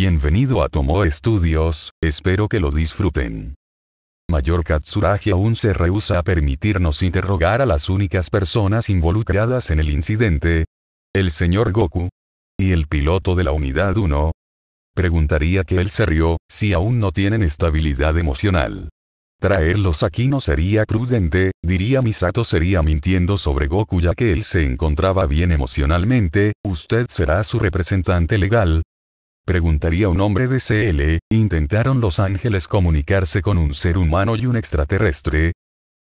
Bienvenido a Tomo Studios, espero que lo disfruten. Mayor Katsuragi aún se rehúsa a permitirnos interrogar a las únicas personas involucradas en el incidente. El señor Goku. Y el piloto de la Unidad 1. Preguntaría que él se rió, si aún no tienen estabilidad emocional. Traerlos aquí no sería prudente, diría Misato sería mintiendo sobre Goku ya que él se encontraba bien emocionalmente, usted será su representante legal, preguntaría un hombre de CL, ¿intentaron los ángeles comunicarse con un ser humano y un extraterrestre?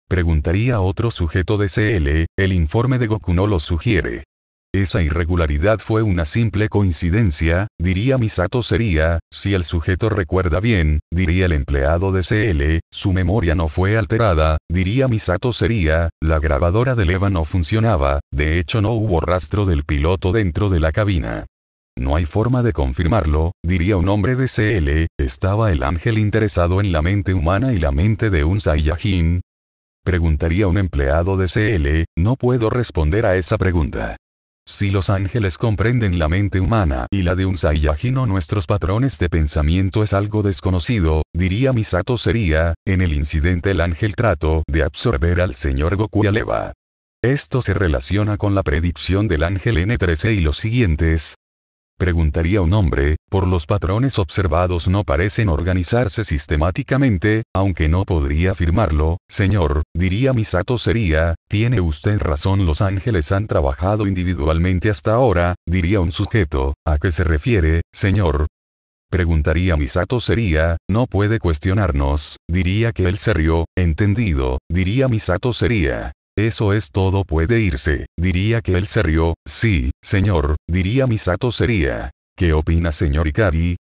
Preguntaría otro sujeto de CL, el informe de Goku no lo sugiere. Esa irregularidad fue una simple coincidencia, diría Misato sería, si el sujeto recuerda bien, diría el empleado de CL, su memoria no fue alterada, diría Misato sería, la grabadora del EVA no funcionaba, de hecho no hubo rastro del piloto dentro de la cabina. No hay forma de confirmarlo, diría un hombre de CL, ¿estaba el ángel interesado en la mente humana y la mente de un Saiyajin? Preguntaría un empleado de CL, no puedo responder a esa pregunta. Si los ángeles comprenden la mente humana y la de un Saiyajin o nuestros patrones de pensamiento es algo desconocido, diría Misato sería, en el incidente el ángel trató de absorber al señor Goku y Esto se relaciona con la predicción del ángel N13 y los siguientes, preguntaría un hombre, por los patrones observados no parecen organizarse sistemáticamente, aunque no podría afirmarlo, señor, diría Misato sería, tiene usted razón los ángeles han trabajado individualmente hasta ahora, diría un sujeto, ¿a qué se refiere, señor? Preguntaría Misato sería, no puede cuestionarnos, diría que él se entendido, diría Misato sería, eso es todo puede irse, diría que él se rió, sí, señor, diría Misato sería. ¿Qué opina señor Ikari?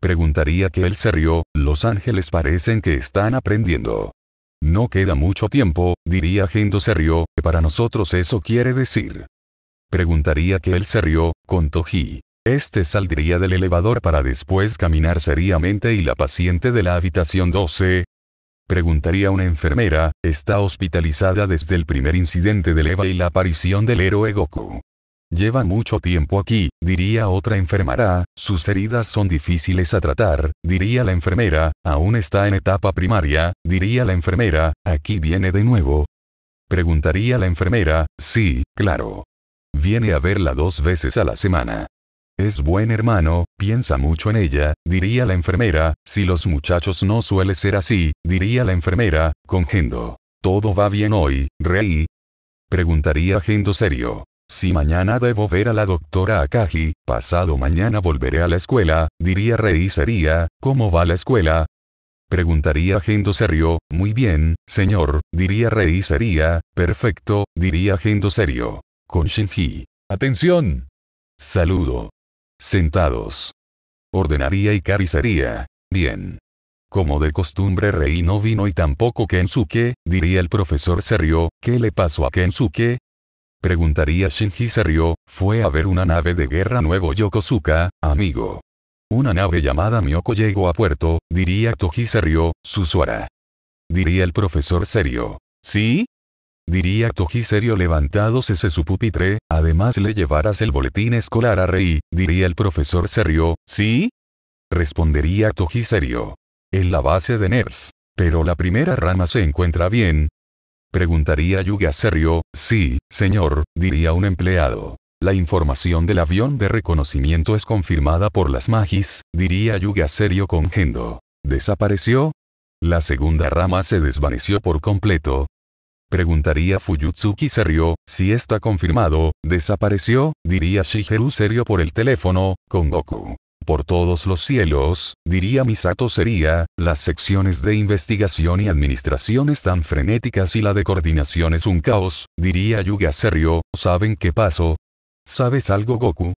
Preguntaría que él se rió, los ángeles parecen que están aprendiendo. No queda mucho tiempo, diría Gendo se rió, para nosotros eso quiere decir. Preguntaría que él se rió, con Este saldría del elevador para después caminar seriamente y la paciente de la habitación 12, preguntaría una enfermera, está hospitalizada desde el primer incidente del EVA y la aparición del héroe Goku. Lleva mucho tiempo aquí, diría otra enfermera, sus heridas son difíciles a tratar, diría la enfermera, aún está en etapa primaria, diría la enfermera, aquí viene de nuevo. Preguntaría la enfermera, sí, claro. Viene a verla dos veces a la semana. Es buen hermano, piensa mucho en ella, diría la enfermera, si los muchachos no suele ser así, diría la enfermera, con Gendo. ¿Todo va bien hoy, Rey? Preguntaría Gendo serio. Si mañana debo ver a la doctora Akagi, pasado mañana volveré a la escuela, diría Rey sería, ¿cómo va la escuela? Preguntaría Gendo serio, muy bien, señor, diría Rey sería, perfecto, diría Gendo serio. Con Shinji. Atención. Saludo sentados. Ordenaría y sería. Bien. Como de costumbre rey no vino y tampoco Kensuke, diría el profesor Serio, ¿qué le pasó a Kensuke? Preguntaría Shinji Serio, fue a ver una nave de guerra nuevo Yokosuka, amigo. Una nave llamada mioko llegó a puerto, diría Toji Serio, Susuara. Diría el profesor serio. ¿Sí? Diría Toji serio ese su pupitre, además le llevarás el boletín escolar a rey, diría el profesor serio, ¿sí? Respondería Toji serio. En la base de Nerf. Pero la primera rama se encuentra bien. Preguntaría Yuga serio, sí, señor, diría un empleado. La información del avión de reconocimiento es confirmada por las magis, diría Yuga serio con Gendo. ¿Desapareció? La segunda rama se desvaneció por completo, Preguntaría Fuyutsuki serio, si está confirmado, desapareció, diría Shigeru serio por el teléfono, con Goku. Por todos los cielos, diría Misato sería, las secciones de investigación y administración están frenéticas y la de coordinación es un caos, diría Yuga serio, ¿saben qué pasó? ¿Sabes algo Goku?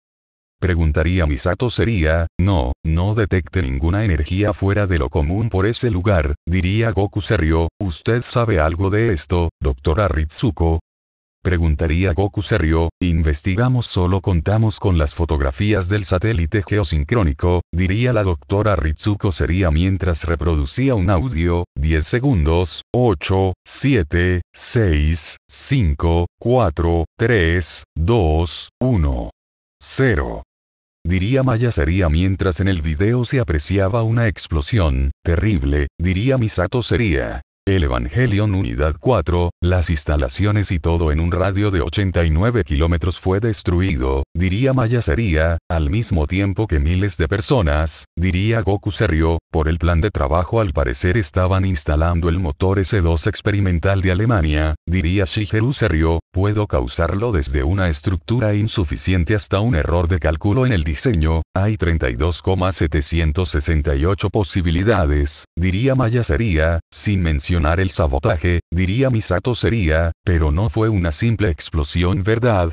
Preguntaría Misato sería, no, no detecte ninguna energía fuera de lo común por ese lugar, diría Goku se ¿usted sabe algo de esto, doctora Ritsuko? Preguntaría Goku serio, investigamos solo contamos con las fotografías del satélite geosincrónico, diría la doctora Ritsuko sería mientras reproducía un audio, 10 segundos, 8, 7, 6, 5, 4, 3, 2, 1. Cero. Diría Maya sería mientras en el video se apreciaba una explosión, terrible, diría Misato sería. El Evangelion Unidad 4, las instalaciones y todo en un radio de 89 kilómetros fue destruido, diría Maya sería, al mismo tiempo que miles de personas, diría Goku Serio, por el plan de trabajo al parecer estaban instalando el motor S2 experimental de Alemania, diría Shigeru Serio, puedo causarlo desde una estructura insuficiente hasta un error de cálculo en el diseño, hay 32,768 posibilidades, diría Maya sería, sin mencionar el sabotaje, diría Misato sería, pero no fue una simple explosión verdad,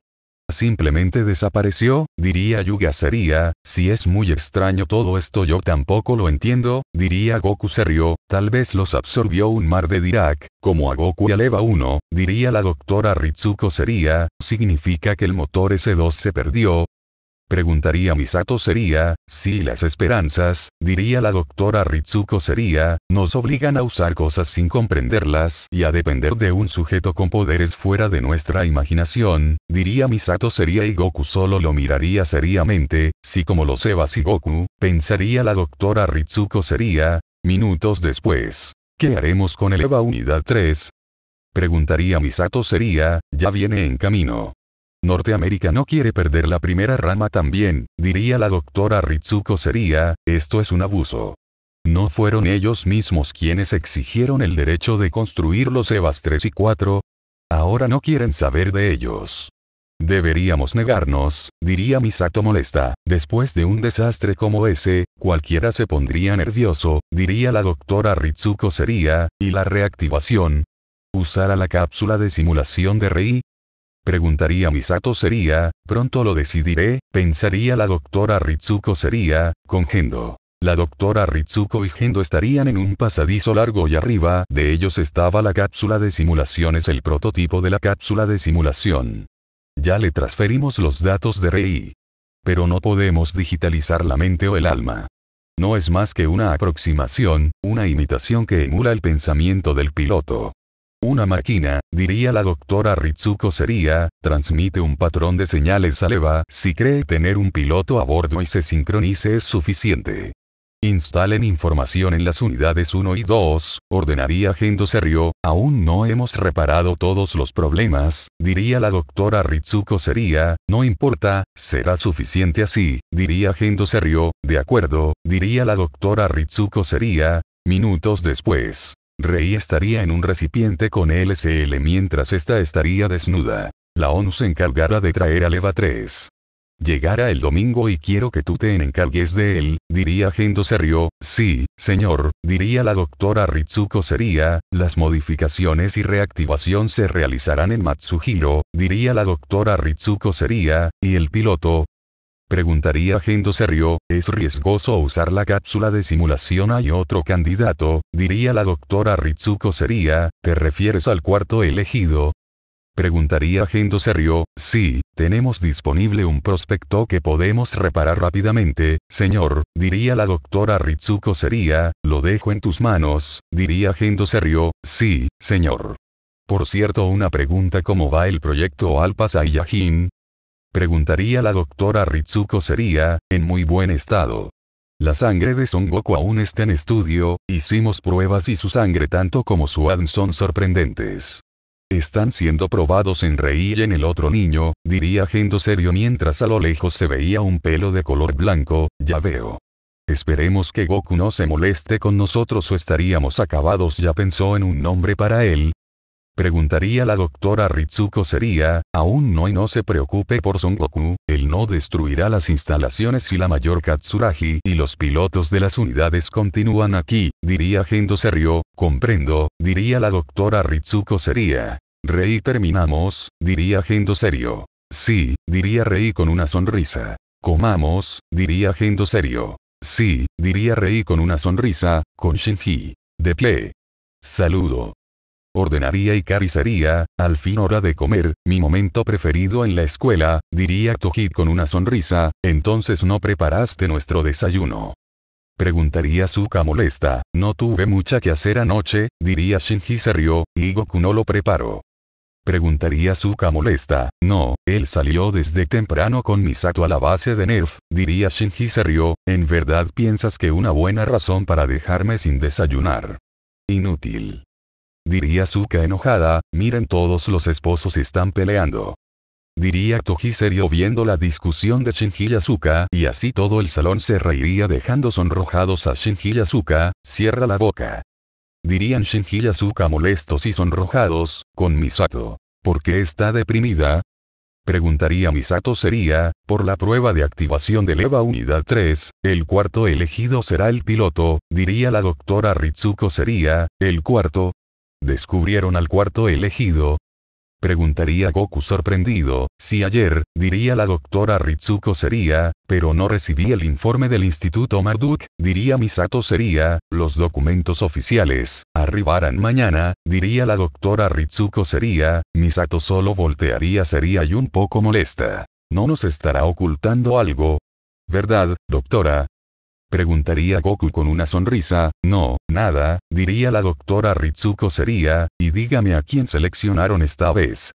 Simplemente desapareció, diría Yuga sería, si es muy extraño todo esto yo tampoco lo entiendo, diría Goku se rió, tal vez los absorbió un mar de Dirac, como a Goku y a 1, diría la doctora Ritsuko sería, significa que el motor S2 se perdió, preguntaría Misato sería, si las esperanzas, diría la doctora Ritsuko sería, nos obligan a usar cosas sin comprenderlas y a depender de un sujeto con poderes fuera de nuestra imaginación, diría Misato sería y Goku solo lo miraría seriamente, si como lo sebas y Goku, pensaría la doctora Ritsuko sería, minutos después. ¿Qué haremos con el EVA Unidad 3? Preguntaría Misato sería, ya viene en camino. Norteamérica no quiere perder la primera rama también, diría la doctora Ritsuko sería, esto es un abuso. No fueron ellos mismos quienes exigieron el derecho de construir los EVAs 3 y 4. Ahora no quieren saber de ellos. Deberíamos negarnos, diría Misato molesta. Después de un desastre como ese, cualquiera se pondría nervioso, diría la doctora Ritsuko sería, y la reactivación. Usar la cápsula de simulación de Rei, Preguntaría Misato sería, pronto lo decidiré, pensaría la doctora Ritsuko sería, con Gendo. La doctora Ritsuko y Gendo estarían en un pasadizo largo y arriba de ellos estaba la cápsula de simulaciones el prototipo de la cápsula de simulación. Ya le transferimos los datos de Rei. Pero no podemos digitalizar la mente o el alma. No es más que una aproximación, una imitación que emula el pensamiento del piloto. Una máquina, diría la doctora Ritsuko sería, transmite un patrón de señales a leva, si cree tener un piloto a bordo y se sincronice es suficiente. Instalen información en las unidades 1 y 2, ordenaría Gendo Serio, aún no hemos reparado todos los problemas, diría la doctora Ritsuko sería, no importa, será suficiente así, diría Gendo Serio, de acuerdo, diría la doctora Ritsuko sería, minutos después. Rey estaría en un recipiente con LCL mientras esta estaría desnuda. La ONU se encargará de traer a Leva 3. Llegará el domingo y quiero que tú te encargues de él, diría Gendo Serio. sí, señor, diría la doctora Ritsuko sería, las modificaciones y reactivación se realizarán en Matsuhiro, diría la doctora Ritsuko sería, y el piloto, Preguntaría Gendo Serio, ¿es riesgoso usar la cápsula de simulación? Hay otro candidato, diría la doctora Ritsuko sería, ¿te refieres al cuarto elegido? Preguntaría Gendo Serio, sí, tenemos disponible un prospecto que podemos reparar rápidamente, señor, diría la doctora Ritsuko sería, lo dejo en tus manos, diría Gendo Serio, sí, señor. Por cierto, una pregunta cómo va el proyecto Alpas Ayajin, Preguntaría la doctora Ritsuko sería, en muy buen estado. La sangre de Son Goku aún está en estudio, hicimos pruebas y su sangre tanto como su ADN son sorprendentes. Están siendo probados en Rei y en el otro niño, diría Gendo serio mientras a lo lejos se veía un pelo de color blanco, ya veo. Esperemos que Goku no se moleste con nosotros o estaríamos acabados ya pensó en un nombre para él, Preguntaría la doctora Ritsuko sería, aún no y no se preocupe por Son Goku, él no destruirá las instalaciones si la mayor Katsuragi y los pilotos de las unidades continúan aquí, diría Gendo serio, comprendo, diría la doctora Ritsuko sería. Rey terminamos, diría Gendo serio. Sí, diría Rey con una sonrisa. Comamos, diría Gendo serio. Sí, diría Rey con una sonrisa, con Shinji. De pie. Saludo ordenaría y caricería, al fin hora de comer, mi momento preferido en la escuela, diría Tohid con una sonrisa, entonces no preparaste nuestro desayuno. Preguntaría Suka molesta, no tuve mucha que hacer anoche, diría Shinji se rió, y Goku no lo preparó. Preguntaría Suka molesta, no, él salió desde temprano con Misato a la base de Nerf, diría Shinji se ¿en verdad piensas que una buena razón para dejarme sin desayunar? Inútil. Diría Suka enojada, miren todos los esposos están peleando. Diría Toji serio viendo la discusión de Shinji Yasuka, y así todo el salón se reiría dejando sonrojados a Shinji Yasuka, cierra la boca. Dirían Shinji Yasuka molestos y sonrojados, con Misato. ¿Por qué está deprimida? Preguntaría Misato sería, por la prueba de activación de EVA Unidad 3, el cuarto elegido será el piloto, diría la doctora Ritsuko sería, el cuarto, ¿Descubrieron al cuarto elegido? Preguntaría Goku sorprendido, si ayer, diría la doctora Ritsuko sería, pero no recibí el informe del Instituto Marduk, diría Misato sería, los documentos oficiales, arribarán mañana, diría la doctora Ritsuko sería, Misato solo voltearía sería y un poco molesta. ¿No nos estará ocultando algo? ¿Verdad, doctora? Preguntaría Goku con una sonrisa, no, nada, diría la doctora Ritsuko sería, y dígame a quién seleccionaron esta vez.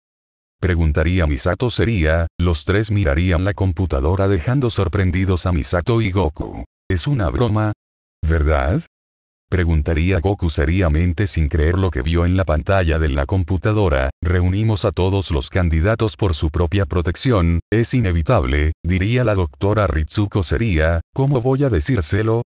Preguntaría Misato sería, los tres mirarían la computadora dejando sorprendidos a Misato y Goku. ¿Es una broma? ¿Verdad? Preguntaría Goku seriamente sin creer lo que vio en la pantalla de la computadora, reunimos a todos los candidatos por su propia protección, es inevitable, diría la doctora Ritsuko sería, ¿cómo voy a decírselo?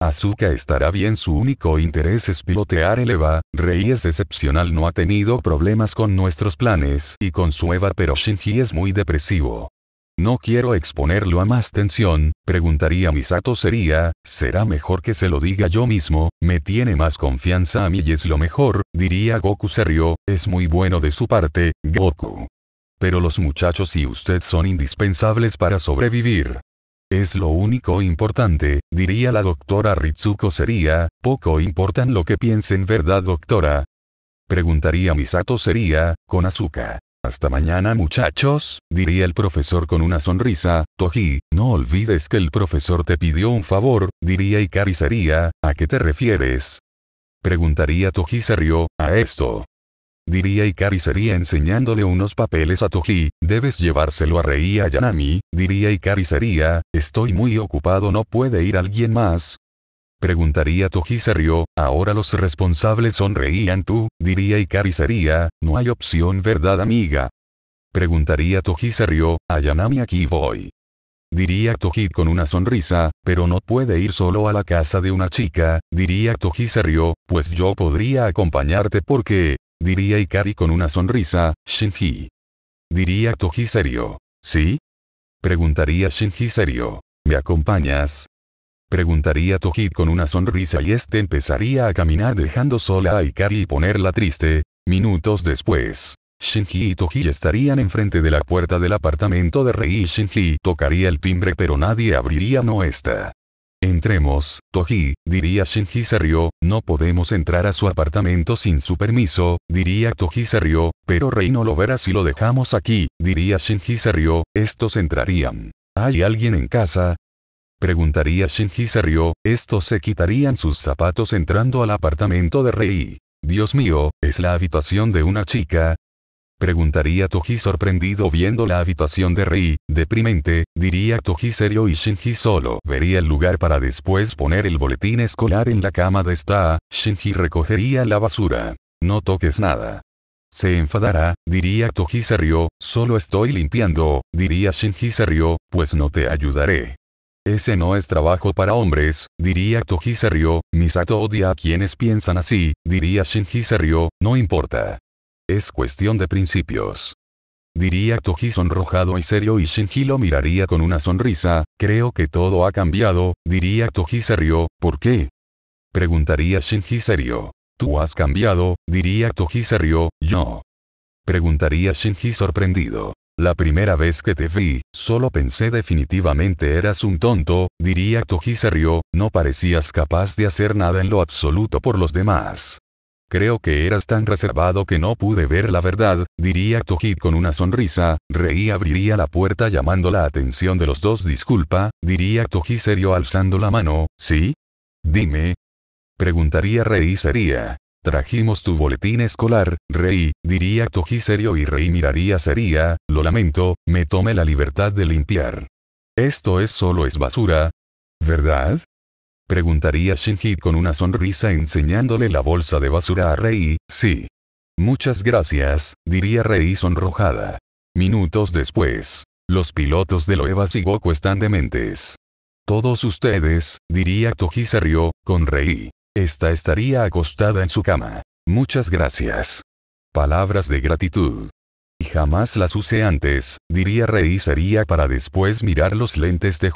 Asuka estará bien su único interés es pilotear el EVA, Rei es excepcional no ha tenido problemas con nuestros planes y con su EVA pero Shinji es muy depresivo. No quiero exponerlo a más tensión, preguntaría Misato sería, será mejor que se lo diga yo mismo, me tiene más confianza a mí y es lo mejor, diría Goku Serio, es muy bueno de su parte, Goku. Pero los muchachos y usted son indispensables para sobrevivir. Es lo único importante, diría la doctora Ritsuko sería, poco importan lo que piensen verdad doctora. Preguntaría Misato sería, con azúcar. Hasta mañana muchachos, diría el profesor con una sonrisa, Toji, no olvides que el profesor te pidió un favor, diría Ikari sería, ¿a qué te refieres? Preguntaría Toji se rió, a esto. Diría Ikari enseñándole unos papeles a Toji, debes llevárselo a Rei a Yanami, diría Ikari estoy muy ocupado no puede ir alguien más, preguntaría Toji serio, ahora los responsables sonreían tú, diría Ikari sería, no hay opción verdad amiga. Preguntaría Toji serio, a Ayanami aquí voy. Diría Toji con una sonrisa, pero no puede ir solo a la casa de una chica, diría Toji serio, pues yo podría acompañarte porque, diría Ikari con una sonrisa, Shinji. Diría Toji serio. ¿Sí? Preguntaría Shinji serio. ¿Me acompañas? Preguntaría Toji con una sonrisa y este empezaría a caminar dejando sola a Ikari y ponerla triste. Minutos después, Shinji y Toji estarían enfrente de la puerta del apartamento de Rei y Shinji tocaría el timbre pero nadie abriría no está Entremos, Toji, diría Shinji se rió, no podemos entrar a su apartamento sin su permiso, diría Toji se rió, pero Rei no lo verá si lo dejamos aquí, diría Shinji se rió, estos entrarían. ¿Hay alguien en casa? Preguntaría Shinji se estos se quitarían sus zapatos entrando al apartamento de Rei. Dios mío, ¿es la habitación de una chica? Preguntaría Toji sorprendido viendo la habitación de Rei, deprimente, diría Toji serio y Shinji solo vería el lugar para después poner el boletín escolar en la cama de esta, Shinji recogería la basura. No toques nada. Se enfadará, diría Toji serio, solo estoy limpiando, diría Shinji se pues no te ayudaré. Ese no es trabajo para hombres, diría Toji se Misato odia a quienes piensan así, diría Shinji se no importa. Es cuestión de principios. Diría Toji sonrojado y serio y Shinji lo miraría con una sonrisa, creo que todo ha cambiado, diría Toji se ¿por qué? Preguntaría Shinji serio. Tú has cambiado, diría Toji se yo. Preguntaría Shinji sorprendido. La primera vez que te vi, solo pensé definitivamente eras un tonto, diría Toji serio, no parecías capaz de hacer nada en lo absoluto por los demás. Creo que eras tan reservado que no pude ver la verdad, diría Toji con una sonrisa, reí abriría la puerta llamando la atención de los dos disculpa, diría Toji serio alzando la mano, ¿sí? Dime. Preguntaría Rei sería, Trajimos tu boletín escolar, Rey, diría Toji serio y Rey miraría sería, lo lamento, me tome la libertad de limpiar. Esto es solo es basura. ¿Verdad? Preguntaría Shinji con una sonrisa enseñándole la bolsa de basura a rey, sí. Muchas gracias, diría Rei sonrojada. Minutos después, los pilotos de Loevas y Goku están dementes. Todos ustedes, diría Toji serio, con Rei. Esta estaría acostada en su cama. Muchas gracias. Palabras de gratitud. Y jamás las usé antes, diría Rey sería para después mirar los lentes de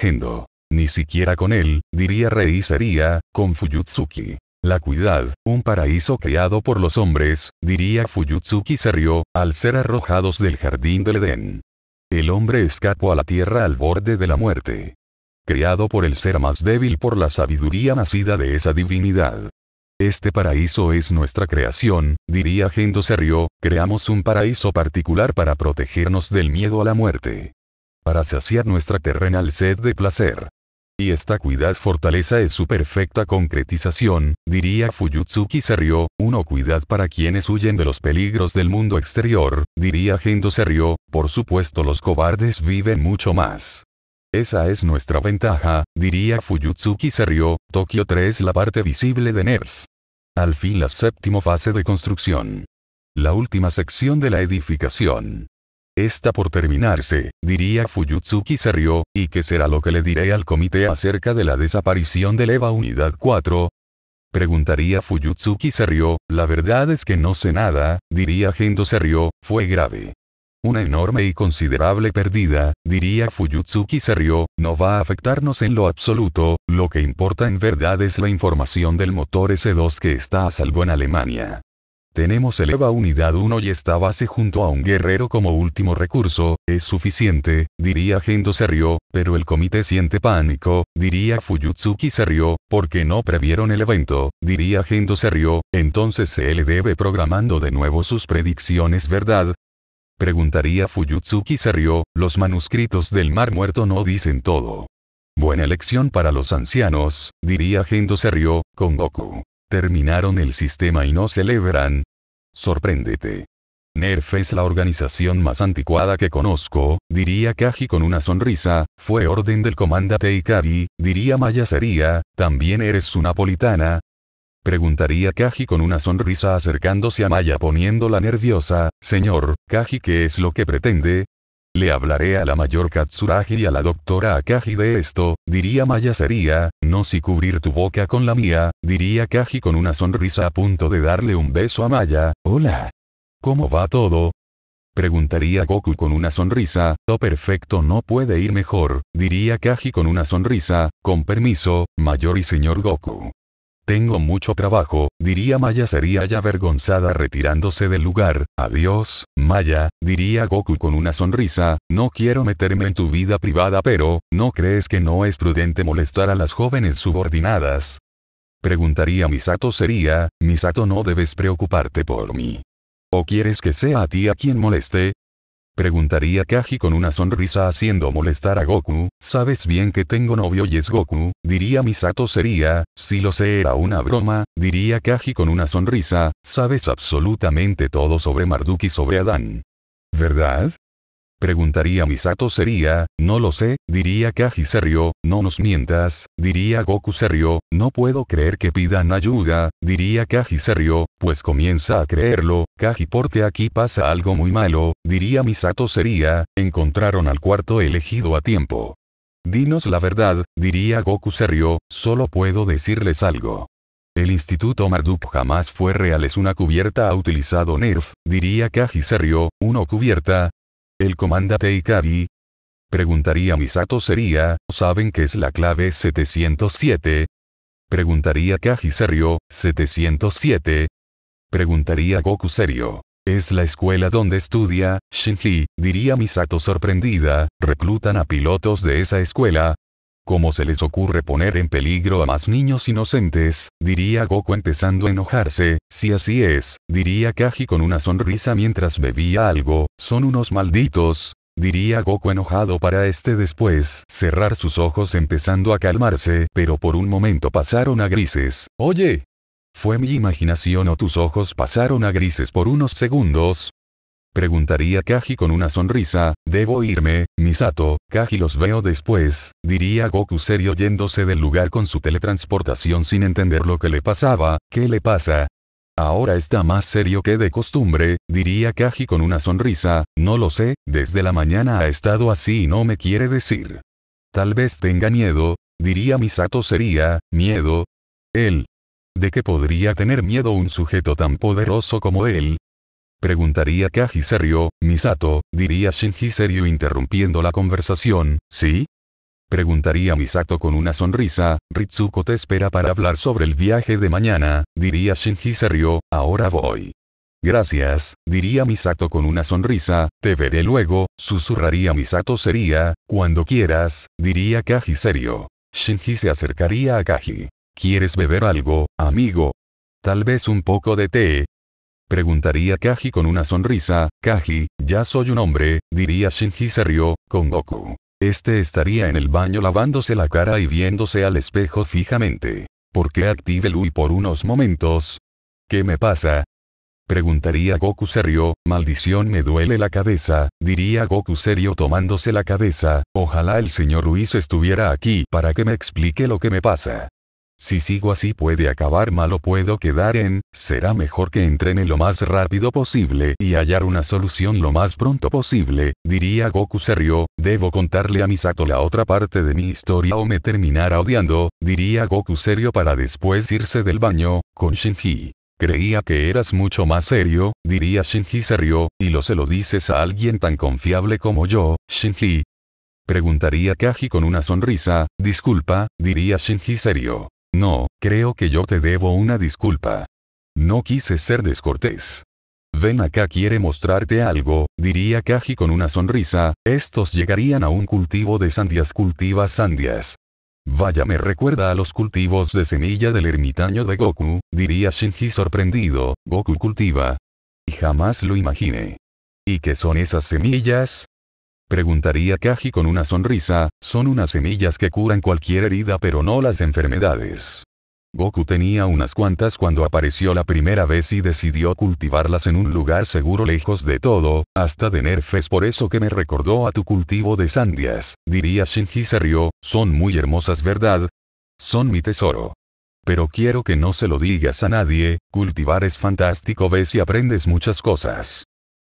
Ni siquiera con él, diría Rei sería, con Fuyutsuki. La cuidad, un paraíso creado por los hombres, diría Fuyutsuki se rió, al ser arrojados del jardín del Edén. El hombre escapó a la tierra al borde de la muerte creado por el ser más débil por la sabiduría nacida de esa divinidad. Este paraíso es nuestra creación, diría Gendo Serrio, creamos un paraíso particular para protegernos del miedo a la muerte. Para saciar nuestra terrenal sed de placer. Y esta cuidad fortaleza es su perfecta concretización, diría Fuyutsuki Serrió: uno cuidad para quienes huyen de los peligros del mundo exterior, diría Gendo Serrio, por supuesto los cobardes viven mucho más. Esa es nuestra ventaja, diría Fuyutsuki se Tokio 3 la parte visible de Nerf. Al fin la séptima fase de construcción. La última sección de la edificación. Está por terminarse, diría Fuyutsuki se y qué será lo que le diré al comité acerca de la desaparición de EVA Unidad 4, Preguntaría Fuyutsuki se la verdad es que no sé nada, diría Gendo se fue grave. Una enorme y considerable pérdida, diría Fuyutsuki se rió, no va a afectarnos en lo absoluto, lo que importa en verdad es la información del motor S2 que está a salvo en Alemania. Tenemos el EVA Unidad 1 y esta base junto a un guerrero como último recurso, es suficiente, diría Gendo se rió, pero el comité siente pánico, diría Fuyutsuki se rió, porque no previeron el evento, diría Gendo se rió, entonces se le debe programando de nuevo sus predicciones verdad, Preguntaría Fuyutsuki se rió, los manuscritos del Mar Muerto no dicen todo. Buena lección para los ancianos, diría Gendo se rió, con Goku. Terminaron el sistema y no celebran. Sorpréndete. Nerf es la organización más anticuada que conozco, diría Kaji con una sonrisa, fue orden del comandante Ikari, diría Maya sería, también eres su napolitana, Preguntaría Kaji con una sonrisa acercándose a Maya poniéndola nerviosa, señor, Kaji ¿qué es lo que pretende? Le hablaré a la mayor Katsuragi y a la doctora Akaji de esto, diría Maya sería, no si cubrir tu boca con la mía, diría Kaji con una sonrisa a punto de darle un beso a Maya, hola. ¿Cómo va todo? Preguntaría Goku con una sonrisa, lo perfecto no puede ir mejor, diría Kaji con una sonrisa, con permiso, mayor y señor Goku. Tengo mucho trabajo, diría Maya sería ya avergonzada retirándose del lugar, adiós, Maya, diría Goku con una sonrisa, no quiero meterme en tu vida privada pero, ¿no crees que no es prudente molestar a las jóvenes subordinadas? Preguntaría Misato sería, Misato no debes preocuparte por mí. ¿O quieres que sea a ti a quien moleste? Preguntaría Kaji con una sonrisa haciendo molestar a Goku, sabes bien que tengo novio y es Goku, diría Misato sería, si lo sé era una broma, diría Kaji con una sonrisa, sabes absolutamente todo sobre Marduk y sobre Adán. ¿Verdad? Preguntaría Misato sería, no lo sé, diría Kaji se no nos mientas, diría Goku Serio, no puedo creer que pidan ayuda, diría Kaji Serio, pues comienza a creerlo, Kaji porte aquí pasa algo muy malo, diría Misato sería, encontraron al cuarto elegido a tiempo. Dinos la verdad, diría Goku Serio, solo puedo decirles algo. El Instituto Marduk jamás fue real es una cubierta ha utilizado Nerf, diría Kaji se una cubierta, ¿El comandante Ikari? Preguntaría Misato sería, ¿saben que es la clave 707? Preguntaría Kaji serio, 707. Preguntaría Goku serio. Es la escuela donde estudia, Shinji, diría Misato sorprendida, reclutan a pilotos de esa escuela, ¿Cómo se les ocurre poner en peligro a más niños inocentes? diría Goku empezando a enojarse, si así es, diría Kaji con una sonrisa mientras bebía algo, son unos malditos, diría Goku enojado para este después cerrar sus ojos empezando a calmarse, pero por un momento pasaron a grises. Oye, ¿Fue mi imaginación o tus ojos pasaron a grises por unos segundos? Preguntaría Kaji con una sonrisa, debo irme, Misato, Kaji los veo después, diría Goku serio yéndose del lugar con su teletransportación sin entender lo que le pasaba, ¿qué le pasa? Ahora está más serio que de costumbre, diría Kaji con una sonrisa, no lo sé, desde la mañana ha estado así y no me quiere decir. Tal vez tenga miedo, diría Misato sería, miedo. Él. ¿De qué podría tener miedo un sujeto tan poderoso como él? Preguntaría Kaji serio, Misato, diría Shinji serio interrumpiendo la conversación, ¿sí? Preguntaría Misato con una sonrisa, Ritsuko te espera para hablar sobre el viaje de mañana, diría Shinji serio, ahora voy. Gracias, diría Misato con una sonrisa, te veré luego, susurraría Misato sería, cuando quieras, diría Kaji serio. Shinji se acercaría a Kaji. ¿Quieres beber algo, amigo? Tal vez un poco de té, Preguntaría Kaji con una sonrisa, Kaji, ya soy un hombre, diría Shinji se con Goku. Este estaría en el baño lavándose la cara y viéndose al espejo fijamente. ¿Por qué active Lui por unos momentos? ¿Qué me pasa? Preguntaría Goku serio, maldición me duele la cabeza, diría Goku serio tomándose la cabeza, ojalá el señor Luis estuviera aquí para que me explique lo que me pasa. Si sigo así puede acabar mal o puedo quedar en, será mejor que entrene lo más rápido posible y hallar una solución lo más pronto posible, diría Goku serio, debo contarle a Misato la otra parte de mi historia o me terminará odiando, diría Goku serio para después irse del baño, con Shinji. Creía que eras mucho más serio, diría Shinji serio, y lo se lo dices a alguien tan confiable como yo, Shinji. Preguntaría Kaji con una sonrisa, disculpa, diría Shinji serio. No, creo que yo te debo una disculpa. No quise ser descortés. Ven acá quiere mostrarte algo, diría Kaji con una sonrisa, estos llegarían a un cultivo de sandias cultiva sandias. Vaya me recuerda a los cultivos de semilla del ermitaño de Goku, diría Shinji sorprendido, Goku cultiva. Y jamás lo imaginé. ¿Y qué son esas semillas? Preguntaría Kaji con una sonrisa, son unas semillas que curan cualquier herida pero no las enfermedades. Goku tenía unas cuantas cuando apareció la primera vez y decidió cultivarlas en un lugar seguro lejos de todo, hasta de Nerfes por eso que me recordó a tu cultivo de sandias, diría Shinji se son muy hermosas verdad. Son mi tesoro. Pero quiero que no se lo digas a nadie, cultivar es fantástico ves y aprendes muchas cosas.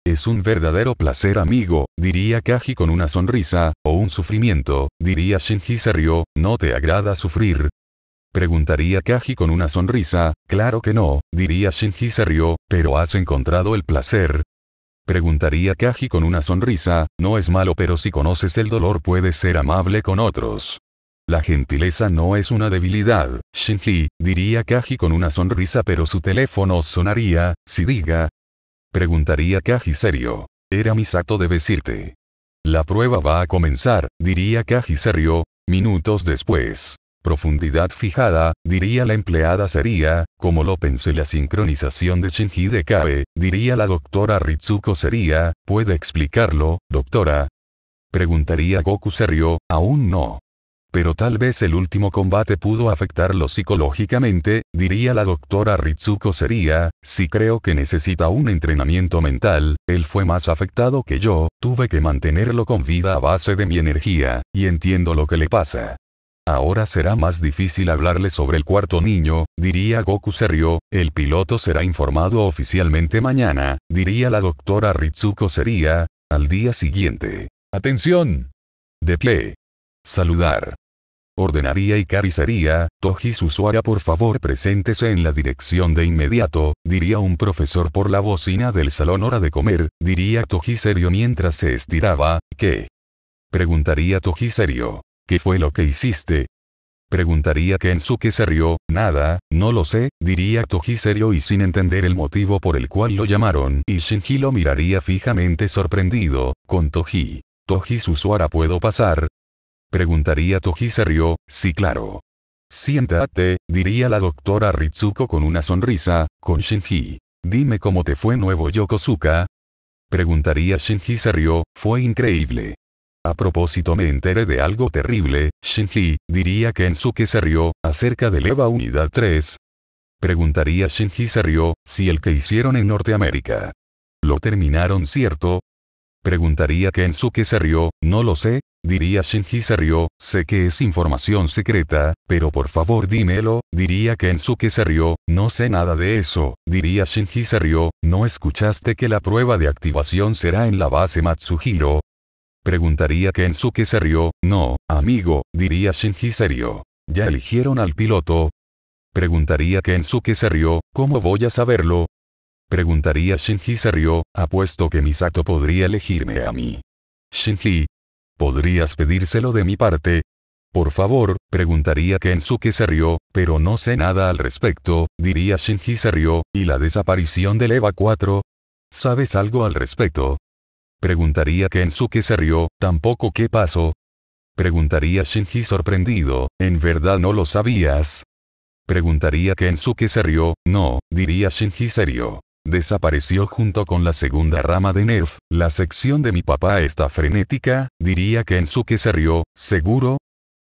Es un verdadero placer amigo, diría Kaji con una sonrisa, o un sufrimiento, diría Shinji se ¿no te agrada sufrir? Preguntaría Kaji con una sonrisa, claro que no, diría Shinji se pero has encontrado el placer. Preguntaría Kaji con una sonrisa, no es malo pero si conoces el dolor puedes ser amable con otros. La gentileza no es una debilidad, Shinji, diría Kaji con una sonrisa pero su teléfono sonaría, si diga, Preguntaría Kaji serio. Era sato de decirte. La prueba va a comenzar, diría Kaji minutos después. Profundidad fijada, diría la empleada sería, como lo pensé la sincronización de Shinji de Kabe, diría la doctora Ritsuko sería, ¿puede explicarlo, doctora? Preguntaría Goku serio, aún no pero tal vez el último combate pudo afectarlo psicológicamente, diría la doctora Ritsuko sería, si creo que necesita un entrenamiento mental, él fue más afectado que yo, tuve que mantenerlo con vida a base de mi energía, y entiendo lo que le pasa. Ahora será más difícil hablarle sobre el cuarto niño, diría Goku Serio, el piloto será informado oficialmente mañana, diría la doctora Ritsuko sería, al día siguiente. Atención. De pie. Saludar ordenaría y carizaría, Toji Susuara por favor preséntese en la dirección de inmediato, diría un profesor por la bocina del salón hora de comer, diría Toji serio mientras se estiraba, ¿qué? Preguntaría Toji serio, ¿qué fue lo que hiciste? Preguntaría Kensuke serio, nada, no lo sé, diría Toji serio y sin entender el motivo por el cual lo llamaron y Shinji lo miraría fijamente sorprendido, con Toji. Toji Susuara puedo pasar, Preguntaría Toji se rió, sí claro. Siéntate, diría la doctora Ritsuko con una sonrisa, con Shinji. Dime cómo te fue nuevo Yokosuka. Preguntaría Shinji se rió, fue increíble. A propósito me enteré de algo terrible, Shinji, diría Kensuke se rió, acerca de EVA Unidad 3. Preguntaría Shinji se rió, si el que hicieron en Norteamérica. ¿Lo terminaron cierto? Preguntaría Kensuke se rió, no lo sé, diría Shinji serio, sé que es información secreta, pero por favor dímelo, diría Kensuke se rió, no sé nada de eso, diría Shinji se ¿no escuchaste que la prueba de activación será en la base Matsuhiro? Preguntaría Kensuke se rió, no, amigo, diría Shinji serio. ¿Ya eligieron al piloto? Preguntaría Kensuke se ¿cómo voy a saberlo? Preguntaría Shinji serio, apuesto que Misato podría elegirme a mí. Shinji, ¿Podrías pedírselo de mi parte? Por favor, preguntaría Kensuke se rió, pero no sé nada al respecto, diría Shinji se rió, ¿y la desaparición del EVA 4? ¿Sabes algo al respecto? Preguntaría Kensuke se rió, tampoco qué pasó. Preguntaría Shinji sorprendido, ¿en verdad no lo sabías? Preguntaría Kensuke se rió, no, diría Shinji serio. Desapareció junto con la segunda rama de Nerf, la sección de mi papá está frenética, diría Kensuke se rió, ¿seguro?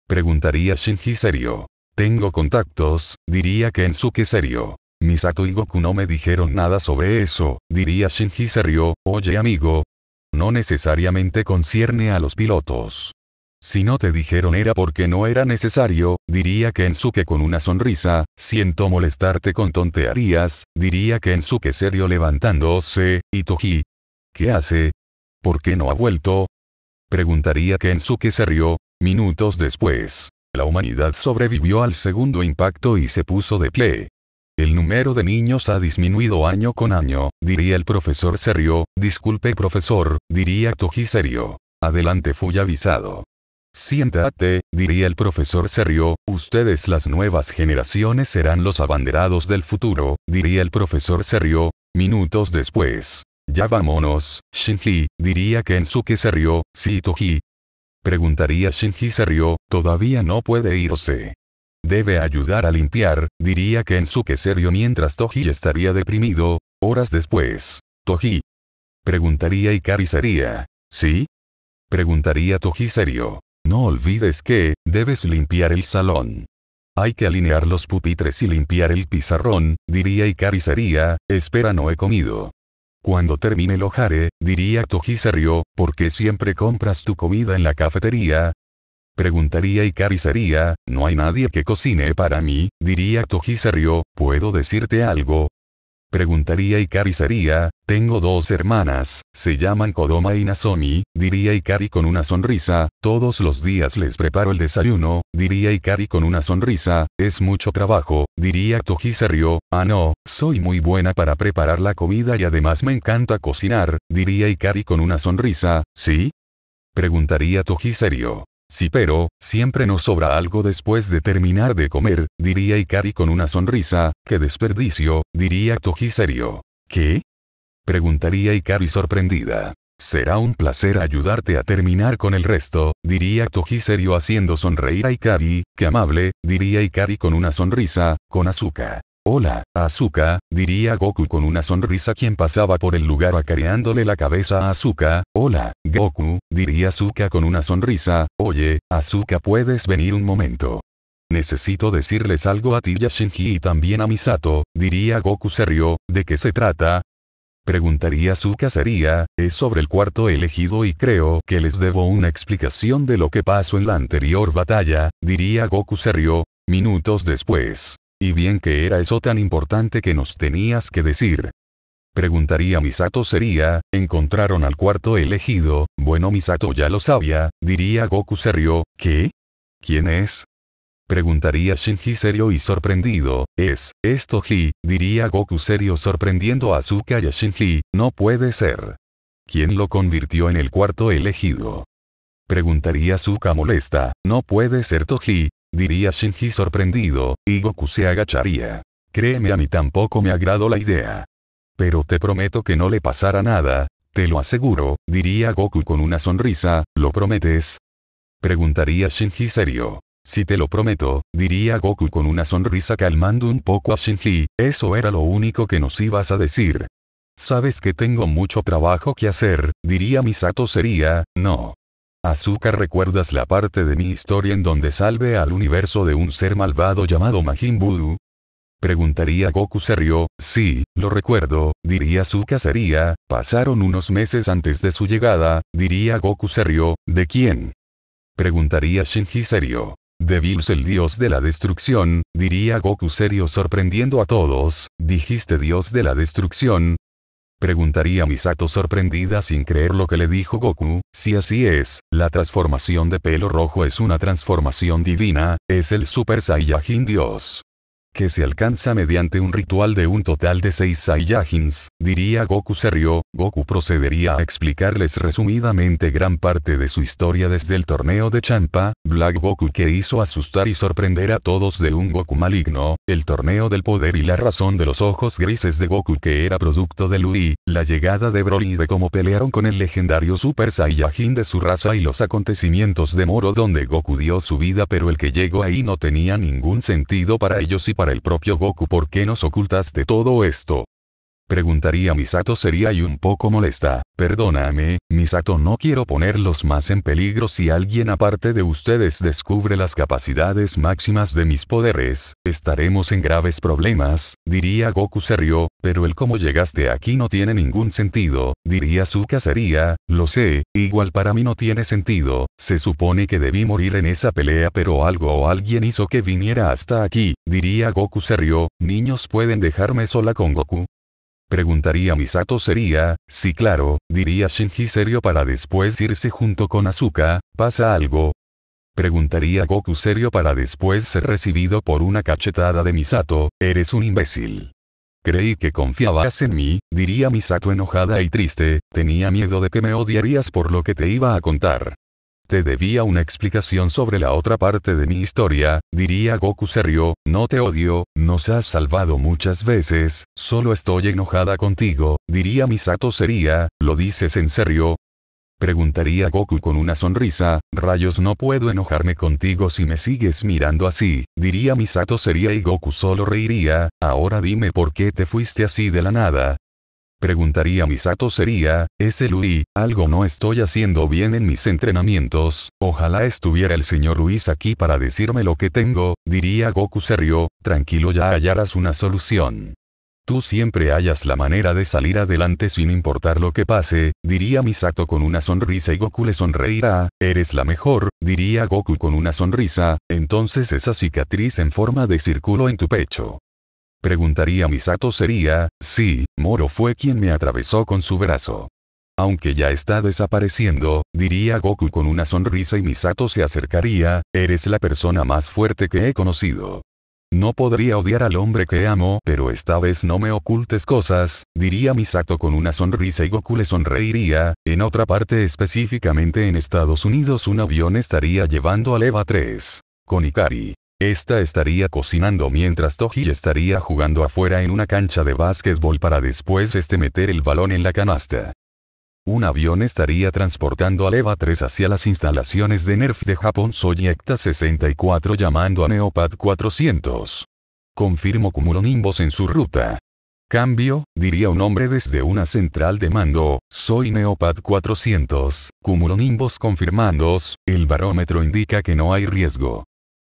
Preguntaría Shinji serio. Tengo contactos, diría que Kensuke serio. Misato y Goku no me dijeron nada sobre eso, diría Shinji serio, oye amigo. No necesariamente concierne a los pilotos. Si no te dijeron era porque no era necesario, diría Kensuke con una sonrisa, siento molestarte con tontearías, diría Kensuke serio levantándose, y Toji. ¿Qué hace? ¿Por qué no ha vuelto? Preguntaría Kensuke serio, minutos después. La humanidad sobrevivió al segundo impacto y se puso de pie. El número de niños ha disminuido año con año, diría el profesor serio, disculpe profesor, diría Toji serio. Adelante fui avisado. Siéntate, diría el profesor Serio, ustedes las nuevas generaciones serán los abanderados del futuro, diría el profesor Serio, minutos después. Ya vámonos, Shinji, diría Kensuke Serio, sí Toji. Preguntaría Shinji Serio, todavía no puede irse. Debe ayudar a limpiar, diría Kensuke Serio mientras Toji estaría deprimido, horas después. Toji. Preguntaría y ¿Sí? Preguntaría Toji serio. No olvides que, debes limpiar el salón. Hay que alinear los pupitres y limpiar el pizarrón, diría Ikarisería, espera no he comido. Cuando termine el ojare, eh, diría Tojiserio. ¿por qué siempre compras tu comida en la cafetería? Preguntaría Ikarisería, ¿no hay nadie que cocine para mí? Diría Toji ¿puedo decirte algo? Preguntaría Ikari sería, tengo dos hermanas, se llaman Kodoma y Nasomi, diría Ikari con una sonrisa, todos los días les preparo el desayuno, diría Ikari con una sonrisa, es mucho trabajo, diría Toji ah no, soy muy buena para preparar la comida y además me encanta cocinar, diría Ikari con una sonrisa, ¿sí? Preguntaría Toji Sí pero, siempre nos sobra algo después de terminar de comer, diría Ikari con una sonrisa, qué desperdicio, diría Toji ¿Qué? Preguntaría Ikari sorprendida. Será un placer ayudarte a terminar con el resto, diría Toji haciendo sonreír a Ikari, qué amable, diría Ikari con una sonrisa, con azúcar. Hola, Asuka, diría Goku con una sonrisa quien pasaba por el lugar acareándole la cabeza a Asuka, Hola, Goku, diría Asuka con una sonrisa. Oye, Asuka puedes venir un momento. Necesito decirles algo a ti y y también a Misato, diría Goku serio, ¿de qué se trata? Preguntaría Asuka sería, es sobre el cuarto elegido y creo que les debo una explicación de lo que pasó en la anterior batalla, diría Goku serio, minutos después. ¿Y bien que era eso tan importante que nos tenías que decir? Preguntaría Misato sería, encontraron al cuarto elegido, bueno Misato ya lo sabía, diría Goku serio, ¿qué? ¿Quién es? Preguntaría Shinji serio y sorprendido, es, es Toji, diría Goku serio sorprendiendo a Suka y a Shinji, no puede ser. ¿Quién lo convirtió en el cuarto elegido? Preguntaría Suka molesta, no puede ser Toji, diría Shinji sorprendido, y Goku se agacharía. Créeme a mí tampoco me agradó la idea. Pero te prometo que no le pasará nada, te lo aseguro, diría Goku con una sonrisa, ¿lo prometes? Preguntaría Shinji serio. Si te lo prometo, diría Goku con una sonrisa calmando un poco a Shinji, eso era lo único que nos ibas a decir. Sabes que tengo mucho trabajo que hacer, diría Misato sería, no. Azúcar ¿recuerdas la parte de mi historia en donde salve al universo de un ser malvado llamado Majin Buu? Preguntaría Goku serio, sí, lo recuerdo, diría Asuka sería, pasaron unos meses antes de su llegada, diría Goku serio, ¿de quién? Preguntaría Shinji serio. De Bills el dios de la destrucción, diría Goku serio sorprendiendo a todos, dijiste dios de la destrucción, Preguntaría Misato sorprendida sin creer lo que le dijo Goku, si así es, la transformación de pelo rojo es una transformación divina, es el Super Saiyajin Dios que se alcanza mediante un ritual de un total de seis Saiyajins, diría Goku se rió, Goku procedería a explicarles resumidamente gran parte de su historia desde el torneo de Champa, Black Goku que hizo asustar y sorprender a todos de un Goku maligno, el torneo del poder y la razón de los ojos grises de Goku que era producto de Lui, la llegada de Broly de cómo pelearon con el legendario Super Saiyajin de su raza y los acontecimientos de Moro donde Goku dio su vida pero el que llegó ahí no tenía ningún sentido para ellos y para el propio Goku ¿por qué nos ocultaste todo esto? Preguntaría Misato sería y un poco molesta. Perdóname, Misato no quiero ponerlos más en peligro si alguien aparte de ustedes descubre las capacidades máximas de mis poderes, estaremos en graves problemas, diría Goku se rió, pero el cómo llegaste aquí no tiene ningún sentido, diría Suka sería, lo sé, igual para mí no tiene sentido, se supone que debí morir en esa pelea pero algo o alguien hizo que viniera hasta aquí, diría Goku se rió, niños pueden dejarme sola con Goku, Preguntaría Misato sería, sí claro, diría Shinji serio para después irse junto con Asuka, ¿pasa algo? Preguntaría Goku serio para después ser recibido por una cachetada de Misato, eres un imbécil. Creí que confiabas en mí, diría Misato enojada y triste, tenía miedo de que me odiarías por lo que te iba a contar. Te debía una explicación sobre la otra parte de mi historia, diría Goku serio, no te odio, nos has salvado muchas veces, solo estoy enojada contigo, diría Misato sería, ¿lo dices en serio? Preguntaría Goku con una sonrisa, rayos no puedo enojarme contigo si me sigues mirando así, diría Misato sería y Goku solo reiría, ahora dime por qué te fuiste así de la nada, Preguntaría Misato sería, ese el Algo no estoy haciendo bien en mis entrenamientos, ojalá estuviera el señor Luis aquí para decirme lo que tengo, diría Goku serio, tranquilo ya hallarás una solución. Tú siempre hallas la manera de salir adelante sin importar lo que pase, diría Misato con una sonrisa y Goku le sonreirá, eres la mejor, diría Goku con una sonrisa, entonces esa cicatriz en forma de círculo en tu pecho. Preguntaría Misato sería, sí, Moro fue quien me atravesó con su brazo. Aunque ya está desapareciendo, diría Goku con una sonrisa y Misato se acercaría, eres la persona más fuerte que he conocido. No podría odiar al hombre que amo, pero esta vez no me ocultes cosas, diría Misato con una sonrisa y Goku le sonreiría. En otra parte específicamente en Estados Unidos un avión estaría llevando a Eva 3. Con Ikari. Esta estaría cocinando mientras Toji estaría jugando afuera en una cancha de básquetbol para después este meter el balón en la canasta. Un avión estaría transportando a eva 3 hacia las instalaciones de NERF de Japón Soyecta 64 llamando a Neopad 400. Confirmo cumulonimbos en su ruta. Cambio, diría un hombre desde una central de mando, soy Neopad 400, cumulonimbos confirmándos, el barómetro indica que no hay riesgo.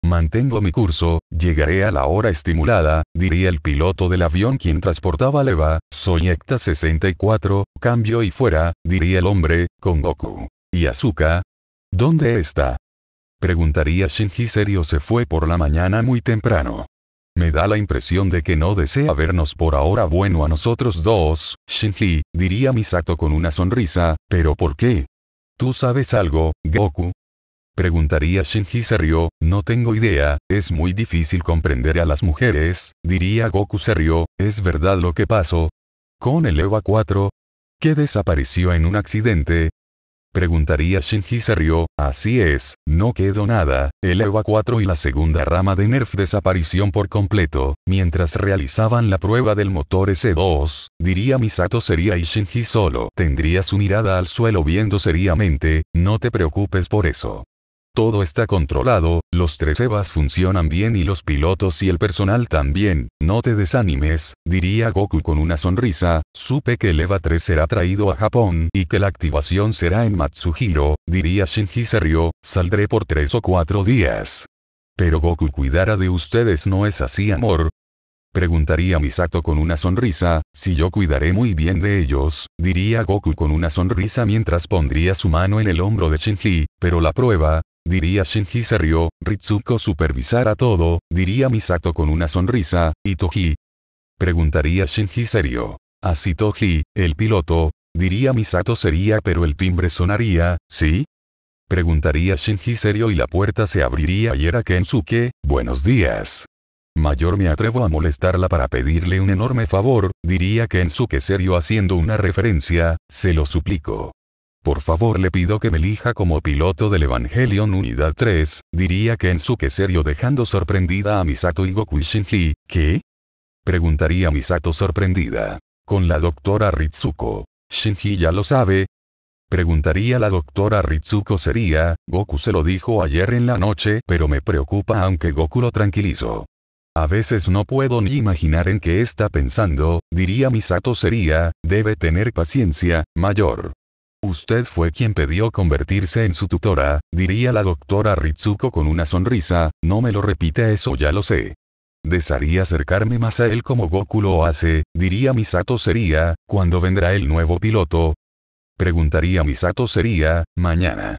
Mantengo mi curso, llegaré a la hora estimulada, diría el piloto del avión quien transportaba a Leva, soy 64, cambio y fuera, diría el hombre, con Goku. ¿Y Azuka? ¿Dónde está? Preguntaría Shinji serio se fue por la mañana muy temprano. Me da la impresión de que no desea vernos por ahora bueno a nosotros dos, Shinji, diría Misato con una sonrisa, pero ¿por qué? ¿Tú sabes algo, Goku? Preguntaría Shinji se no tengo idea, es muy difícil comprender a las mujeres, diría Goku se ¿es verdad lo que pasó? Con el EVA 4, que desapareció en un accidente, Preguntaría Shinji se así es, no quedó nada, el EVA 4 y la segunda rama de Nerf desaparición por completo, mientras realizaban la prueba del motor S2, diría Misato sería y Shinji solo tendría su mirada al suelo viendo seriamente, no te preocupes por eso. Todo está controlado, los tres EVAs funcionan bien y los pilotos y el personal también, no te desanimes, diría Goku con una sonrisa, supe que el EVA 3 será traído a Japón y que la activación será en Matsuhiro, diría Shinji rió. saldré por tres o cuatro días. Pero Goku cuidará de ustedes no es así amor, Preguntaría Misato con una sonrisa, si yo cuidaré muy bien de ellos, diría Goku con una sonrisa mientras pondría su mano en el hombro de Shinji, pero la prueba, diría Shinji serio, Ritsuko supervisará todo, diría Misato con una sonrisa, y Toji. Preguntaría Shinji serio. Así Toji, el piloto, diría Misato sería pero el timbre sonaría, ¿sí? Preguntaría Shinji serio y la puerta se abriría y era Kensuke, buenos días. Mayor me atrevo a molestarla para pedirle un enorme favor, diría Kensuke serio haciendo una referencia, se lo suplico. Por favor le pido que me elija como piloto del Evangelion Unidad 3, diría Kensuke serio dejando sorprendida a Misato y Goku Shinji, ¿qué? Preguntaría Misato sorprendida. Con la doctora Ritsuko. Shinji ya lo sabe, Preguntaría la doctora Ritsuko sería, Goku se lo dijo ayer en la noche pero me preocupa aunque Goku lo tranquilizó. A veces no puedo ni imaginar en qué está pensando, diría Misato sería, debe tener paciencia, mayor. Usted fue quien pidió convertirse en su tutora, diría la doctora Ritsuko con una sonrisa, no me lo repite eso ya lo sé. Desearía acercarme más a él como Goku lo hace, diría Misato sería, ¿cuándo vendrá el nuevo piloto? Preguntaría Misato sería, mañana.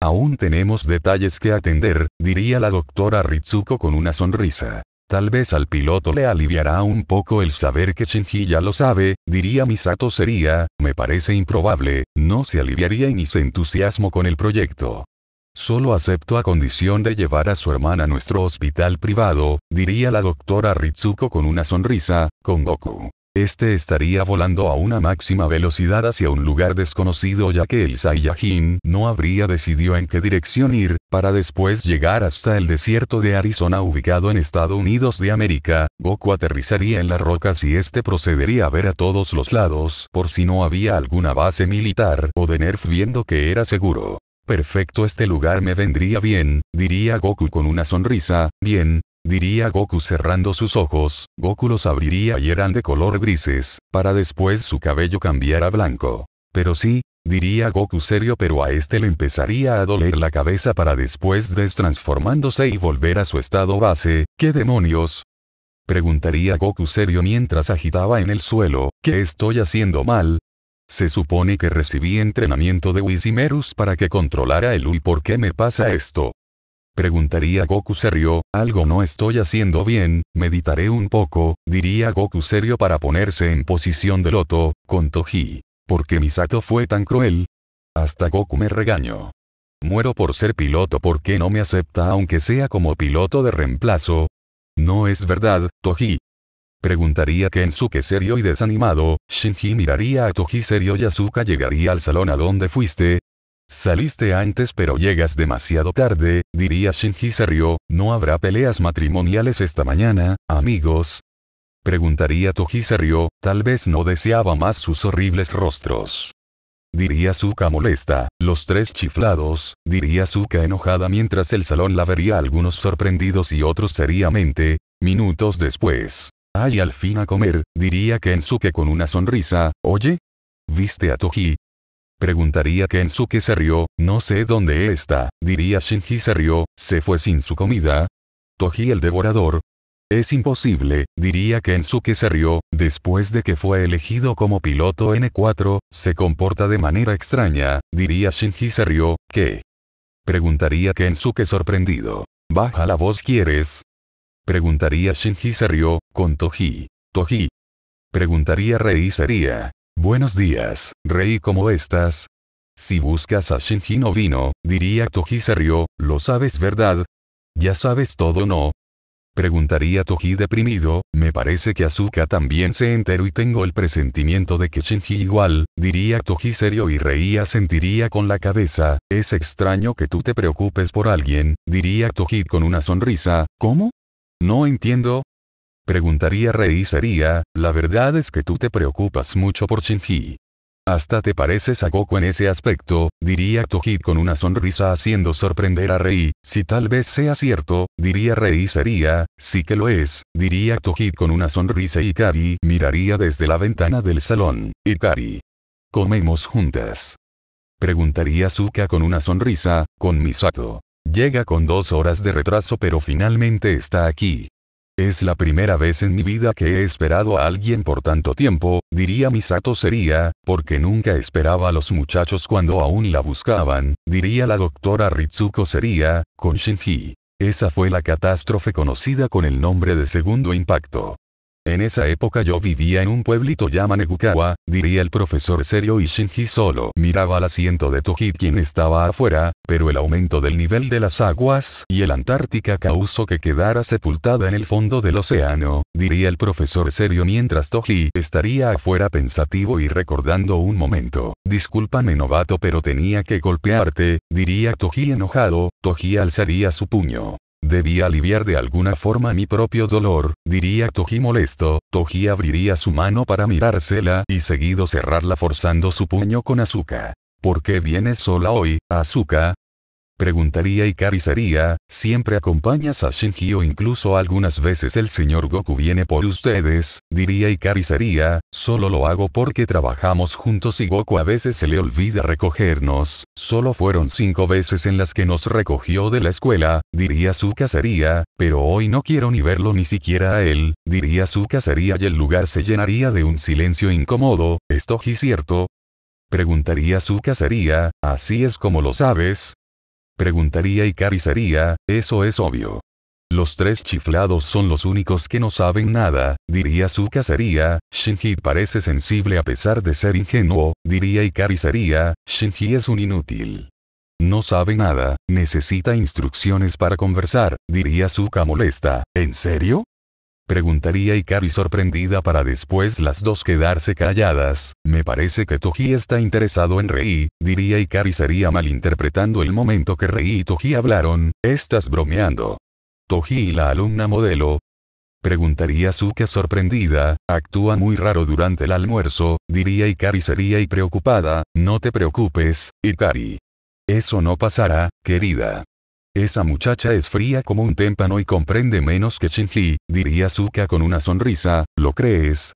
Aún tenemos detalles que atender, diría la doctora Ritsuko con una sonrisa. Tal vez al piloto le aliviará un poco el saber que Shinji ya lo sabe, diría Misato sería, me parece improbable, no se aliviaría ni se entusiasmo con el proyecto. Solo acepto a condición de llevar a su hermana a nuestro hospital privado, diría la doctora Ritsuko con una sonrisa, con Goku. Este estaría volando a una máxima velocidad hacia un lugar desconocido ya que el Saiyajin no habría decidido en qué dirección ir, para después llegar hasta el desierto de Arizona ubicado en Estados Unidos de América, Goku aterrizaría en las rocas y este procedería a ver a todos los lados por si no había alguna base militar o de Nerf viendo que era seguro. Perfecto este lugar me vendría bien, diría Goku con una sonrisa, bien, diría Goku cerrando sus ojos, Goku los abriría y eran de color grises, para después su cabello cambiara a blanco. Pero sí, diría Goku serio pero a este le empezaría a doler la cabeza para después destransformándose y volver a su estado base, ¿qué demonios? Preguntaría Goku serio mientras agitaba en el suelo, ¿qué estoy haciendo mal? Se supone que recibí entrenamiento de Wisimerus para que controlara el Ui por qué me pasa esto. Preguntaría Goku serio, algo no estoy haciendo bien, meditaré un poco, diría Goku serio para ponerse en posición de loto, con Toji. ¿Por qué Misato fue tan cruel? Hasta Goku me regaño. Muero por ser piloto porque no me acepta aunque sea como piloto de reemplazo. No es verdad, Toji. Preguntaría Kensuke serio y desanimado, Shinji miraría a Toji serio y Asuka llegaría al salón a donde fuiste, Saliste antes pero llegas demasiado tarde, diría Shinji se no habrá peleas matrimoniales esta mañana, amigos. Preguntaría Toji se tal vez no deseaba más sus horribles rostros. Diría Suka molesta, los tres chiflados, diría Suka enojada mientras el salón la vería algunos sorprendidos y otros seriamente, minutos después. hay al fin a comer, diría Kensuke con una sonrisa, oye, ¿Viste a Toji? Preguntaría Kensuke se rió, no sé dónde está, diría Shinji se rió, se fue sin su comida. Toji el devorador. Es imposible, diría Kensuke se rió, después de que fue elegido como piloto N4, se comporta de manera extraña, diría Shinji se rió, ¿qué? Preguntaría Kensuke sorprendido. Baja la voz quieres. Preguntaría Shinji se rió, con Toji. Toji. Preguntaría Rei sería. Buenos días, rey, ¿cómo estás? Si buscas a Shinji no vino, diría Toji serio, lo sabes verdad. Ya sabes todo no. Preguntaría Toji deprimido, me parece que Azuka también se enteró y tengo el presentimiento de que Shinji igual, diría Toji serio y reía sentiría con la cabeza, es extraño que tú te preocupes por alguien, diría Toji con una sonrisa, ¿cómo? No entiendo, Preguntaría Rei sería, la verdad es que tú te preocupas mucho por Shinji. Hasta te pareces a Goku en ese aspecto, diría Toji con una sonrisa haciendo sorprender a Rei, si tal vez sea cierto, diría Rei sería, sí que lo es, diría Toji con una sonrisa y Kari miraría desde la ventana del salón, y Kari. Comemos juntas. Preguntaría Suka con una sonrisa, con Misato. Llega con dos horas de retraso pero finalmente está aquí. Es la primera vez en mi vida que he esperado a alguien por tanto tiempo, diría Misato sería, porque nunca esperaba a los muchachos cuando aún la buscaban, diría la doctora Ritsuko sería, con Shinji. Esa fue la catástrofe conocida con el nombre de segundo impacto. En esa época yo vivía en un pueblito llamado Negukawa, diría el profesor serio y Shinji solo miraba al asiento de Toji quien estaba afuera, pero el aumento del nivel de las aguas y el Antártica causó que quedara sepultada en el fondo del océano, diría el profesor serio mientras Toji estaría afuera pensativo y recordando un momento. Discúlpame novato pero tenía que golpearte, diría Toji enojado, Toji alzaría su puño. Debía aliviar de alguna forma mi propio dolor, diría Toji molesto, Toji abriría su mano para mirársela y seguido cerrarla forzando su puño con azúcar. ¿Por qué vienes sola hoy, azúcar Preguntaría y carizaría, siempre acompañas a Shinji o incluso algunas veces el señor Goku viene por ustedes, diría y carizaría, solo lo hago porque trabajamos juntos y Goku a veces se le olvida recogernos, solo fueron cinco veces en las que nos recogió de la escuela, diría su casería, pero hoy no quiero ni verlo ni siquiera a él, diría su casería y el lugar se llenaría de un silencio incómodo, esto es cierto, preguntaría su cacería, así es como lo sabes, preguntaría y carizaría, eso es obvio. Los tres chiflados son los únicos que no saben nada, diría su sería, Shinji parece sensible a pesar de ser ingenuo, diría y carizaría, Shinji es un inútil. No sabe nada, necesita instrucciones para conversar, diría Suka molesta, ¿en serio? Preguntaría Ikari sorprendida para después las dos quedarse calladas, me parece que Toji está interesado en Rei, diría Ikari sería malinterpretando el momento que Rei y Toji hablaron, estás bromeando. Toji y la alumna modelo, Preguntaría Suka sorprendida, actúa muy raro durante el almuerzo, diría Ikari sería y preocupada, no te preocupes, Ikari. Eso no pasará, querida. Esa muchacha es fría como un témpano y comprende menos que Shinji, diría Suka con una sonrisa, ¿lo crees?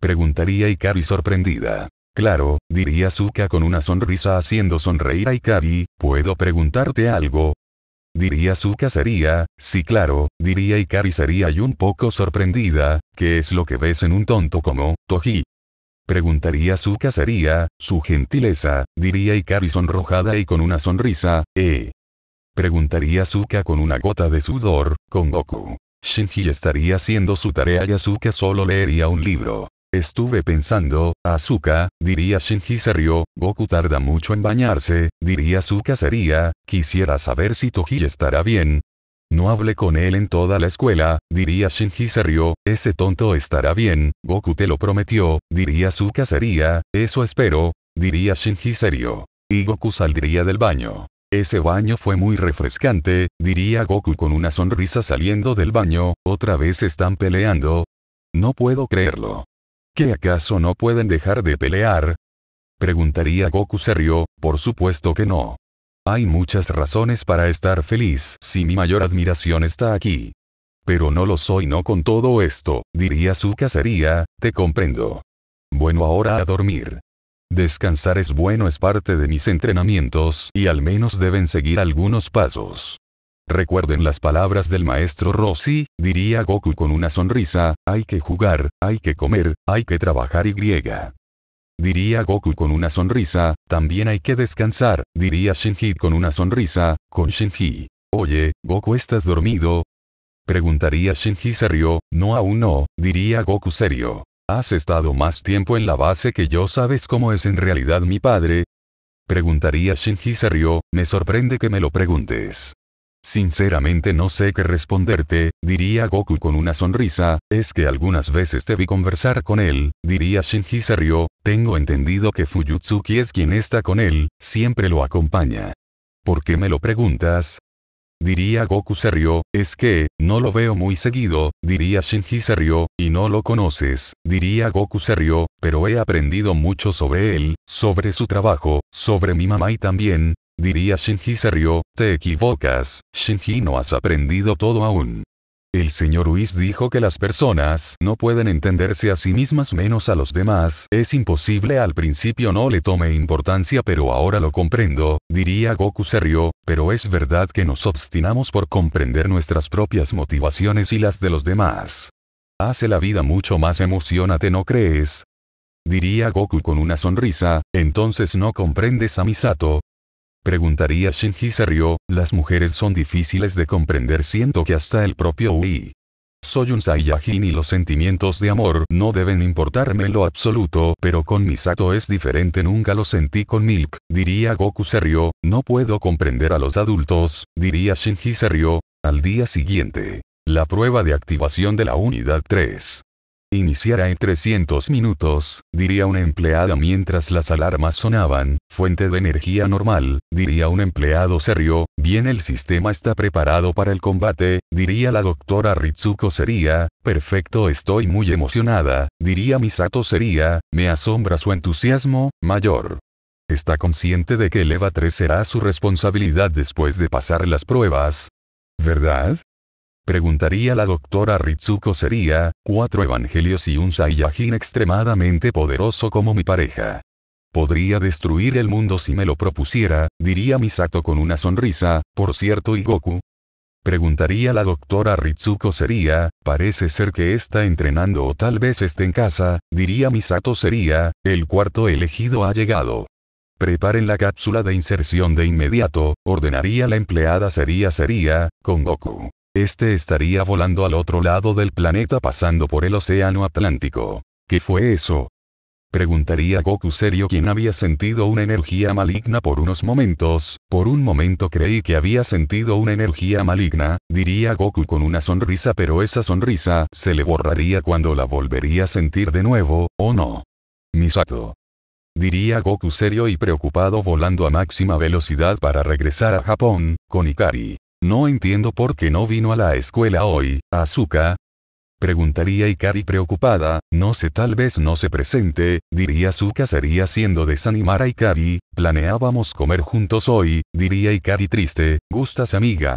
Preguntaría Ikari sorprendida. Claro, diría Suka con una sonrisa haciendo sonreír a Ikari, ¿puedo preguntarte algo? Diría Suka sería, sí claro, diría Ikari sería y un poco sorprendida, ¿qué es lo que ves en un tonto como, Toji? Preguntaría Suka sería, su gentileza, diría Ikari sonrojada y con una sonrisa, eh. Preguntaría Asuka con una gota de sudor, con Goku. Shinji estaría haciendo su tarea y Asuka solo leería un libro. Estuve pensando, Asuka, diría Shinji serio, Goku tarda mucho en bañarse, diría Asuka sería, quisiera saber si Toji estará bien. No hablé con él en toda la escuela, diría Shinji serio, ese tonto estará bien, Goku te lo prometió, diría Asuka sería, eso espero, diría Shinji serio. Y Goku saldría del baño. Ese baño fue muy refrescante, diría Goku con una sonrisa saliendo del baño, otra vez están peleando. No puedo creerlo. ¿Qué acaso no pueden dejar de pelear? Preguntaría Goku se rió, por supuesto que no. Hay muchas razones para estar feliz si mi mayor admiración está aquí. Pero no lo soy no con todo esto, diría su cacería, te comprendo. Bueno ahora a dormir. Descansar es bueno es parte de mis entrenamientos y al menos deben seguir algunos pasos. Recuerden las palabras del maestro Rossi, diría Goku con una sonrisa, hay que jugar, hay que comer, hay que trabajar y griega. Diría Goku con una sonrisa, también hay que descansar, diría Shinji con una sonrisa, con Shinji. Oye, Goku estás dormido. Preguntaría Shinji serio, no aún no, diría Goku serio. ¿Has estado más tiempo en la base que yo sabes cómo es en realidad mi padre? Preguntaría Shinji se me sorprende que me lo preguntes. Sinceramente no sé qué responderte, diría Goku con una sonrisa, es que algunas veces te vi conversar con él, diría Shinji se tengo entendido que Fuyutsuki es quien está con él, siempre lo acompaña. ¿Por qué me lo preguntas? Diría Goku serio, es que, no lo veo muy seguido, diría Shinji serio, y no lo conoces, diría Goku serio, pero he aprendido mucho sobre él, sobre su trabajo, sobre mi mamá y también, diría Shinji serio, te equivocas, Shinji no has aprendido todo aún. El señor Luis dijo que las personas no pueden entenderse a sí mismas menos a los demás, es imposible al principio no le tome importancia pero ahora lo comprendo, diría Goku se rió, pero es verdad que nos obstinamos por comprender nuestras propias motivaciones y las de los demás. Hace la vida mucho más emocionante ¿no crees? Diría Goku con una sonrisa, entonces no comprendes a Misato, Preguntaría Shinji se las mujeres son difíciles de comprender siento que hasta el propio Ui. Soy un Saiyajin y los sentimientos de amor no deben importarme lo absoluto, pero con Misato es diferente nunca lo sentí con Milk, diría Goku se no puedo comprender a los adultos, diría Shinji se al día siguiente. La prueba de activación de la unidad 3 iniciara en 300 minutos, diría una empleada mientras las alarmas sonaban, fuente de energía normal, diría un empleado serio, bien el sistema está preparado para el combate, diría la doctora Ritsuko sería, perfecto estoy muy emocionada, diría Misato sería, me asombra su entusiasmo, mayor. Está consciente de que el EVA 3 será su responsabilidad después de pasar las pruebas. ¿Verdad? Preguntaría la doctora Ritsuko sería, cuatro evangelios y un Saiyajin extremadamente poderoso como mi pareja. Podría destruir el mundo si me lo propusiera, diría Misato con una sonrisa, por cierto y Goku. Preguntaría la doctora Ritsuko sería, parece ser que está entrenando o tal vez esté en casa, diría Misato sería, el cuarto elegido ha llegado. Preparen la cápsula de inserción de inmediato, ordenaría la empleada sería sería, con Goku. Este estaría volando al otro lado del planeta pasando por el océano Atlántico. ¿Qué fue eso? Preguntaría Goku serio quien había sentido una energía maligna por unos momentos, por un momento creí que había sentido una energía maligna, diría Goku con una sonrisa pero esa sonrisa se le borraría cuando la volvería a sentir de nuevo, ¿o no? Misato. Diría Goku serio y preocupado volando a máxima velocidad para regresar a Japón, con Ikari. No entiendo por qué no vino a la escuela hoy, Azuka. Preguntaría Ikari preocupada, no sé tal vez no se presente, diría Azuka sería haciendo desanimar a Ikari, planeábamos comer juntos hoy, diría Ikari triste, gustas amiga.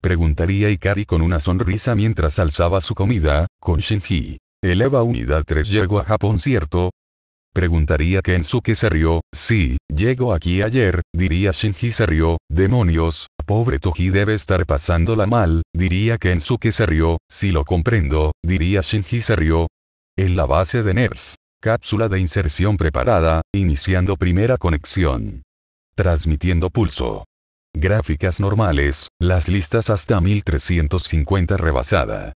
Preguntaría Ikari con una sonrisa mientras alzaba su comida, con Shinji. Eleva Unidad 3 llegó a Japón cierto, Preguntaría Kensuke se rió, sí, llego aquí ayer, diría Shinji se demonios, pobre Toji debe estar pasándola mal, diría Kensuke se rió, si lo comprendo, diría Shinji se En la base de Nerf. Cápsula de inserción preparada, iniciando primera conexión. Transmitiendo pulso. Gráficas normales, las listas hasta 1350 rebasada.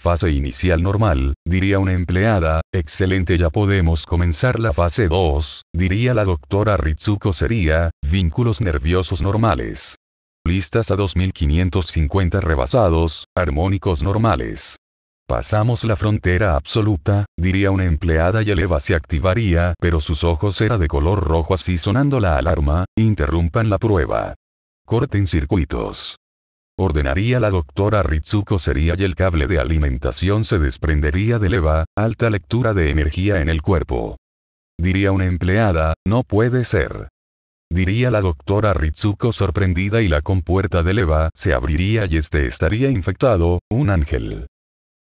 Fase inicial normal, diría una empleada, excelente ya podemos comenzar la fase 2, diría la doctora Ritsuko sería, vínculos nerviosos normales. Listas a 2550 rebasados, armónicos normales. Pasamos la frontera absoluta, diría una empleada y el Eva se activaría, pero sus ojos era de color rojo así sonando la alarma, interrumpan la prueba. Corten circuitos ordenaría la doctora Ritsuko sería y el cable de alimentación se desprendería de leva, alta lectura de energía en el cuerpo. Diría una empleada, no puede ser. Diría la doctora Ritsuko sorprendida y la compuerta de leva se abriría y este estaría infectado, un ángel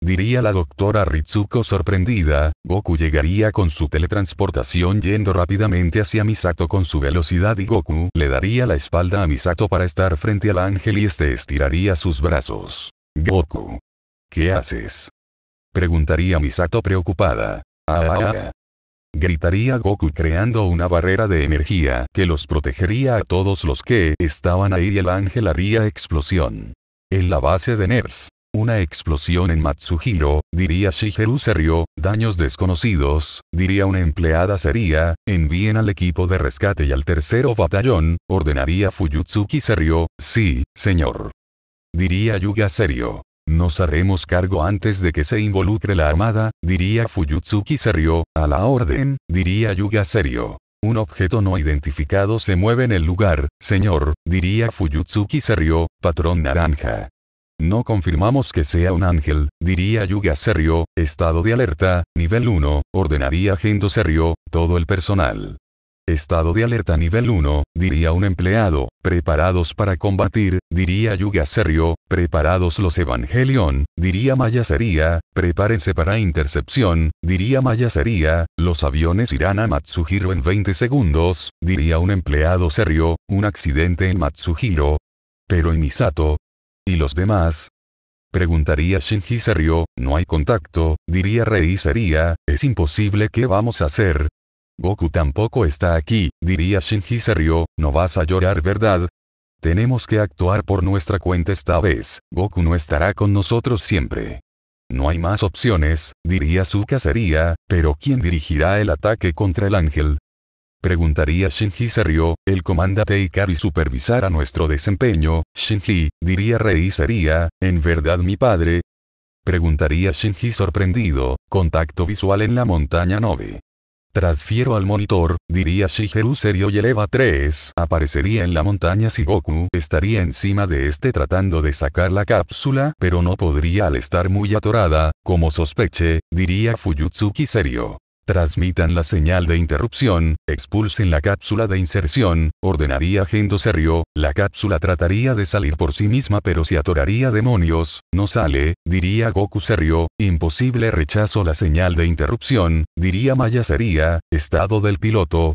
diría la doctora Ritsuko sorprendida, Goku llegaría con su teletransportación yendo rápidamente hacia Misato con su velocidad y Goku le daría la espalda a Misato para estar frente al ángel y este estiraría sus brazos. Goku. ¿Qué haces? Preguntaría Misato preocupada. Ah, ah, ah. Gritaría Goku creando una barrera de energía que los protegería a todos los que estaban ahí y el ángel haría explosión. En la base de Nerf. Una explosión en Matsuhiro, diría Shigeru Serio, daños desconocidos, diría una empleada sería, envíen al equipo de rescate y al tercero batallón, ordenaría Fuyutsuki Serio, sí, señor. Diría Yuga serio. Nos haremos cargo antes de que se involucre la armada, diría Fuyutsuki Serio, a la orden, diría Yuga serio. Un objeto no identificado se mueve en el lugar, señor, diría Fuyutsuki Serio, patrón naranja. No confirmamos que sea un ángel, diría Yuga serio, estado de alerta, nivel 1, ordenaría Gendo serio, todo el personal. Estado de alerta nivel 1, diría un empleado, preparados para combatir, diría Yuga serio, preparados los Evangelion, diría Maya seria, prepárense para intercepción, diría Maya Sería, los aviones irán a Matsuhiro en 20 segundos, diría un empleado serio, un accidente en Matsuhiro. Pero en Misato, ¿Y los demás? Preguntaría Shinji se no hay contacto, diría Rei sería, es imposible ¿qué vamos a hacer? Goku tampoco está aquí, diría Shinji se no vas a llorar ¿verdad? Tenemos que actuar por nuestra cuenta esta vez, Goku no estará con nosotros siempre. No hay más opciones, diría Suka sería, pero ¿quién dirigirá el ataque contra el ángel? Preguntaría Shinji serio, el comandante supervisar a nuestro desempeño, Shinji, diría Rei sería, ¿en verdad mi padre? Preguntaría Shinji sorprendido, contacto visual en la montaña 9. Transfiero al monitor, diría Shigeru serio y eleva 3, aparecería en la montaña si Goku estaría encima de este tratando de sacar la cápsula, pero no podría al estar muy atorada, como sospeche, diría Fuyutsuki serio transmitan la señal de interrupción, expulsen la cápsula de inserción, ordenaría Gendo Serio, la cápsula trataría de salir por sí misma pero se atoraría demonios, no sale, diría Goku Serio, imposible rechazo la señal de interrupción, diría Maya sería, estado del piloto,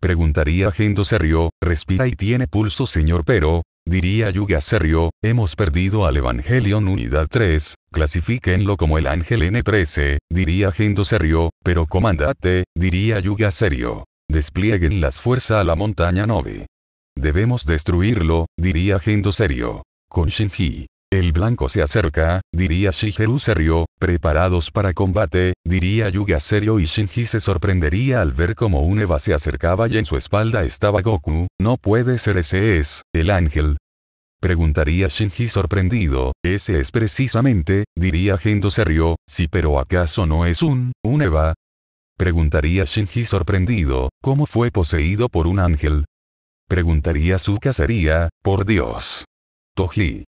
Preguntaría Gendo Serio, respira y tiene pulso señor pero, Diría Yuga serio, hemos perdido al Evangelion Unidad 3, clasifíquenlo como el ángel N13, diría Gendo serio, pero comandante, diría Yuga serio. Desplieguen las fuerzas a la montaña 9. Debemos destruirlo, diría Gendo serio. Con Shinji. El blanco se acerca, diría Shigeru se preparados para combate, diría Yuga serio y Shinji se sorprendería al ver como un Eva se acercaba y en su espalda estaba Goku, no puede ser ese es, el ángel. Preguntaría Shinji sorprendido, ese es precisamente, diría Gendo se rió, sí pero acaso no es un, un Eva. Preguntaría Shinji sorprendido, ¿cómo fue poseído por un ángel? Preguntaría su cacería, por Dios. Toji.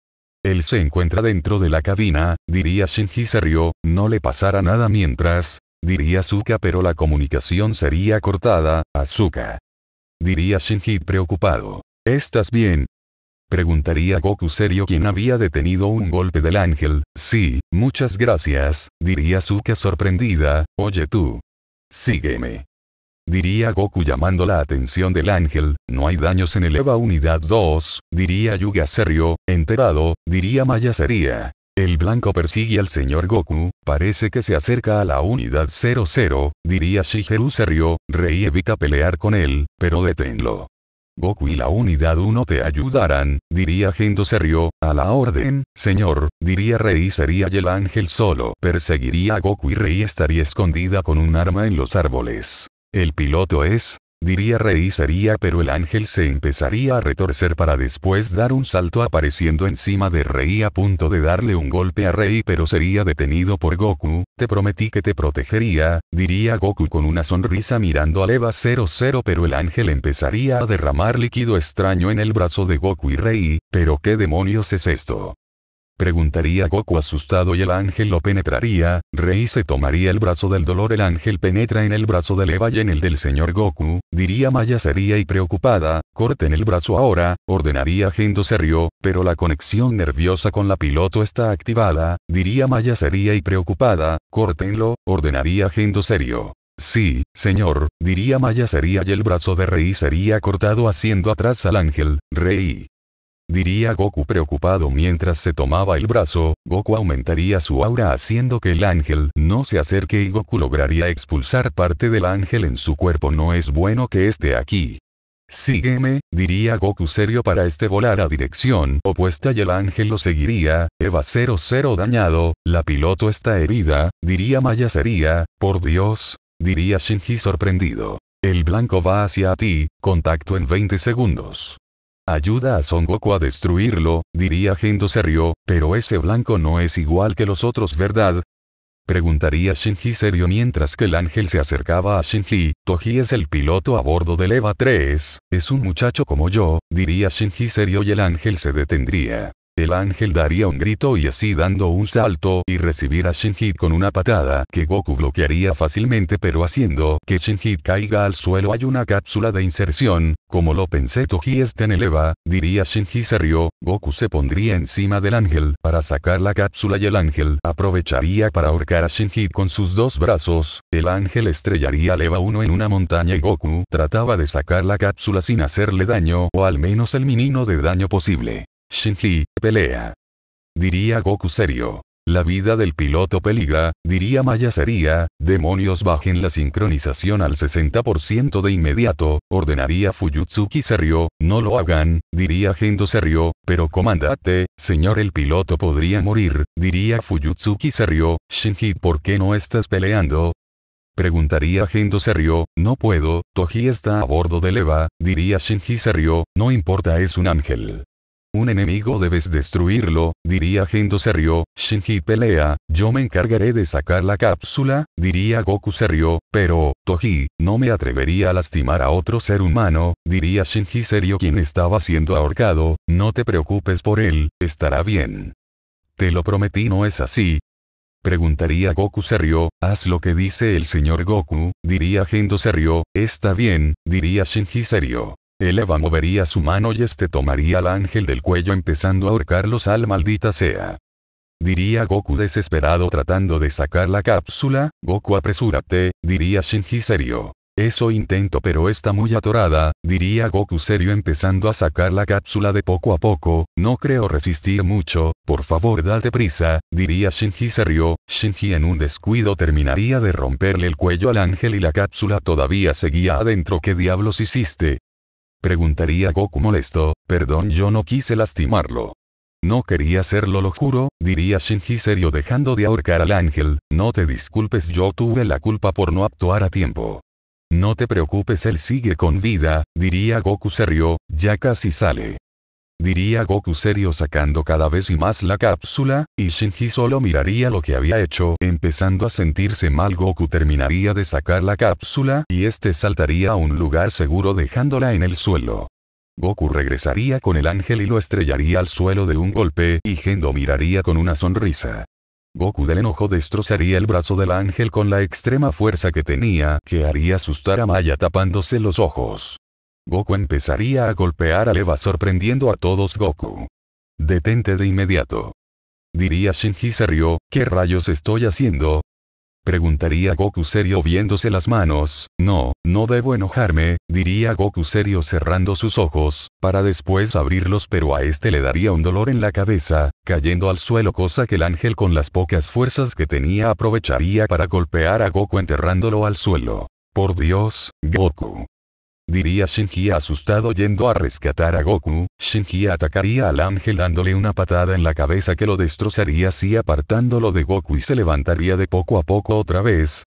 Él se encuentra dentro de la cabina, diría Shinji serio, no le pasará nada mientras, diría Zuka pero la comunicación sería cortada, Asuka. Diría Shinji preocupado. ¿Estás bien? Preguntaría Goku serio quien había detenido un golpe del ángel, sí, muchas gracias, diría Zuka sorprendida, oye tú. Sígueme diría Goku llamando la atención del ángel, no hay daños en el EVA Unidad 2, diría Yuga serio, enterado, diría Maya sería. El blanco persigue al señor Goku, parece que se acerca a la unidad 00, diría Shigeru serio, Rey evita pelear con él, pero deténlo. Goku y la unidad 1 te ayudarán, diría Gendo serio, a la orden, señor, diría Rey sería y el ángel solo perseguiría a Goku y Rey estaría escondida con un arma en los árboles. El piloto es, diría Rey sería pero el ángel se empezaría a retorcer para después dar un salto apareciendo encima de Rey a punto de darle un golpe a Rey pero sería detenido por Goku, te prometí que te protegería, diría Goku con una sonrisa mirando a Eva 00 pero el ángel empezaría a derramar líquido extraño en el brazo de Goku y Rey, pero qué demonios es esto. Preguntaría Goku asustado y el ángel lo penetraría, Rey se tomaría el brazo del dolor el ángel penetra en el brazo de Eva y en el del señor Goku, diría Maya sería y preocupada, corten el brazo ahora, ordenaría Gendo serio, pero la conexión nerviosa con la piloto está activada, diría Maya sería y preocupada, córtenlo, ordenaría Gendo serio. Sí, señor, diría Maya sería y el brazo de Rey sería cortado haciendo atrás al ángel, Rey diría Goku preocupado mientras se tomaba el brazo, Goku aumentaría su aura haciendo que el ángel no se acerque y Goku lograría expulsar parte del ángel en su cuerpo no es bueno que esté aquí. Sígueme, diría Goku serio para este volar a dirección opuesta y el ángel lo seguiría, Eva 00 dañado, la piloto está herida, diría Maya sería, por Dios, diría Shinji sorprendido. El blanco va hacia ti, contacto en 20 segundos. Ayuda a Son Goku a destruirlo, diría Gendo serio, pero ese blanco no es igual que los otros ¿verdad? Preguntaría Shinji serio mientras que el ángel se acercaba a Shinji, Toji es el piloto a bordo del EVA 3, es un muchacho como yo, diría Shinji serio y el ángel se detendría. El ángel daría un grito y así dando un salto y recibir a Shinji con una patada que Goku bloquearía fácilmente pero haciendo que Shinji caiga al suelo hay una cápsula de inserción, como lo pensé Toji en el EVA, diría Shinji se rió, Goku se pondría encima del ángel para sacar la cápsula y el ángel aprovecharía para ahorcar a Shinji con sus dos brazos, el ángel estrellaría el EVA 1 en una montaña y Goku trataba de sacar la cápsula sin hacerle daño o al menos el mínimo de daño posible. Shinji, pelea. Diría Goku serio. La vida del piloto peligra, diría Maya sería, demonios bajen la sincronización al 60% de inmediato, ordenaría Fuyutsuki serio, no lo hagan, diría Gendo serio, pero comándate, señor el piloto podría morir, diría Fuyutsuki serio, Shinji ¿por qué no estás peleando? Preguntaría Gendo serio, no puedo, Toji está a bordo del Eva, diría Shinji serio, no importa es un ángel. Un enemigo debes destruirlo, diría Gendo Serio, Shinji pelea, yo me encargaré de sacar la cápsula, diría Goku Serio, pero, Toji, no me atrevería a lastimar a otro ser humano, diría Shinji serio quien estaba siendo ahorcado, no te preocupes por él, estará bien. Te lo prometí no es así, preguntaría Goku Serio, haz lo que dice el señor Goku, diría Gendo Serio, está bien, diría Shinji serio. El Eva movería su mano y este tomaría al ángel del cuello empezando a ahorcarlos al maldita sea. Diría Goku desesperado tratando de sacar la cápsula, Goku apresúrate, diría Shinji serio. Eso intento pero está muy atorada, diría Goku serio empezando a sacar la cápsula de poco a poco, no creo resistir mucho, por favor date prisa, diría Shinji serio, Shinji en un descuido terminaría de romperle el cuello al ángel y la cápsula todavía seguía adentro ¿qué diablos hiciste? Preguntaría Goku molesto, perdón yo no quise lastimarlo. No quería hacerlo lo juro, diría Shinji serio dejando de ahorcar al ángel, no te disculpes yo tuve la culpa por no actuar a tiempo. No te preocupes él sigue con vida, diría Goku serio, ya casi sale diría Goku serio sacando cada vez y más la cápsula, y Shinji solo miraría lo que había hecho. Empezando a sentirse mal Goku terminaría de sacar la cápsula y este saltaría a un lugar seguro dejándola en el suelo. Goku regresaría con el ángel y lo estrellaría al suelo de un golpe y Gendo miraría con una sonrisa. Goku del enojo destrozaría el brazo del ángel con la extrema fuerza que tenía, que haría asustar a Maya tapándose los ojos. Goku empezaría a golpear a Leva sorprendiendo a todos Goku. Detente de inmediato. Diría Shinji se ¿qué rayos estoy haciendo? Preguntaría Goku serio viéndose las manos, no, no debo enojarme, diría Goku serio cerrando sus ojos, para después abrirlos pero a este le daría un dolor en la cabeza, cayendo al suelo cosa que el ángel con las pocas fuerzas que tenía aprovecharía para golpear a Goku enterrándolo al suelo. Por Dios, Goku diría Shinji asustado yendo a rescatar a Goku, Shinji atacaría al ángel dándole una patada en la cabeza que lo destrozaría así apartándolo de Goku y se levantaría de poco a poco otra vez.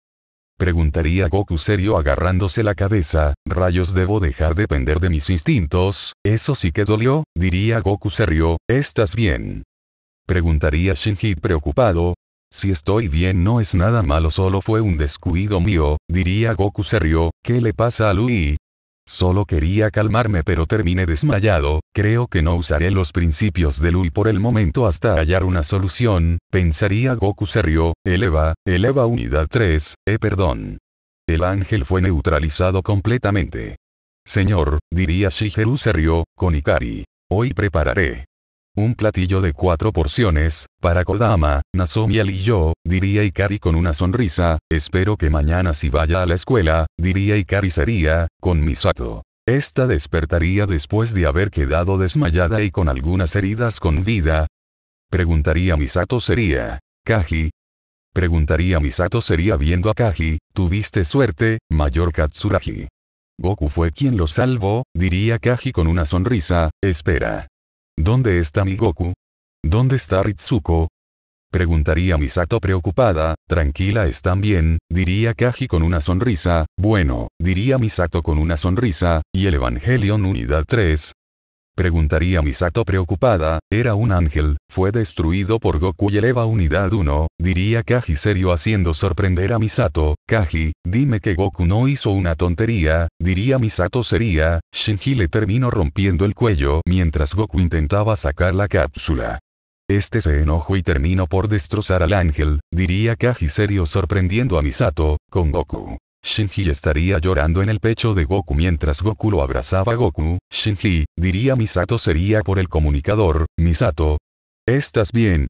Preguntaría Goku serio agarrándose la cabeza, rayos debo dejar de depender de mis instintos, eso sí que dolió, diría Goku serio, ¿estás bien? Preguntaría Shinji preocupado, si estoy bien no es nada malo solo fue un descuido mío, diría Goku serio, ¿qué le pasa a Lui? Solo quería calmarme pero terminé desmayado, creo que no usaré los principios de Lui por el momento hasta hallar una solución, pensaría Goku se eleva, eleva unidad 3, eh perdón. El ángel fue neutralizado completamente. Señor, diría Shigeru se rió, con Ikari. Hoy prepararé un platillo de cuatro porciones, para Kodama, Nasomi y yo, diría Ikari con una sonrisa, espero que mañana si vaya a la escuela, diría Ikari sería, con Misato. Esta despertaría después de haber quedado desmayada y con algunas heridas con vida. Preguntaría Misato sería, Kaji. Preguntaría Misato sería viendo a Kaji, tuviste suerte, mayor Katsuragi. Goku fue quien lo salvó, diría Kaji con una sonrisa, espera. ¿Dónde está mi Goku? ¿Dónde está Ritsuko? Preguntaría Misato preocupada, tranquila están bien, diría Kaji con una sonrisa, bueno, diría Misato con una sonrisa, y el Evangelion Unidad 3, Preguntaría Misato preocupada, era un ángel, fue destruido por Goku y eleva unidad 1, diría Kaji serio haciendo sorprender a Misato, Kaji, dime que Goku no hizo una tontería, diría Misato sería, Shinji le terminó rompiendo el cuello mientras Goku intentaba sacar la cápsula. Este se enojó y terminó por destrozar al ángel, diría Kaji serio sorprendiendo a Misato, con Goku. Shinji estaría llorando en el pecho de Goku mientras Goku lo abrazaba a Goku, Shinji, diría Misato sería por el comunicador, Misato. ¿Estás bien?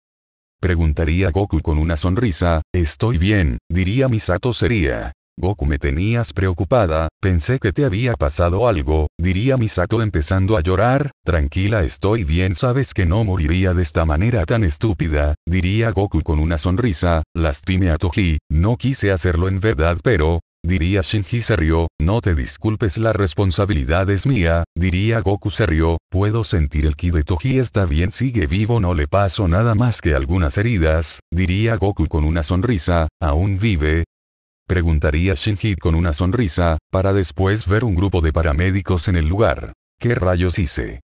Preguntaría Goku con una sonrisa, estoy bien, diría Misato sería. Goku me tenías preocupada, pensé que te había pasado algo, diría Misato empezando a llorar, tranquila estoy bien sabes que no moriría de esta manera tan estúpida, diría Goku con una sonrisa, lastime a Toji, no quise hacerlo en verdad pero, diría Shinji se no te disculpes la responsabilidad es mía, diría Goku serio, puedo sentir el ki de Toji está bien sigue vivo no le paso nada más que algunas heridas, diría Goku con una sonrisa, aún vive, preguntaría Shinji con una sonrisa, para después ver un grupo de paramédicos en el lugar. ¿Qué rayos hice?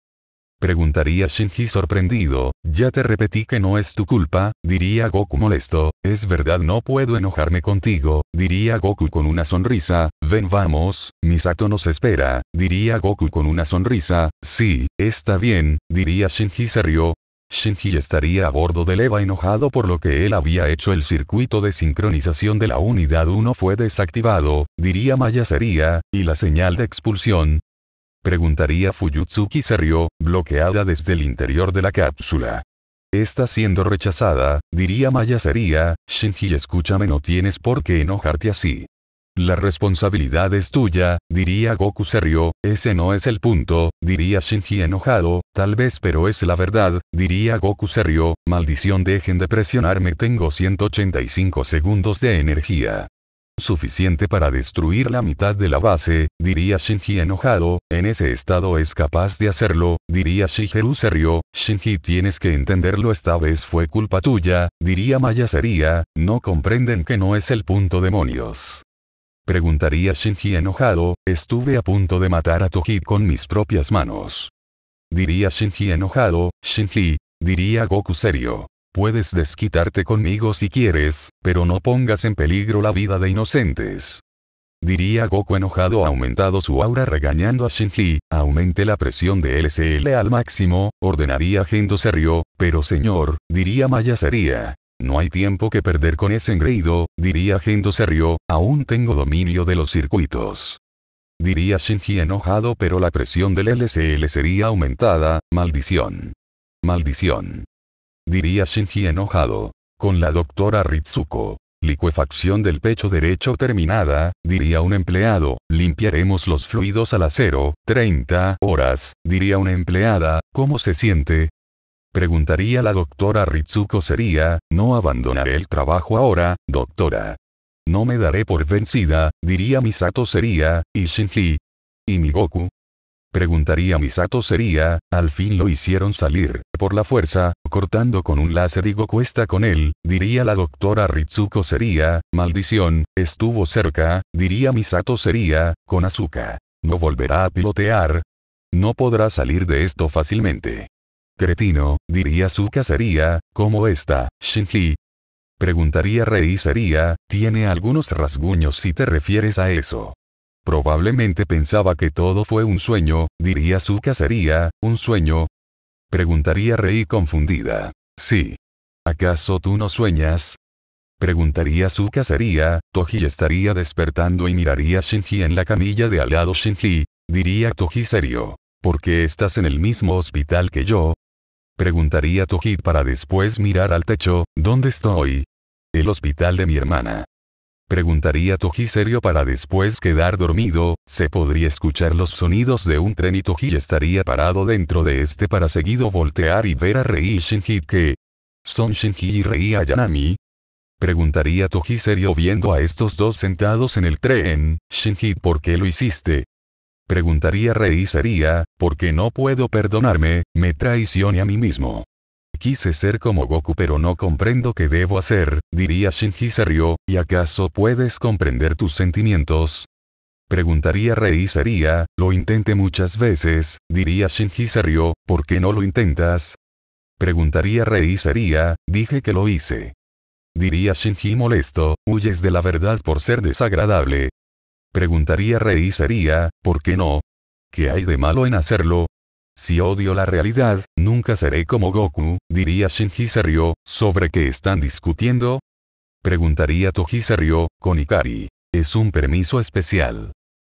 Preguntaría Shinji sorprendido, ya te repetí que no es tu culpa, diría Goku molesto, es verdad no puedo enojarme contigo, diría Goku con una sonrisa, ven vamos, Misato nos espera, diría Goku con una sonrisa, sí, está bien, diría Shinji se rió, Shinji estaría a bordo del EVA enojado por lo que él había hecho el circuito de sincronización de la unidad 1 fue desactivado, diría Maya sería, y la señal de expulsión, Preguntaría Fuyutsuki serio, bloqueada desde el interior de la cápsula. Está siendo rechazada, diría Maya sería, Shinji escúchame no tienes por qué enojarte así. La responsabilidad es tuya, diría Goku serio, ese no es el punto, diría Shinji enojado, tal vez pero es la verdad, diría Goku serio, maldición dejen de presionarme tengo 185 segundos de energía. Suficiente para destruir la mitad de la base, diría Shinji enojado, en ese estado es capaz de hacerlo, diría Shigeru serio, Shinji tienes que entenderlo esta vez fue culpa tuya, diría Maya sería, no comprenden que no es el punto demonios. Preguntaría Shinji enojado, estuve a punto de matar a Toji con mis propias manos. Diría Shinji enojado, Shinji, diría Goku serio. Puedes desquitarte conmigo si quieres, pero no pongas en peligro la vida de inocentes. Diría Goku enojado aumentado su aura regañando a Shinji, aumente la presión de LCL al máximo, ordenaría Gendo se rió, pero señor, diría Maya sería. No hay tiempo que perder con ese engreído, diría Gendo se rió, aún tengo dominio de los circuitos. Diría Shinji enojado pero la presión del LCL sería aumentada, maldición. Maldición diría Shinji enojado. Con la doctora Ritsuko. Licuefacción del pecho derecho terminada, diría un empleado, limpiaremos los fluidos al acero, 30 horas, diría una empleada, ¿cómo se siente? Preguntaría la doctora Ritsuko sería, no abandonaré el trabajo ahora, doctora. No me daré por vencida, diría Misato sería, y Shinji. Y mi Goku. Preguntaría Misato sería, al fin lo hicieron salir, por la fuerza, cortando con un láser y Goku con él, diría la doctora Ritsuko sería, maldición, estuvo cerca, diría Misato sería, con Azuka. No volverá a pilotear. No podrá salir de esto fácilmente. Cretino, diría Azuka sería, ¿cómo está, Shinji? Preguntaría Rei sería, ¿tiene algunos rasguños si te refieres a eso? Probablemente pensaba que todo fue un sueño, diría su cacería, un sueño. Preguntaría Rey confundida. Sí. ¿Acaso tú no sueñas? Preguntaría su casería, Toji estaría despertando y miraría a Shinji en la camilla de al lado Shinji, diría Toji serio. ¿Por qué estás en el mismo hospital que yo? Preguntaría Toji para después mirar al techo, ¿dónde estoy? El hospital de mi hermana. Preguntaría Toji serio para después quedar dormido, se podría escuchar los sonidos de un tren y Toji estaría parado dentro de este para seguido voltear y ver a Rei y Shinji que... ¿Son Shinji y Rei Ayanami? Preguntaría Toji serio viendo a estos dos sentados en el tren, Shinji ¿por qué lo hiciste? Preguntaría Rei sería, porque no puedo perdonarme, me traicioné a mí mismo. Quise ser como Goku pero no comprendo qué debo hacer, diría Shinji se ¿y acaso puedes comprender tus sentimientos? Preguntaría Rei sería, lo intenté muchas veces, diría Shinji se ¿por qué no lo intentas? Preguntaría Rei sería, dije que lo hice. Diría Shinji molesto, huyes de la verdad por ser desagradable. Preguntaría Rei sería, ¿por qué no? ¿Qué hay de malo en hacerlo? Si odio la realidad, nunca seré como Goku, diría Shinji se ¿sobre qué están discutiendo? Preguntaría Toji se con Ikari. Es un permiso especial.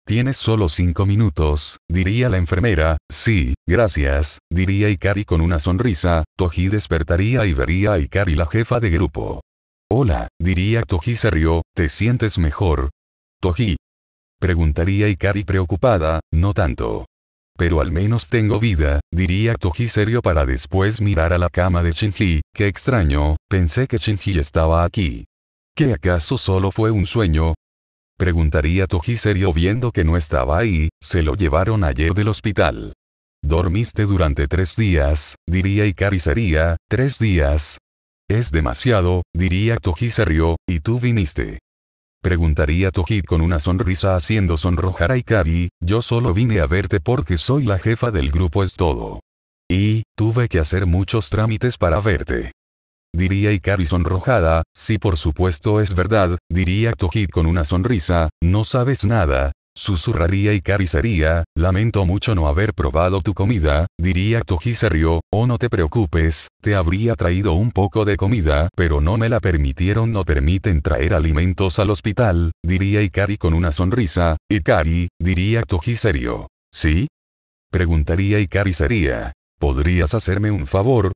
Tienes solo cinco minutos, diría la enfermera, sí, gracias, diría Ikari con una sonrisa, Toji despertaría y vería a Ikari la jefa de grupo. Hola, diría Toji se ¿te sientes mejor? Toji. Preguntaría Ikari preocupada, no tanto. Pero al menos tengo vida, diría Toji serio para después mirar a la cama de Shinji, qué extraño, pensé que Shinji estaba aquí. ¿Qué acaso solo fue un sueño? Preguntaría Toji serio viendo que no estaba ahí, se lo llevaron ayer del hospital. Dormiste durante tres días, diría y sería, tres días. Es demasiado, diría Toji serio, y tú viniste. Preguntaría Tohit con una sonrisa haciendo sonrojar a Ikari, yo solo vine a verte porque soy la jefa del grupo es todo. Y, tuve que hacer muchos trámites para verte. Diría Ikari sonrojada, si por supuesto es verdad, diría Tohit con una sonrisa, no sabes nada, Susurraría y sería, lamento mucho no haber probado tu comida, diría Tojiserio, o oh no te preocupes, te habría traído un poco de comida, pero no me la permitieron no permiten traer alimentos al hospital, diría Ikari con una sonrisa, Ikari, diría Toji ¿Sí? Preguntaría Ikari sería. ¿Podrías hacerme un favor?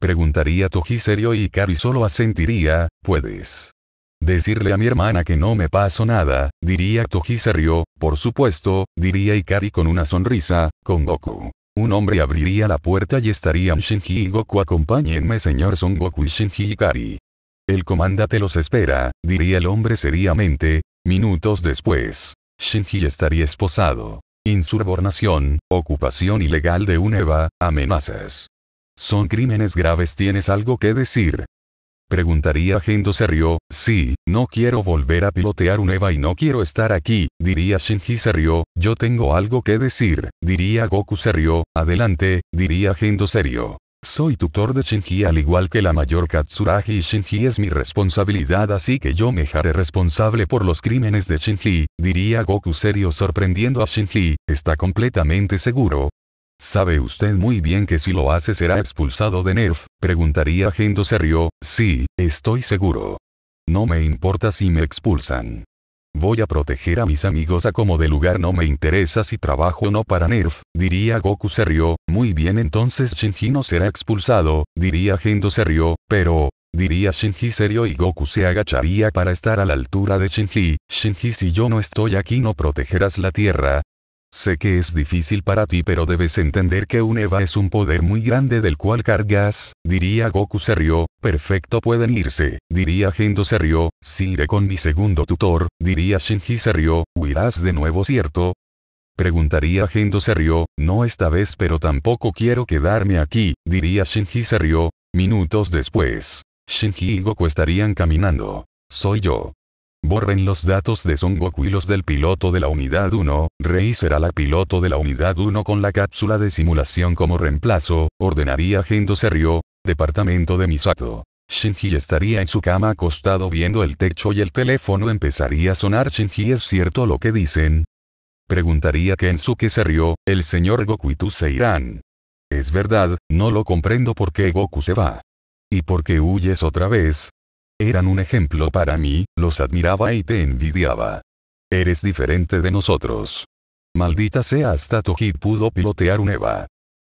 Preguntaría Toji y Ikari solo asentiría, puedes. Decirle a mi hermana que no me pasó nada, diría Toji se rió, por supuesto, diría Ikari con una sonrisa, con Goku. Un hombre abriría la puerta y estarían Shinji y Goku acompáñenme señor Son Goku y Shinji Ikari. El comandante los espera, diría el hombre seriamente, minutos después. Shinji estaría esposado. Insurbornación, ocupación ilegal de un EVA, amenazas. Son crímenes graves tienes algo que decir, Preguntaría Gendo serio, sí, no quiero volver a pilotear un EVA y no quiero estar aquí, diría Shinji serio, yo tengo algo que decir, diría Goku serio, adelante, diría Gendo serio. Soy tutor de Shinji al igual que la mayor Katsuragi y Shinji es mi responsabilidad así que yo me haré responsable por los crímenes de Shinji, diría Goku serio sorprendiendo a Shinji, está completamente seguro, ¿Sabe usted muy bien que si lo hace será expulsado de NERF? Preguntaría Gendo serio, sí, estoy seguro. No me importa si me expulsan. Voy a proteger a mis amigos a como de lugar no me interesa si trabajo o no para Nerf, diría Goku serio, muy bien entonces Shinji no será expulsado, diría Gendo se pero... Diría Shinji serio y Goku se agacharía para estar a la altura de Shinji, Shinji si yo no estoy aquí no protegerás la tierra, Sé que es difícil para ti pero debes entender que un Eva es un poder muy grande del cual cargas, diría Goku se perfecto pueden irse, diría Gendo se si iré con mi segundo tutor, diría Shinji se huirás de nuevo cierto, preguntaría Gendo se no esta vez pero tampoco quiero quedarme aquí, diría Shinji se minutos después. Shinji y Goku estarían caminando. Soy yo borren los datos de Son Goku y los del piloto de la unidad 1, Rey será la piloto de la unidad 1 con la cápsula de simulación como reemplazo, ordenaría Gendo Serio, departamento de Misato. Shinji estaría en su cama acostado viendo el techo y el teléfono empezaría a sonar Shinji es cierto lo que dicen. Preguntaría Kensuke Serio, el señor Goku y tú se irán. Es verdad, no lo comprendo por qué Goku se va. ¿Y por qué huyes otra vez? eran un ejemplo para mí, los admiraba y te envidiaba. Eres diferente de nosotros. Maldita sea hasta Tohid pudo pilotear un Eva.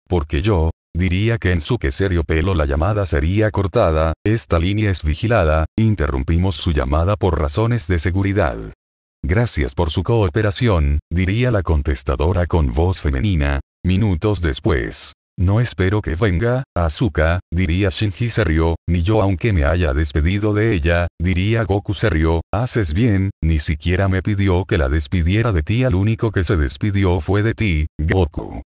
Porque yo, diría que en su que serio pelo la llamada sería cortada, esta línea es vigilada, interrumpimos su llamada por razones de seguridad. Gracias por su cooperación, diría la contestadora con voz femenina, minutos después. No espero que venga, Azuka, diría Shinji se rió, ni yo aunque me haya despedido de ella, diría Goku se rió, haces bien, ni siquiera me pidió que la despidiera de ti al único que se despidió fue de ti, Goku.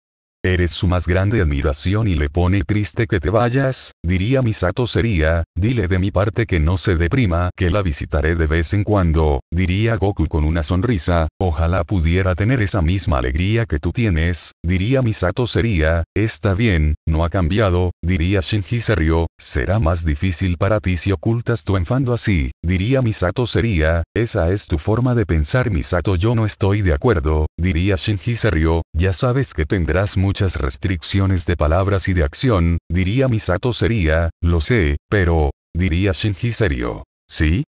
Eres su más grande admiración y le pone triste que te vayas, diría Misato sería, dile de mi parte que no se deprima, que la visitaré de vez en cuando, diría Goku con una sonrisa, ojalá pudiera tener esa misma alegría que tú tienes, diría Misato sería, está bien, no ha cambiado, diría Shinji serio, será más difícil para ti si ocultas tu enfado así, diría Misato sería, esa es tu forma de pensar Misato yo no estoy de acuerdo, diría Shinji serio, ya sabes que tendrás muy muchas restricciones de palabras y de acción, diría Misato sería, lo sé, pero, diría Shinji serio. ¿Sí?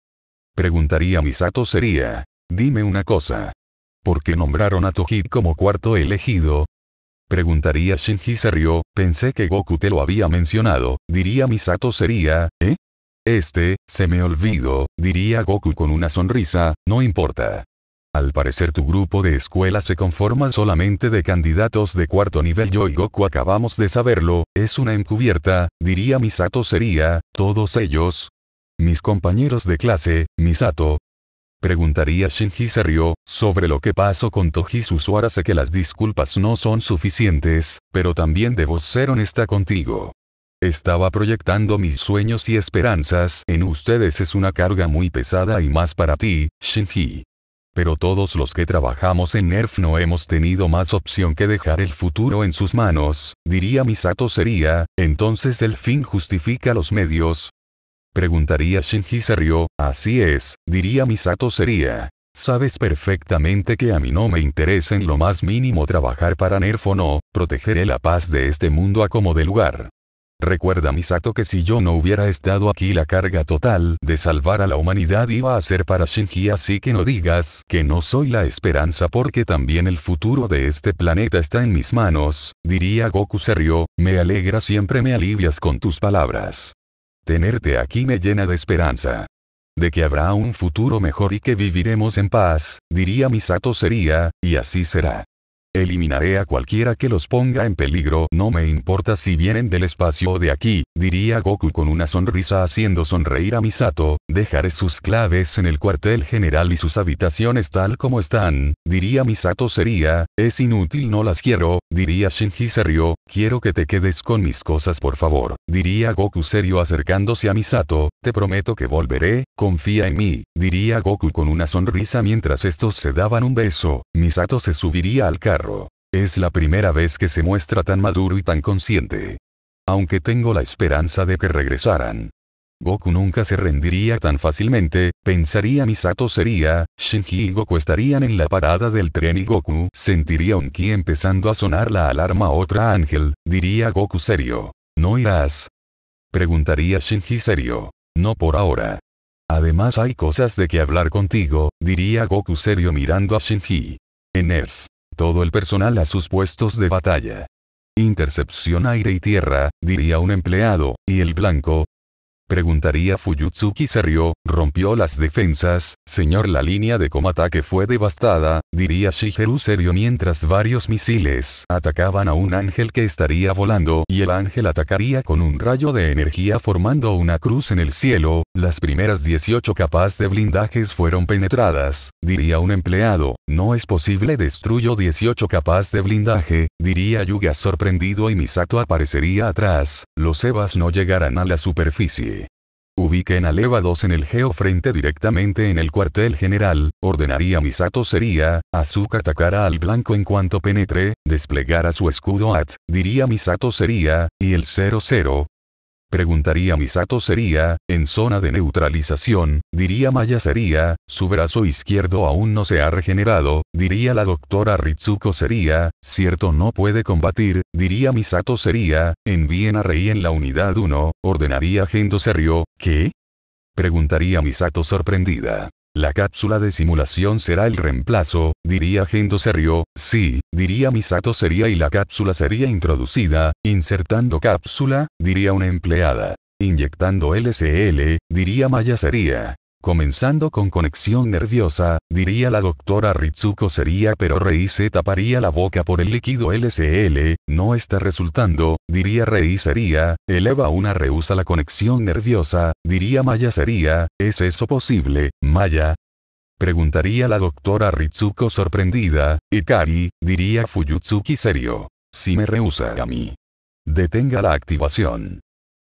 Preguntaría Misato sería. Dime una cosa. ¿Por qué nombraron a Toji como cuarto elegido? Preguntaría Shinji serio, pensé que Goku te lo había mencionado, diría Misato sería, ¿eh? Este, se me olvidó, diría Goku con una sonrisa, no importa. Al parecer tu grupo de escuela se conforma solamente de candidatos de cuarto nivel yo y Goku acabamos de saberlo, es una encubierta, diría Misato sería, todos ellos. Mis compañeros de clase, Misato. Preguntaría Shinji se sobre lo que pasó con Toji Susuara sé que las disculpas no son suficientes, pero también debo ser honesta contigo. Estaba proyectando mis sueños y esperanzas en ustedes es una carga muy pesada y más para ti, Shinji. Pero todos los que trabajamos en NERF no hemos tenido más opción que dejar el futuro en sus manos, diría Misato sería, entonces el fin justifica los medios. Preguntaría Shinji Serio, así es, diría Misato sería. Sabes perfectamente que a mí no me interesa en lo más mínimo trabajar para Nerf o no, protegeré la paz de este mundo a como de lugar. Recuerda Misato que si yo no hubiera estado aquí la carga total de salvar a la humanidad iba a ser para Shinji así que no digas que no soy la esperanza porque también el futuro de este planeta está en mis manos, diría Goku serio, me alegra siempre me alivias con tus palabras. Tenerte aquí me llena de esperanza. De que habrá un futuro mejor y que viviremos en paz, diría Misato sería, y así será. Eliminaré a cualquiera que los ponga en peligro. No me importa si vienen del espacio o de aquí, diría Goku con una sonrisa haciendo sonreír a Misato. Dejaré sus claves en el cuartel general y sus habitaciones tal como están, diría Misato sería, es inútil no las quiero, diría Shinji serio, quiero que te quedes con mis cosas por favor, diría Goku serio acercándose a Misato, te prometo que volveré, confía en mí, diría Goku con una sonrisa mientras estos se daban un beso, Misato se subiría al carro es la primera vez que se muestra tan maduro y tan consciente. Aunque tengo la esperanza de que regresaran. Goku nunca se rendiría tan fácilmente, pensaría Misato sería, Shinji y Goku estarían en la parada del tren y Goku sentiría un ki empezando a sonar la alarma otra ángel, diría Goku serio. ¿No irás? Preguntaría Shinji serio. No por ahora. Además hay cosas de que hablar contigo, diría Goku serio mirando a Shinji. En todo el personal a sus puestos de batalla. Intercepción aire y tierra, diría un empleado, y el blanco, Preguntaría Fuyutsuki Serio, rompió las defensas, señor la línea de comata que fue devastada, diría Shigeru serio mientras varios misiles atacaban a un ángel que estaría volando y el ángel atacaría con un rayo de energía formando una cruz en el cielo, las primeras 18 capas de blindajes fueron penetradas, diría un empleado, no es posible destruyo 18 capas de blindaje, diría Yuga sorprendido y Misato aparecería atrás, los Evas no llegarán a la superficie. Ubiquen a Leva 2 en el geofrente directamente en el cuartel general, ordenaría Misato sería, Azuka atacará al blanco en cuanto penetre, desplegara su escudo AT, diría Misato sería, y el 00, Preguntaría Misato sería, en zona de neutralización, diría Maya sería, su brazo izquierdo aún no se ha regenerado, diría la doctora Ritsuko sería, cierto no puede combatir, diría Misato sería, envíen a Rei en la unidad 1, ordenaría Gendo serio, ¿qué? Preguntaría Misato sorprendida. La cápsula de simulación será el reemplazo, diría Gendo Serio, sí, diría Misato sería y la cápsula sería introducida, insertando cápsula, diría una empleada. Inyectando LCL, diría Maya sería. Comenzando con conexión nerviosa, diría la doctora Ritsuko sería pero Rei se taparía la boca por el líquido LCL, no está resultando, diría Rei sería, eleva una rehúsa la conexión nerviosa, diría Maya sería, ¿es eso posible, Maya? Preguntaría la doctora Ritsuko sorprendida, Ikari, diría Fuyutsuki serio. Si me rehúsa a mí. Detenga la activación.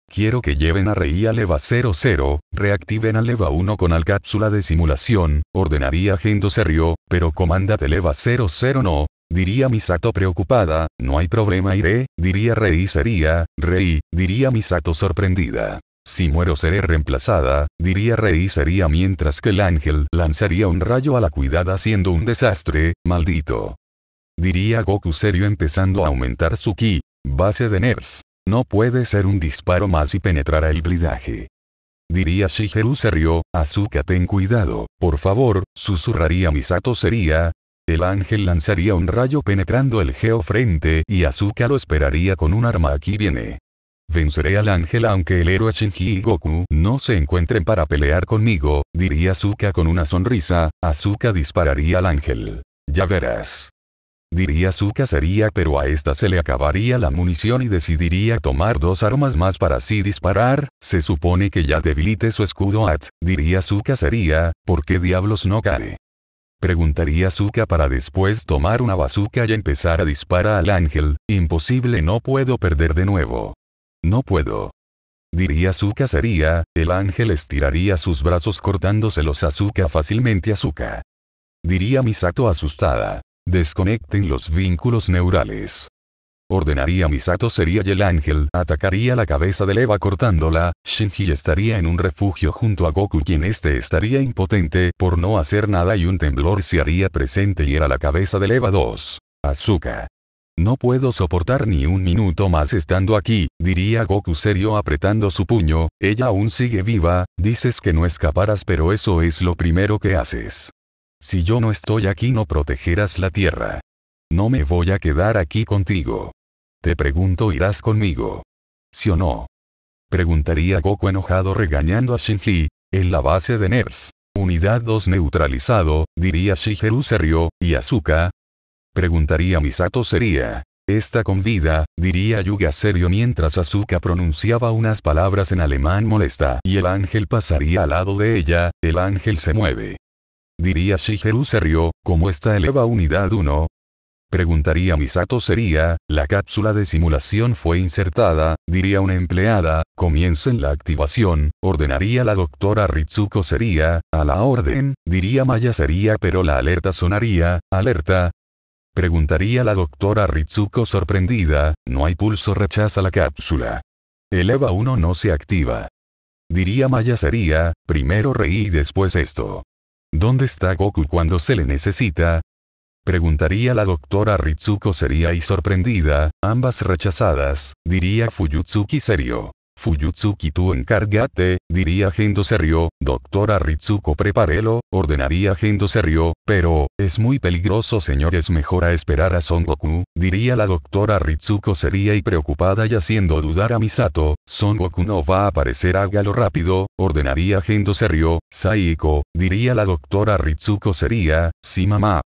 Quiero que lleven a Rei a leva 00, reactiven a leva 1 con la cápsula de simulación, ordenaría Gendo serio, pero comándate leva 00 no, diría Misato preocupada, no hay problema iré, diría Rei sería, Rei, diría Misato sorprendida. Si muero seré reemplazada, diría Rei sería mientras que el ángel lanzaría un rayo a la cuidada haciendo un desastre, maldito. Diría Goku serio empezando a aumentar su ki, base de nerf. No puede ser un disparo más y penetrará el blindaje. Diría Shigeru se rió, Azuka ten cuidado, por favor, susurraría Misato sería. El ángel lanzaría un rayo penetrando el geo frente y Azuka lo esperaría con un arma aquí viene. Venceré al ángel aunque el héroe Shinji y Goku no se encuentren para pelear conmigo, diría Azuka con una sonrisa, Azuka dispararía al ángel. Ya verás diría su cacería pero a esta se le acabaría la munición y decidiría tomar dos armas más para así disparar, se supone que ya debilite su escudo at, diría su cacería, ¿por qué diablos no cae? Preguntaría Zuka para después tomar una bazooka y empezar a disparar al ángel, imposible no puedo perder de nuevo. No puedo. Diría su sería, el ángel estiraría sus brazos cortándoselos a Zuka fácilmente a Diría Misato asustada. Desconecten los vínculos neurales. Ordenaría Misato sería y el ángel atacaría la cabeza de Eva cortándola, Shinji estaría en un refugio junto a Goku quien este estaría impotente por no hacer nada y un temblor se haría presente y era la cabeza de Eva 2. Azuka. No puedo soportar ni un minuto más estando aquí, diría Goku serio apretando su puño, ella aún sigue viva, dices que no escaparás pero eso es lo primero que haces si yo no estoy aquí no protegerás la tierra. No me voy a quedar aquí contigo. Te pregunto irás conmigo. ¿Sí o no? Preguntaría Goku enojado regañando a Shinji, en la base de Nerf. Unidad 2 neutralizado, diría Shigeru Serio, y Asuka. Preguntaría Misato sería. Esta con vida, diría Yuga Serio mientras Asuka pronunciaba unas palabras en alemán molesta y el ángel pasaría al lado de ella, el ángel se mueve diría Shigeru se ¿cómo está eleva unidad 1? Preguntaría Misato sería, la cápsula de simulación fue insertada, diría una empleada, comiencen la activación, ordenaría la doctora Ritsuko sería, a la orden, diría Maya sería pero la alerta sonaría, alerta. Preguntaría la doctora Ritsuko sorprendida, no hay pulso rechaza la cápsula. El EVA 1 no se activa. Diría Maya sería, primero reí y después esto. ¿Dónde está Goku cuando se le necesita? Preguntaría la doctora Ritsuko seria y sorprendida, ambas rechazadas, diría Fuyutsuki serio. Fuyutsuki tú encárgate, diría Gendo serio, doctora Ritsuko prepárelo, ordenaría Gendo serio, pero, es muy peligroso señores mejor a esperar a Son Goku, diría la doctora Ritsuko sería y preocupada y haciendo dudar a Misato, Son Goku no va a aparecer hágalo rápido, ordenaría Gendo serio, Saiko, diría la doctora Ritsuko sería, sí mamá.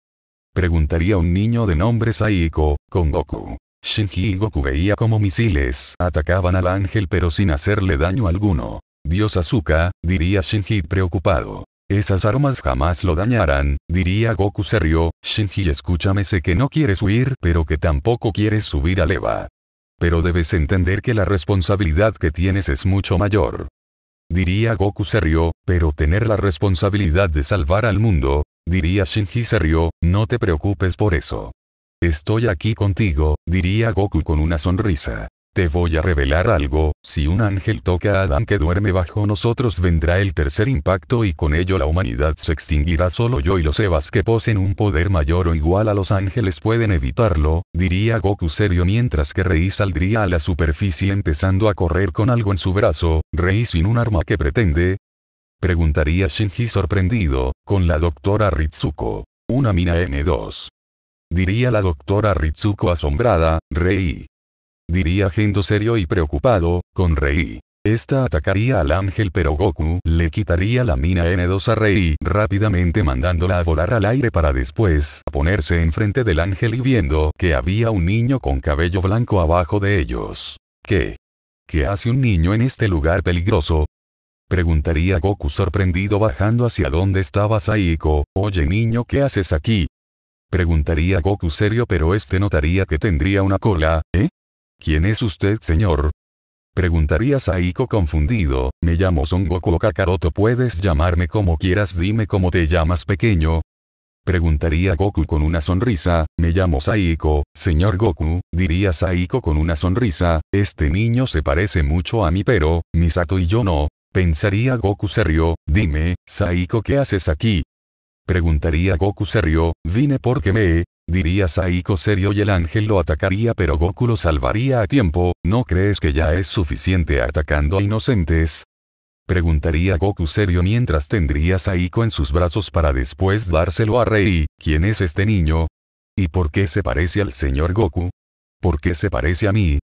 Preguntaría un niño de nombre Saiko, con Goku. Shinji y Goku veía como misiles atacaban al ángel pero sin hacerle daño alguno. Dios Azuka, diría Shinji preocupado. Esas armas jamás lo dañarán, diría Goku se Shinji escúchame sé que no quieres huir pero que tampoco quieres subir a leva. Pero debes entender que la responsabilidad que tienes es mucho mayor. Diría Goku serio, pero tener la responsabilidad de salvar al mundo, diría Shinji serio, no te preocupes por eso. Estoy aquí contigo, diría Goku con una sonrisa. Te voy a revelar algo, si un ángel toca a Adam que duerme bajo nosotros vendrá el tercer impacto y con ello la humanidad se extinguirá solo yo y los Evas que poseen un poder mayor o igual a los ángeles pueden evitarlo, diría Goku serio mientras que Rei saldría a la superficie empezando a correr con algo en su brazo, Rei sin un arma que pretende, preguntaría Shinji sorprendido, con la doctora Ritsuko. Una mina N2. Diría la doctora Ritsuko asombrada, Rei. Diría Gendo serio y preocupado, con Rei. Esta atacaría al ángel pero Goku le quitaría la mina N2 a Rei rápidamente mandándola a volar al aire para después ponerse enfrente del ángel y viendo que había un niño con cabello blanco abajo de ellos. ¿Qué? ¿Qué hace un niño en este lugar peligroso? Preguntaría Goku sorprendido bajando hacia donde estaba Saiko, oye niño ¿qué haces aquí? Preguntaría Goku serio pero este notaría que tendría una cola, ¿eh? ¿Quién es usted señor? Preguntaría Saiko confundido, me llamo Son Goku o Kakaroto puedes llamarme como quieras dime cómo te llamas pequeño. Preguntaría Goku con una sonrisa, me llamo Saiko, señor Goku, diría Saiko con una sonrisa, este niño se parece mucho a mí pero, Misato y yo no. Pensaría Goku serio, dime, Saiko ¿qué haces aquí? Preguntaría Goku serio, vine porque me... Diría Saiko serio y el ángel lo atacaría pero Goku lo salvaría a tiempo, ¿no crees que ya es suficiente atacando a inocentes? Preguntaría Goku serio mientras tendría Saiko en sus brazos para después dárselo a Rei, ¿quién es este niño? ¿Y por qué se parece al señor Goku? ¿Por qué se parece a mí?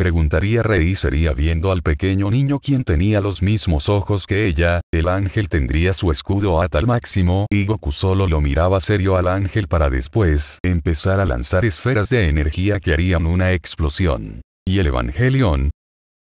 preguntaría Rey sería viendo al pequeño niño quien tenía los mismos ojos que ella, el ángel tendría su escudo a tal máximo y Goku solo lo miraba serio al ángel para después empezar a lanzar esferas de energía que harían una explosión. ¿Y el Evangelion?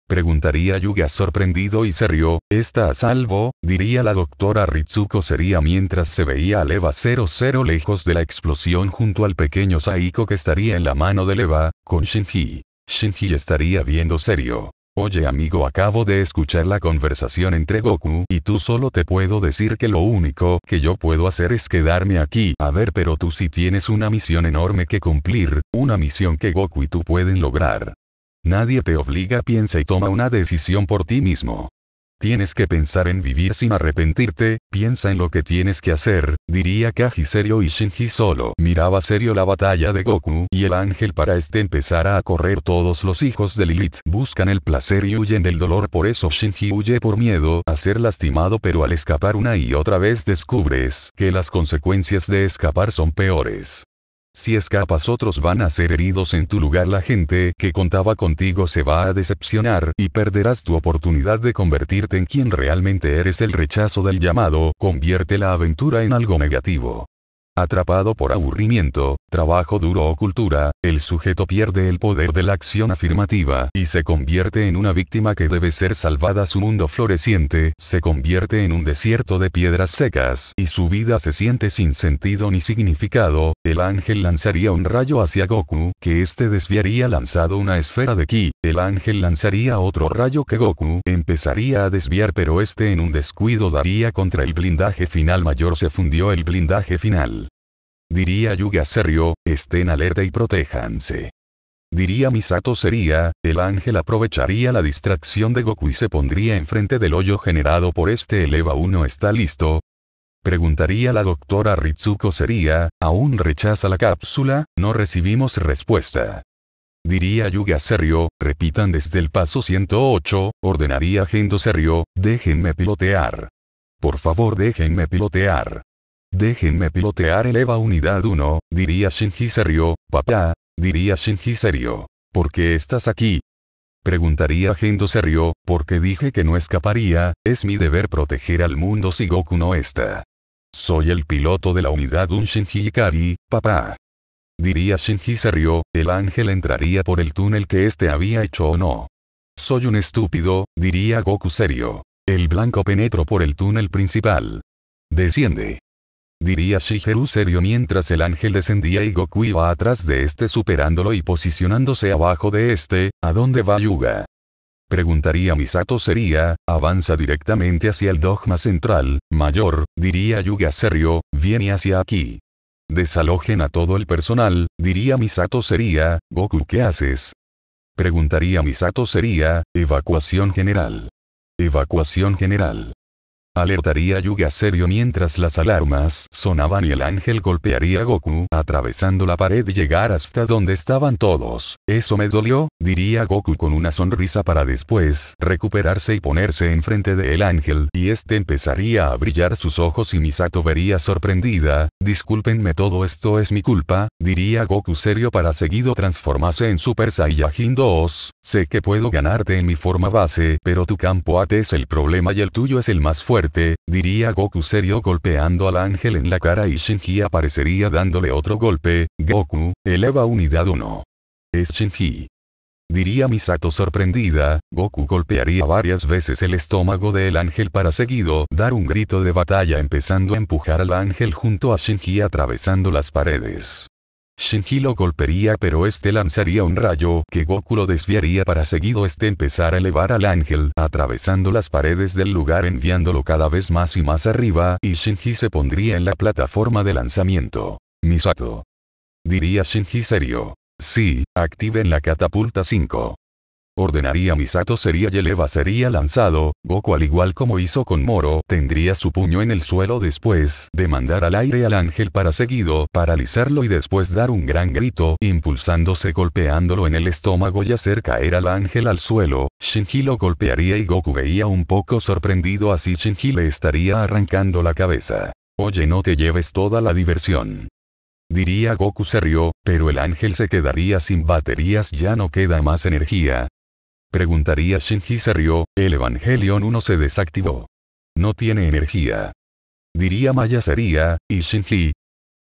Preguntaría Yuga sorprendido y se rió, ¿está a salvo? diría la doctora Ritsuko sería mientras se veía a Eva 00 lejos de la explosión junto al pequeño Saiko que estaría en la mano de Eva, con Shinji. Shinji estaría viendo serio. Oye amigo acabo de escuchar la conversación entre Goku y tú solo te puedo decir que lo único que yo puedo hacer es quedarme aquí. A ver pero tú sí tienes una misión enorme que cumplir, una misión que Goku y tú pueden lograr. Nadie te obliga piensa y toma una decisión por ti mismo. Tienes que pensar en vivir sin arrepentirte, piensa en lo que tienes que hacer, diría Kaji serio y Shinji solo. Miraba serio la batalla de Goku y el ángel para este empezara a correr todos los hijos de Lilith. Buscan el placer y huyen del dolor por eso Shinji huye por miedo a ser lastimado pero al escapar una y otra vez descubres que las consecuencias de escapar son peores. Si escapas otros van a ser heridos en tu lugar. La gente que contaba contigo se va a decepcionar y perderás tu oportunidad de convertirte en quien realmente eres. El rechazo del llamado convierte la aventura en algo negativo. Atrapado por aburrimiento, trabajo duro o cultura, el sujeto pierde el poder de la acción afirmativa y se convierte en una víctima que debe ser salvada. Su mundo floreciente se convierte en un desierto de piedras secas y su vida se siente sin sentido ni significado. El ángel lanzaría un rayo hacia Goku, que este desviaría lanzado una esfera de ki. El ángel lanzaría otro rayo que Goku empezaría a desviar pero este en un descuido daría contra el blindaje final mayor se fundió el blindaje final. Diría Yuga serio, estén alerta y protéjanse. Diría Misato sería, el ángel aprovecharía la distracción de Goku y se pondría enfrente del hoyo generado por este eleva 1 está listo. Preguntaría la doctora Ritsuko sería, ¿aún rechaza la cápsula? No recibimos respuesta. Diría Yuga serio, repitan desde el paso 108, ordenaría Gendo serio, déjenme pilotear. Por favor déjenme pilotear. Déjenme pilotear el EVA Unidad 1, diría Shinji serio, papá, diría Shinji serio. ¿Por qué estás aquí? Preguntaría Gendo serio, porque dije que no escaparía, es mi deber proteger al mundo si Goku no está. Soy el piloto de la unidad Un Shinji Ikari, papá. Diría Shinji serio, el ángel entraría por el túnel que este había hecho o no. Soy un estúpido, diría Goku serio. El blanco penetró por el túnel principal. Desciende diría Shigeru serio mientras el ángel descendía y Goku iba atrás de este superándolo y posicionándose abajo de este, ¿a dónde va Yuga? Preguntaría Misato sería, avanza directamente hacia el dogma central, mayor, diría Yuga serio, viene hacia aquí. Desalojen a todo el personal, diría Misato sería, Goku ¿qué haces? Preguntaría Misato sería, evacuación general. Evacuación general. Alertaría Yuga Serio mientras las alarmas sonaban y el ángel golpearía a Goku atravesando la pared y llegar hasta donde estaban todos. Eso me dolió, diría Goku con una sonrisa para después recuperarse y ponerse enfrente del ángel y este empezaría a brillar sus ojos y Misato vería sorprendida, discúlpenme todo esto es mi culpa, diría Goku serio para seguido transformarse en Super Saiyajin 2, sé que puedo ganarte en mi forma base pero tu campo AT es el problema y el tuyo es el más fuerte diría Goku serio golpeando al ángel en la cara y Shinji aparecería dándole otro golpe, Goku, eleva unidad 1. Es Shinji. Diría Misato sorprendida, Goku golpearía varias veces el estómago del ángel para seguido dar un grito de batalla empezando a empujar al ángel junto a Shinji atravesando las paredes. Shinji lo golpearía pero este lanzaría un rayo que Goku lo desviaría para seguido este empezar a elevar al ángel atravesando las paredes del lugar enviándolo cada vez más y más arriba y Shinji se pondría en la plataforma de lanzamiento. Misato. Diría Shinji serio. Sí, activen la catapulta 5 ordenaría Misato sería y eleva sería lanzado, Goku al igual como hizo con Moro tendría su puño en el suelo después de mandar al aire al ángel para seguido paralizarlo y después dar un gran grito impulsándose golpeándolo en el estómago y hacer caer al ángel al suelo, Shinji lo golpearía y Goku veía un poco sorprendido así Shinji le estaría arrancando la cabeza. Oye no te lleves toda la diversión. Diría Goku se rió, pero el ángel se quedaría sin baterías ya no queda más energía, Preguntaría Shinji se rió, el Evangelion 1 se desactivó. No tiene energía. Diría Maya sería, ¿y Shinji?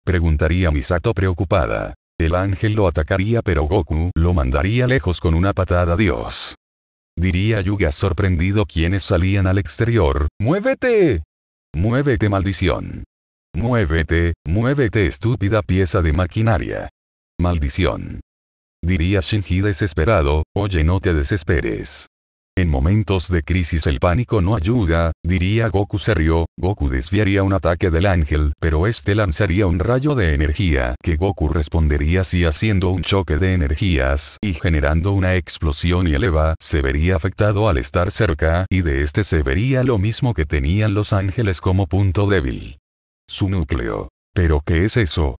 Preguntaría Misato preocupada. El ángel lo atacaría pero Goku lo mandaría lejos con una patada Dios. Diría Yuga sorprendido quienes salían al exterior, ¡Muévete! ¡Muévete maldición! ¡Muévete, muévete estúpida pieza de maquinaria! Maldición diría Shinji desesperado, oye no te desesperes. En momentos de crisis el pánico no ayuda, diría Goku serio, Goku desviaría un ataque del ángel, pero este lanzaría un rayo de energía, que Goku respondería si haciendo un choque de energías, y generando una explosión y eleva, se vería afectado al estar cerca, y de este se vería lo mismo que tenían los ángeles como punto débil. Su núcleo. ¿Pero qué es eso?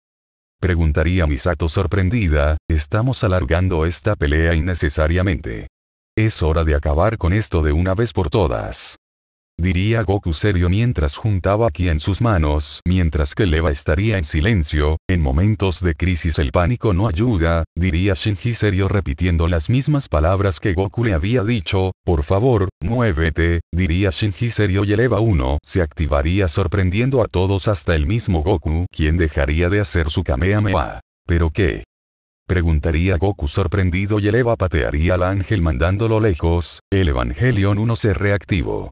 Preguntaría Misato sorprendida, estamos alargando esta pelea innecesariamente. Es hora de acabar con esto de una vez por todas diría Goku serio mientras juntaba aquí en sus manos, mientras que Leva estaría en silencio, en momentos de crisis el pánico no ayuda, diría Shinji serio repitiendo las mismas palabras que Goku le había dicho, por favor, muévete, diría Shinji serio y el Eva 1 se activaría sorprendiendo a todos hasta el mismo Goku, quien dejaría de hacer su Kamehameha. ¿Pero qué? Preguntaría Goku sorprendido y el Eva patearía al ángel mandándolo lejos, el Evangelion 1 se reactivó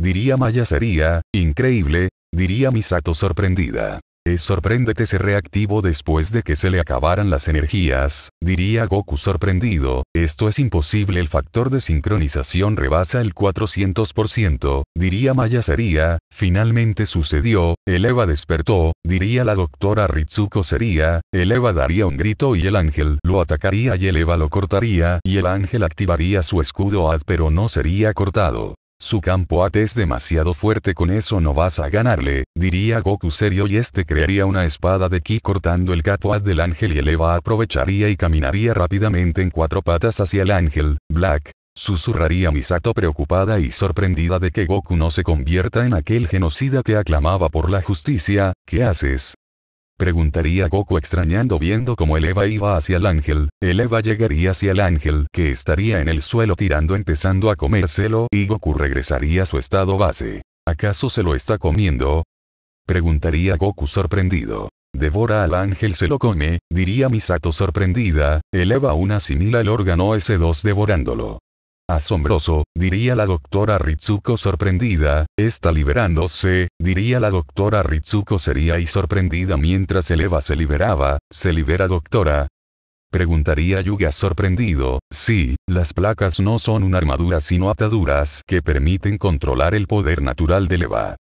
diría Maya sería, increíble, diría Misato sorprendida. Es sorpréndete se reactivo después de que se le acabaran las energías, diría Goku sorprendido, esto es imposible el factor de sincronización rebasa el 400%, diría Maya sería, finalmente sucedió, el Eva despertó, diría la doctora Ritsuko sería, el Eva daría un grito y el ángel lo atacaría y el Eva lo cortaría y el ángel activaría su escudo ad pero no sería cortado. Su campo AT es demasiado fuerte con eso no vas a ganarle, diría Goku serio y este crearía una espada de ki cortando el capo del ángel y eleva aprovecharía y caminaría rápidamente en cuatro patas hacia el ángel, Black. Susurraría Misato preocupada y sorprendida de que Goku no se convierta en aquel genocida que aclamaba por la justicia, ¿qué haces? Preguntaría Goku extrañando viendo cómo el Eva iba hacia el ángel. El Eva llegaría hacia el ángel que estaría en el suelo tirando empezando a comérselo y Goku regresaría a su estado base. ¿Acaso se lo está comiendo? Preguntaría Goku sorprendido. Devora al ángel se lo come, diría Misato sorprendida, el Eva aún asimila el órgano S2 devorándolo. Asombroso, diría la doctora Ritsuko sorprendida, está liberándose, diría la doctora Ritsuko sería y sorprendida mientras el Eva se liberaba, se libera doctora. Preguntaría Yuga sorprendido, sí, las placas no son una armadura sino ataduras que permiten controlar el poder natural del Eva.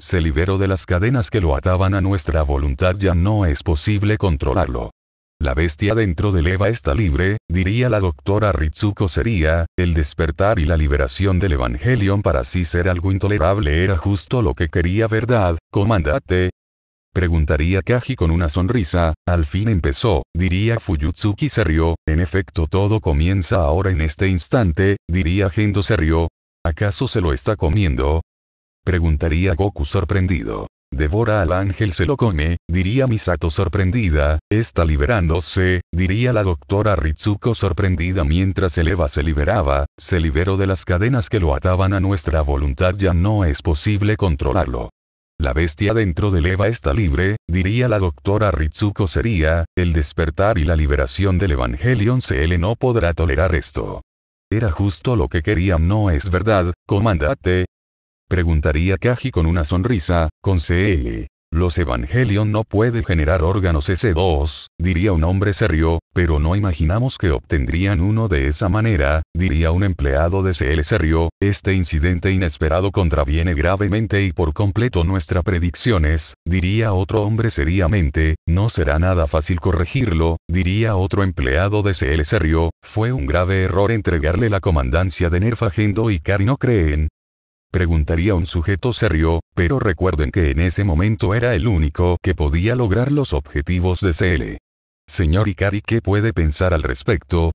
Se liberó de las cadenas que lo ataban a nuestra voluntad ya no es posible controlarlo. La bestia dentro del Eva está libre, diría la doctora Ritsuko sería, el despertar y la liberación del Evangelion para sí ser algo intolerable era justo lo que quería verdad, comandante. Preguntaría Kaji con una sonrisa, al fin empezó, diría Fuyutsuki se rió, en efecto todo comienza ahora en este instante, diría Gendo se rió. ¿Acaso se lo está comiendo? Preguntaría Goku sorprendido. Devora al ángel se lo come, diría Misato sorprendida, está liberándose, diría la doctora Ritsuko sorprendida mientras el Eva se liberaba, se liberó de las cadenas que lo ataban a nuestra voluntad ya no es posible controlarlo. La bestia dentro del Eva está libre, diría la doctora Ritsuko sería, el despertar y la liberación del Evangelion CL no podrá tolerar esto. Era justo lo que querían no es verdad, comandante, Preguntaría Kaji con una sonrisa, con CL. Los Evangelion no puede generar órganos S2, diría un hombre serio, pero no imaginamos que obtendrían uno de esa manera, diría un empleado de CL serio, este incidente inesperado contraviene gravemente y por completo nuestras predicciones, diría otro hombre seriamente, no será nada fácil corregirlo, diría otro empleado de CL serio, fue un grave error entregarle la comandancia de Nerfagendo y Kari no creen, Preguntaría un sujeto serio, pero recuerden que en ese momento era el único que podía lograr los objetivos de CL. Señor Ikari, ¿qué puede pensar al respecto?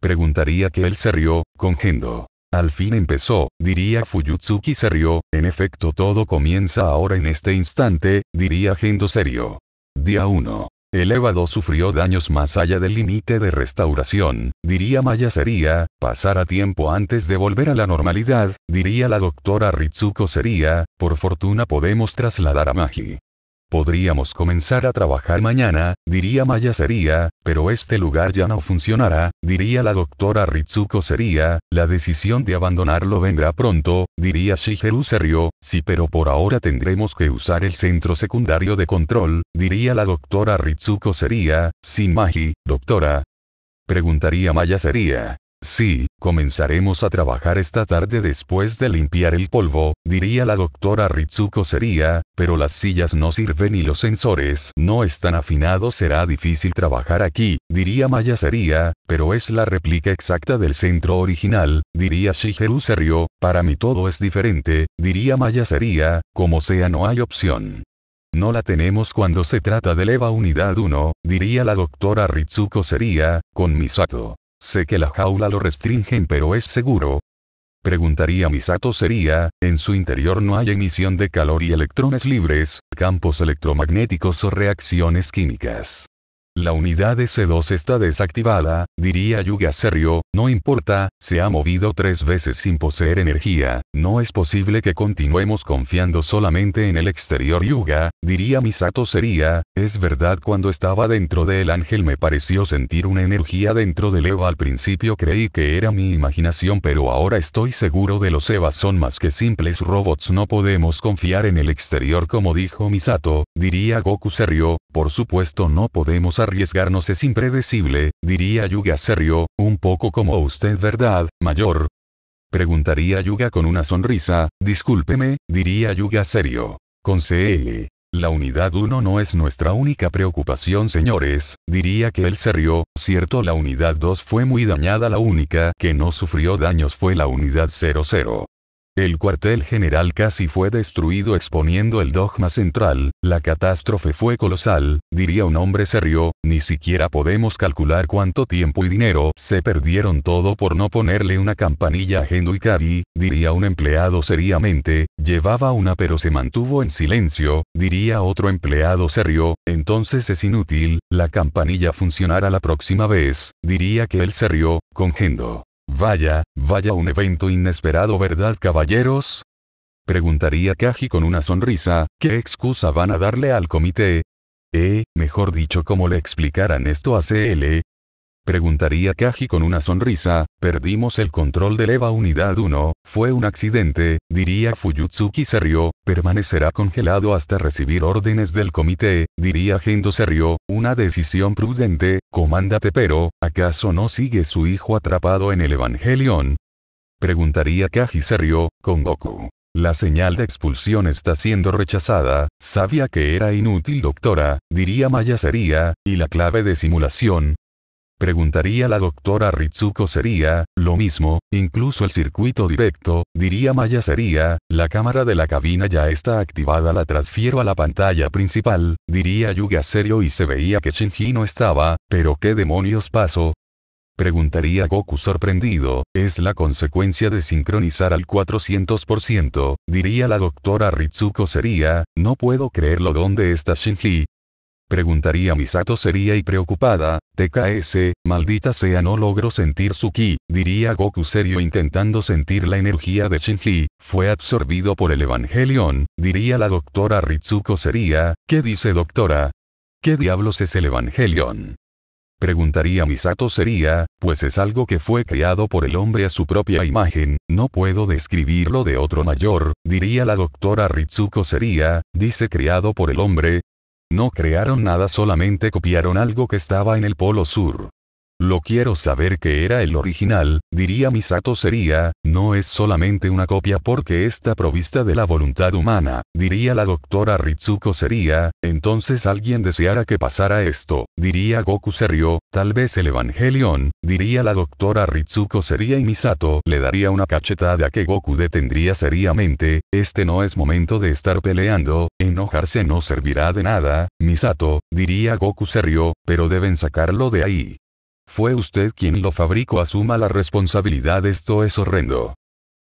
Preguntaría que él se rió, con Gendo. Al fin empezó, diría Fuyutsuki rió. en efecto todo comienza ahora en este instante, diría Gendo serio. Día 1. El Évado sufrió daños más allá del límite de restauración, diría Maya sería, pasar tiempo antes de volver a la normalidad, diría la doctora Ritsuko sería, por fortuna podemos trasladar a Magi. Podríamos comenzar a trabajar mañana, diría Maya Sería, pero este lugar ya no funcionará, diría la doctora Ritsuko Sería, la decisión de abandonarlo vendrá pronto, diría Shigeru Serio, sí pero por ahora tendremos que usar el centro secundario de control, diría la doctora Ritsuko Sería, sin Magi, doctora. Preguntaría Maya Sería, Sí, comenzaremos a trabajar esta tarde después de limpiar el polvo, diría la doctora Ritsuko sería, pero las sillas no sirven y los sensores no están afinados será difícil trabajar aquí, diría Maya sería, pero es la réplica exacta del centro original, diría Shigeru Serio, para mí todo es diferente, diría Maya sería, como sea no hay opción. No la tenemos cuando se trata de leva unidad 1, diría la doctora Ritsuko sería, con Misato. Sé que la jaula lo restringen pero es seguro. Preguntaría Misato sería, en su interior no hay emisión de calor y electrones libres, campos electromagnéticos o reacciones químicas. La unidad S2 está desactivada, diría Yuga serio, no importa, se ha movido tres veces sin poseer energía, no es posible que continuemos confiando solamente en el exterior Yuga, diría Misato sería, es verdad cuando estaba dentro del ángel me pareció sentir una energía dentro del Eva al principio creí que era mi imaginación pero ahora estoy seguro de los EVA son más que simples robots no podemos confiar en el exterior como dijo Misato, diría Goku serio, por supuesto no podemos arriesgarnos es impredecible, diría Yuga serio, un poco como usted verdad, mayor. Preguntaría Yuga con una sonrisa, discúlpeme, diría Yuga serio. Con CL. La unidad 1 no es nuestra única preocupación señores, diría que el serio, cierto la unidad 2 fue muy dañada la única que no sufrió daños fue la unidad 00. El cuartel general casi fue destruido exponiendo el dogma central, la catástrofe fue colosal, diría un hombre serio, ni siquiera podemos calcular cuánto tiempo y dinero se perdieron todo por no ponerle una campanilla a y diría un empleado seriamente, llevaba una pero se mantuvo en silencio, diría otro empleado serio, entonces es inútil, la campanilla funcionará la próxima vez, diría que él serio, con Gendo. Vaya, vaya un evento inesperado, ¿verdad, caballeros? Preguntaría Kaji con una sonrisa, ¿qué excusa van a darle al comité? Eh, mejor dicho, ¿cómo le explicaran esto a CL, Preguntaría Kaji con una sonrisa, perdimos el control de EVA Unidad 1, fue un accidente, diría Fuyutsuki se permanecerá congelado hasta recibir órdenes del comité, diría Gendo se una decisión prudente, comándate pero, ¿acaso no sigue su hijo atrapado en el Evangelion? Preguntaría Kaji se rió, con Goku. La señal de expulsión está siendo rechazada, sabía que era inútil doctora, diría Maya sería, y la clave de simulación, Preguntaría la doctora Ritsuko sería, lo mismo, incluso el circuito directo, diría Maya sería, la cámara de la cabina ya está activada la transfiero a la pantalla principal, diría Yuga serio y se veía que Shinji no estaba, pero qué demonios pasó, Preguntaría Goku sorprendido, es la consecuencia de sincronizar al 400%, diría la doctora Ritsuko sería, no puedo creerlo ¿dónde está Shinji? Preguntaría Misato Sería y preocupada, TKS, maldita sea no logro sentir su ki, diría Goku serio intentando sentir la energía de Shinji, fue absorbido por el Evangelion, diría la doctora Ritsuko Sería, ¿qué dice doctora? ¿Qué diablos es el Evangelion? Preguntaría Misato sería, pues es algo que fue creado por el hombre a su propia imagen, no puedo describirlo de otro mayor, diría la doctora Ritsuko sería, dice creado por el hombre, no crearon nada solamente copiaron algo que estaba en el Polo Sur. Lo quiero saber que era el original, diría Misato sería, no es solamente una copia porque está provista de la voluntad humana, diría la doctora Ritsuko sería, entonces alguien deseara que pasara esto, diría Goku serio, tal vez el Evangelion, diría la doctora Ritsuko sería y Misato le daría una cachetada que Goku detendría seriamente, este no es momento de estar peleando, enojarse no servirá de nada, Misato, diría Goku serio, pero deben sacarlo de ahí. Fue usted quien lo fabricó, asuma la responsabilidad, esto es horrendo.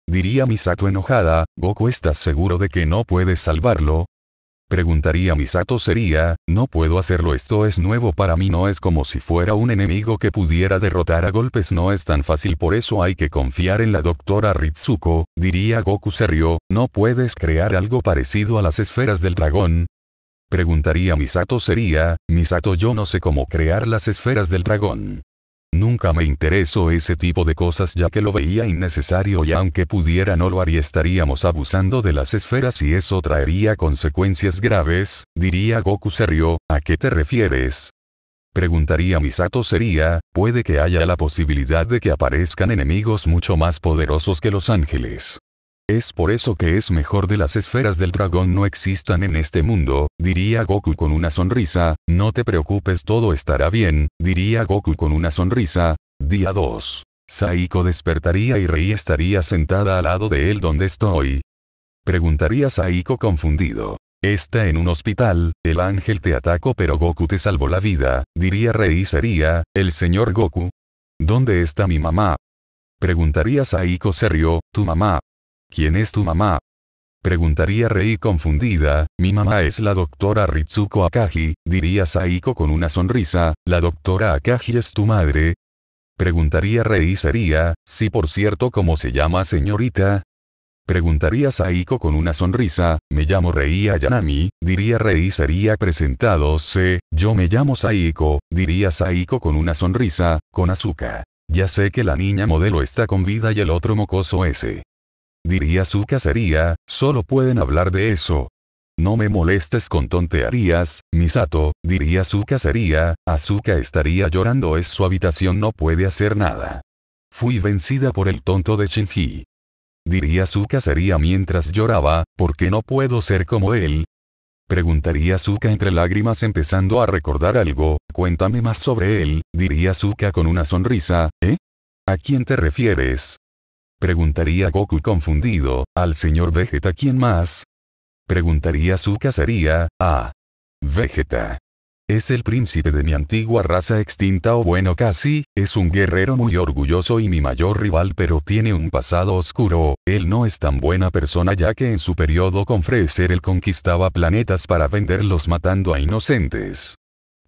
Diría Misato enojada, Goku ¿estás seguro de que no puedes salvarlo? Preguntaría Misato sería, no puedo hacerlo esto es nuevo para mí no es como si fuera un enemigo que pudiera derrotar a golpes no es tan fácil por eso hay que confiar en la doctora Ritsuko, diría Goku se rió, no puedes crear algo parecido a las esferas del dragón, preguntaría Misato sería, Misato yo no sé cómo crear las esferas del dragón. Nunca me interesó ese tipo de cosas ya que lo veía innecesario y aunque pudiera no lo haría estaríamos abusando de las esferas y eso traería consecuencias graves, diría Goku serio, ¿a qué te refieres? Preguntaría Misato sería, puede que haya la posibilidad de que aparezcan enemigos mucho más poderosos que los ángeles. Es por eso que es mejor de las esferas del dragón no existan en este mundo, diría Goku con una sonrisa, no te preocupes todo estará bien, diría Goku con una sonrisa. Día 2. Saiko despertaría y Rei estaría sentada al lado de él donde estoy. Preguntaría Saiko confundido. Está en un hospital, el ángel te atacó pero Goku te salvó la vida, diría Rei sería, el señor Goku. ¿Dónde está mi mamá? Preguntaría Saiko serio, tu mamá, ¿Quién es tu mamá? Preguntaría Rei confundida, mi mamá es la doctora Ritsuko Akagi, diría Saiko con una sonrisa, ¿la doctora Akagi es tu madre? Preguntaría Rei sería, sí por cierto ¿cómo se llama señorita? Preguntaría Saiko con una sonrisa, me llamo Rei Ayanami, diría Rei sería presentado se, yo me llamo Saiko, diría Saiko con una sonrisa, con azúcar. Ya sé que la niña modelo está con vida y el otro mocoso ese diría su sería, solo pueden hablar de eso. No me molestes con tonterías, Misato, diría su sería, Azuka estaría llorando es su habitación no puede hacer nada. Fui vencida por el tonto de Shinji. Diría su sería mientras lloraba, ¿por qué no puedo ser como él? Preguntaría Azuka entre lágrimas empezando a recordar algo, cuéntame más sobre él, diría Azuka con una sonrisa, ¿eh? ¿A quién te refieres? Preguntaría Goku confundido, al señor Vegeta ¿quién más? Preguntaría su cacería, a Vegeta. Es el príncipe de mi antigua raza extinta o bueno casi, es un guerrero muy orgulloso y mi mayor rival pero tiene un pasado oscuro, él no es tan buena persona ya que en su periodo con Freezer él conquistaba planetas para venderlos matando a inocentes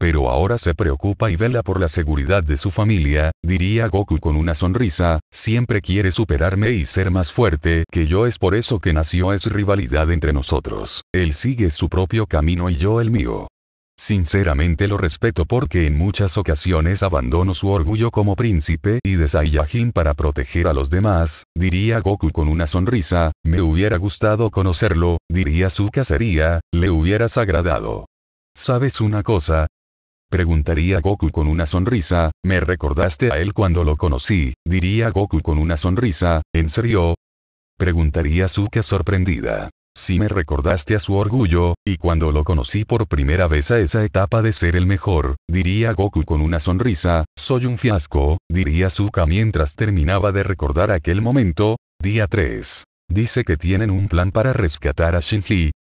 pero ahora se preocupa y vela por la seguridad de su familia, diría Goku con una sonrisa, siempre quiere superarme y ser más fuerte que yo es por eso que nació es rivalidad entre nosotros, él sigue su propio camino y yo el mío. Sinceramente lo respeto porque en muchas ocasiones abandono su orgullo como príncipe y de Saiyajin para proteger a los demás, diría Goku con una sonrisa, me hubiera gustado conocerlo, diría su cacería, le hubieras agradado. ¿Sabes una cosa? Preguntaría Goku con una sonrisa, me recordaste a él cuando lo conocí, diría Goku con una sonrisa, ¿en serio? Preguntaría Suka sorprendida. Si me recordaste a su orgullo, y cuando lo conocí por primera vez a esa etapa de ser el mejor, diría Goku con una sonrisa, soy un fiasco, diría Suka mientras terminaba de recordar aquel momento. Día 3. Dice que tienen un plan para rescatar a Shinji.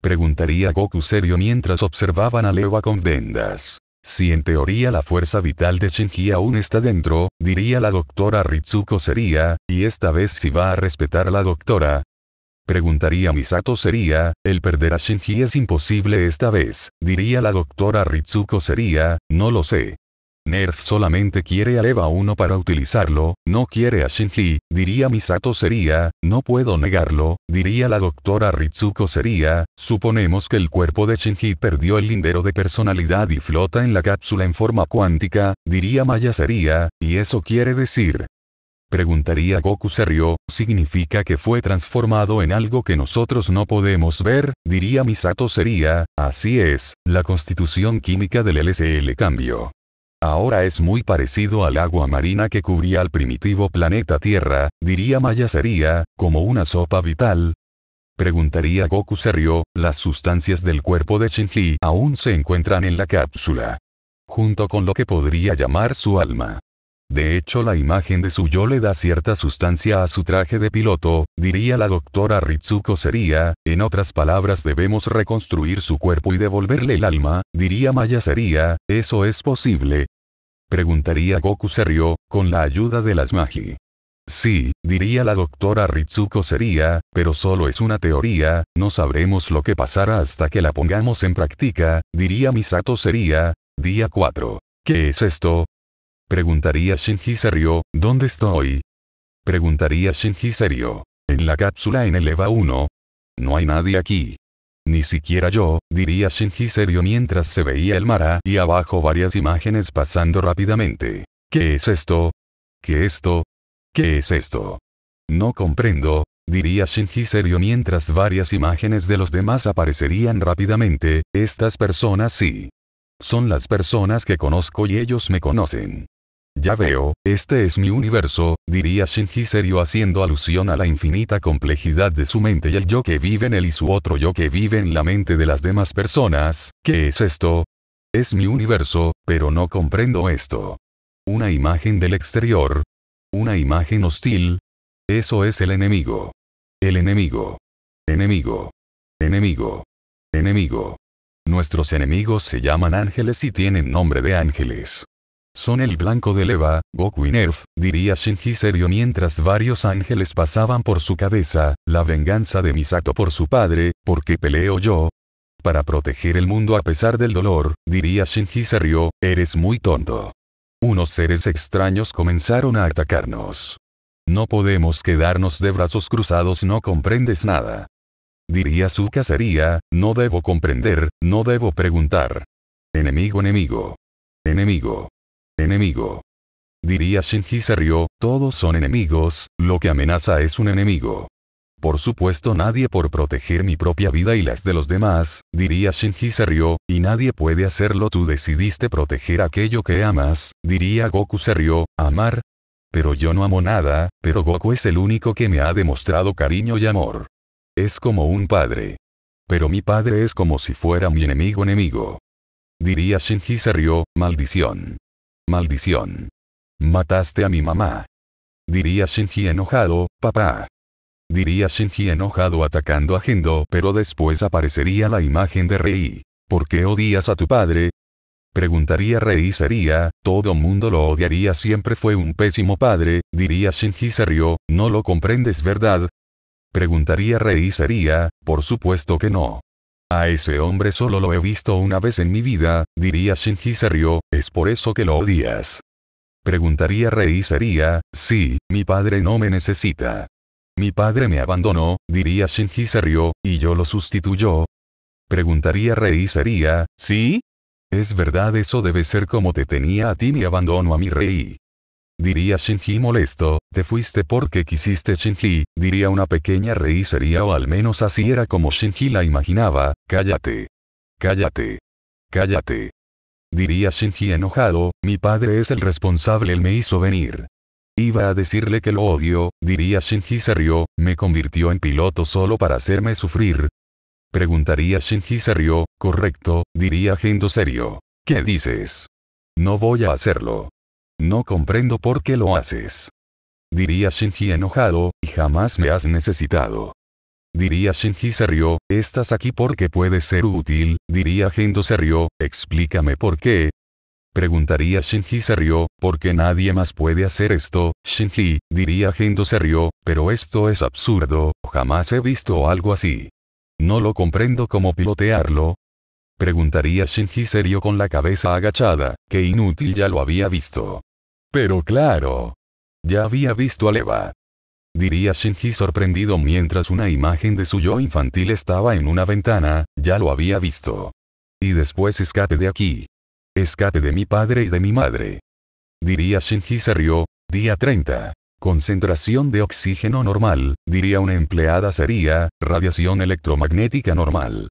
Preguntaría Goku serio mientras observaban a Lewa con vendas. Si en teoría la fuerza vital de Shinji aún está dentro, diría la doctora Ritsuko sería, ¿y esta vez si va a respetar la doctora? Preguntaría Misato sería, el perder a Shinji es imposible esta vez, diría la doctora Ritsuko sería, no lo sé. Nerf solamente quiere a eva 1 para utilizarlo, no quiere a Shinji, diría Misato sería, no puedo negarlo, diría la doctora Ritsuko sería, suponemos que el cuerpo de Shinji perdió el lindero de personalidad y flota en la cápsula en forma cuántica, diría Maya sería, y eso quiere decir, Preguntaría Goku Serio, significa que fue transformado en algo que nosotros no podemos ver, diría Misato sería, así es, la constitución química del LCL cambió. Ahora es muy parecido al agua marina que cubría al primitivo planeta Tierra, diría Maya sería, como una sopa vital. Preguntaría Goku se las sustancias del cuerpo de Shinji aún se encuentran en la cápsula. Junto con lo que podría llamar su alma. De hecho la imagen de su yo le da cierta sustancia a su traje de piloto, diría la doctora Ritsuko sería, en otras palabras debemos reconstruir su cuerpo y devolverle el alma, diría Maya sería, eso es posible. Preguntaría Goku serio, con la ayuda de las Magi. Sí, diría la doctora Ritsuko sería, pero solo es una teoría, no sabremos lo que pasará hasta que la pongamos en práctica, diría Misato sería. Día 4. ¿Qué es esto? Preguntaría Shinji Serio, ¿dónde estoy? Preguntaría Shinji Serio. ¿En la cápsula en el EVA 1? No hay nadie aquí. Ni siquiera yo, diría Shinji Serio mientras se veía el Mara y abajo varias imágenes pasando rápidamente. ¿Qué es esto? ¿Qué es esto? ¿Qué es esto? No comprendo, diría Shinji serio mientras varias imágenes de los demás aparecerían rápidamente, estas personas sí. Son las personas que conozco y ellos me conocen. Ya veo, este es mi universo, diría Shinji serio haciendo alusión a la infinita complejidad de su mente y el yo que vive en él y su otro yo que vive en la mente de las demás personas, ¿qué es esto? Es mi universo, pero no comprendo esto. Una imagen del exterior. Una imagen hostil. Eso es el enemigo. El enemigo. Enemigo. Enemigo. Enemigo. Nuestros enemigos se llaman ángeles y tienen nombre de ángeles. Son el blanco de leva, Goku y Nerf, diría Shinji serio mientras varios ángeles pasaban por su cabeza, la venganza de Misato por su padre, porque peleo yo? Para proteger el mundo a pesar del dolor, diría Shinji serio, eres muy tonto. Unos seres extraños comenzaron a atacarnos. No podemos quedarnos de brazos cruzados, no comprendes nada. Diría su cacería, no debo comprender, no debo preguntar. Enemigo, enemigo. Enemigo enemigo. Diría Shinji se todos son enemigos, lo que amenaza es un enemigo. Por supuesto nadie por proteger mi propia vida y las de los demás, diría Shinji se y nadie puede hacerlo tú decidiste proteger aquello que amas, diría Goku se amar. Pero yo no amo nada, pero Goku es el único que me ha demostrado cariño y amor. Es como un padre. Pero mi padre es como si fuera mi enemigo enemigo. Diría Shinji se maldición. Maldición. Mataste a mi mamá. Diría Shinji enojado, papá. Diría Shinji enojado atacando a Gendo pero después aparecería la imagen de Rei. ¿Por qué odias a tu padre? Preguntaría Rei sería, todo mundo lo odiaría siempre fue un pésimo padre, diría Shinji se no lo comprendes verdad, Preguntaría Rei sería, por supuesto que no. A ese hombre solo lo he visto una vez en mi vida, diría Shinji se es por eso que lo odias. Preguntaría Rei sería, sí, mi padre no me necesita. Mi padre me abandonó, diría Shinji se y yo lo sustituyó. Preguntaría Rei sería, sí. Es verdad eso debe ser como te tenía a ti mi abandono a mi rey diría Shinji molesto, te fuiste porque quisiste Shinji, diría una pequeña reícería o al menos así era como Shinji la imaginaba, cállate. Cállate. Cállate. Diría Shinji enojado, mi padre es el responsable, él me hizo venir. Iba a decirle que lo odio, diría Shinji serio, me convirtió en piloto solo para hacerme sufrir. Preguntaría Shinji serio, correcto, diría Gendo serio. ¿Qué dices? No voy a hacerlo. No comprendo por qué lo haces. Diría Shinji enojado, y jamás me has necesitado. Diría Shinji se rió, estás aquí porque puedes ser útil, diría Gendo se explícame por qué. Preguntaría Shinji se rió, porque nadie más puede hacer esto, Shinji, diría Gendo se pero esto es absurdo, jamás he visto algo así. No lo comprendo cómo pilotearlo. Preguntaría Shinji serio con la cabeza agachada, que inútil ya lo había visto. Pero claro. Ya había visto a Leva. Diría Shinji sorprendido mientras una imagen de su yo infantil estaba en una ventana, ya lo había visto. Y después escape de aquí. Escape de mi padre y de mi madre. Diría Shinji se rió, día 30. Concentración de oxígeno normal, diría una empleada sería, radiación electromagnética normal.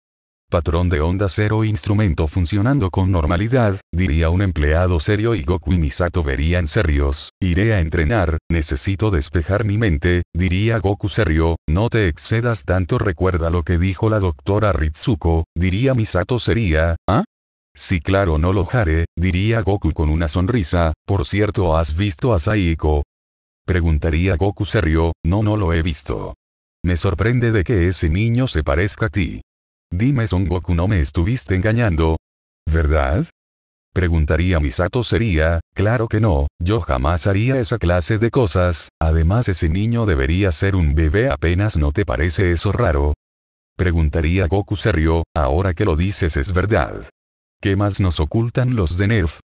Patrón de onda cero instrumento funcionando con normalidad, diría un empleado serio y Goku y Misato verían serios. Iré a entrenar, necesito despejar mi mente, diría Goku serio, no te excedas tanto recuerda lo que dijo la doctora Ritsuko, diría Misato sería, ¿ah? Sí claro no lo haré, diría Goku con una sonrisa, por cierto has visto a Saiko. Preguntaría Goku serio, no no lo he visto. Me sorprende de que ese niño se parezca a ti. Dime Son Goku no me estuviste engañando. ¿Verdad? Preguntaría Misato sería, claro que no, yo jamás haría esa clase de cosas, además ese niño debería ser un bebé apenas no te parece eso raro. Preguntaría Goku se rió, ahora que lo dices es verdad. ¿Qué más nos ocultan los de Nerf?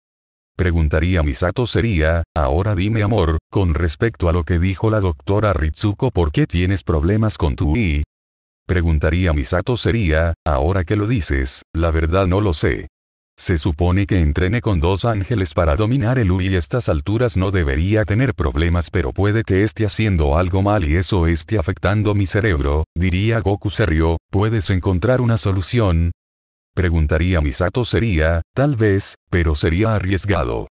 Preguntaría Misato sería, ahora dime amor, con respecto a lo que dijo la doctora Ritsuko ¿por qué tienes problemas con tu I? Preguntaría Misato sería, ahora que lo dices, la verdad no lo sé. Se supone que entrene con dos ángeles para dominar el U y a estas alturas no debería tener problemas pero puede que esté haciendo algo mal y eso esté afectando mi cerebro, diría Goku serio, ¿puedes encontrar una solución? Preguntaría Misato sería, tal vez, pero sería arriesgado.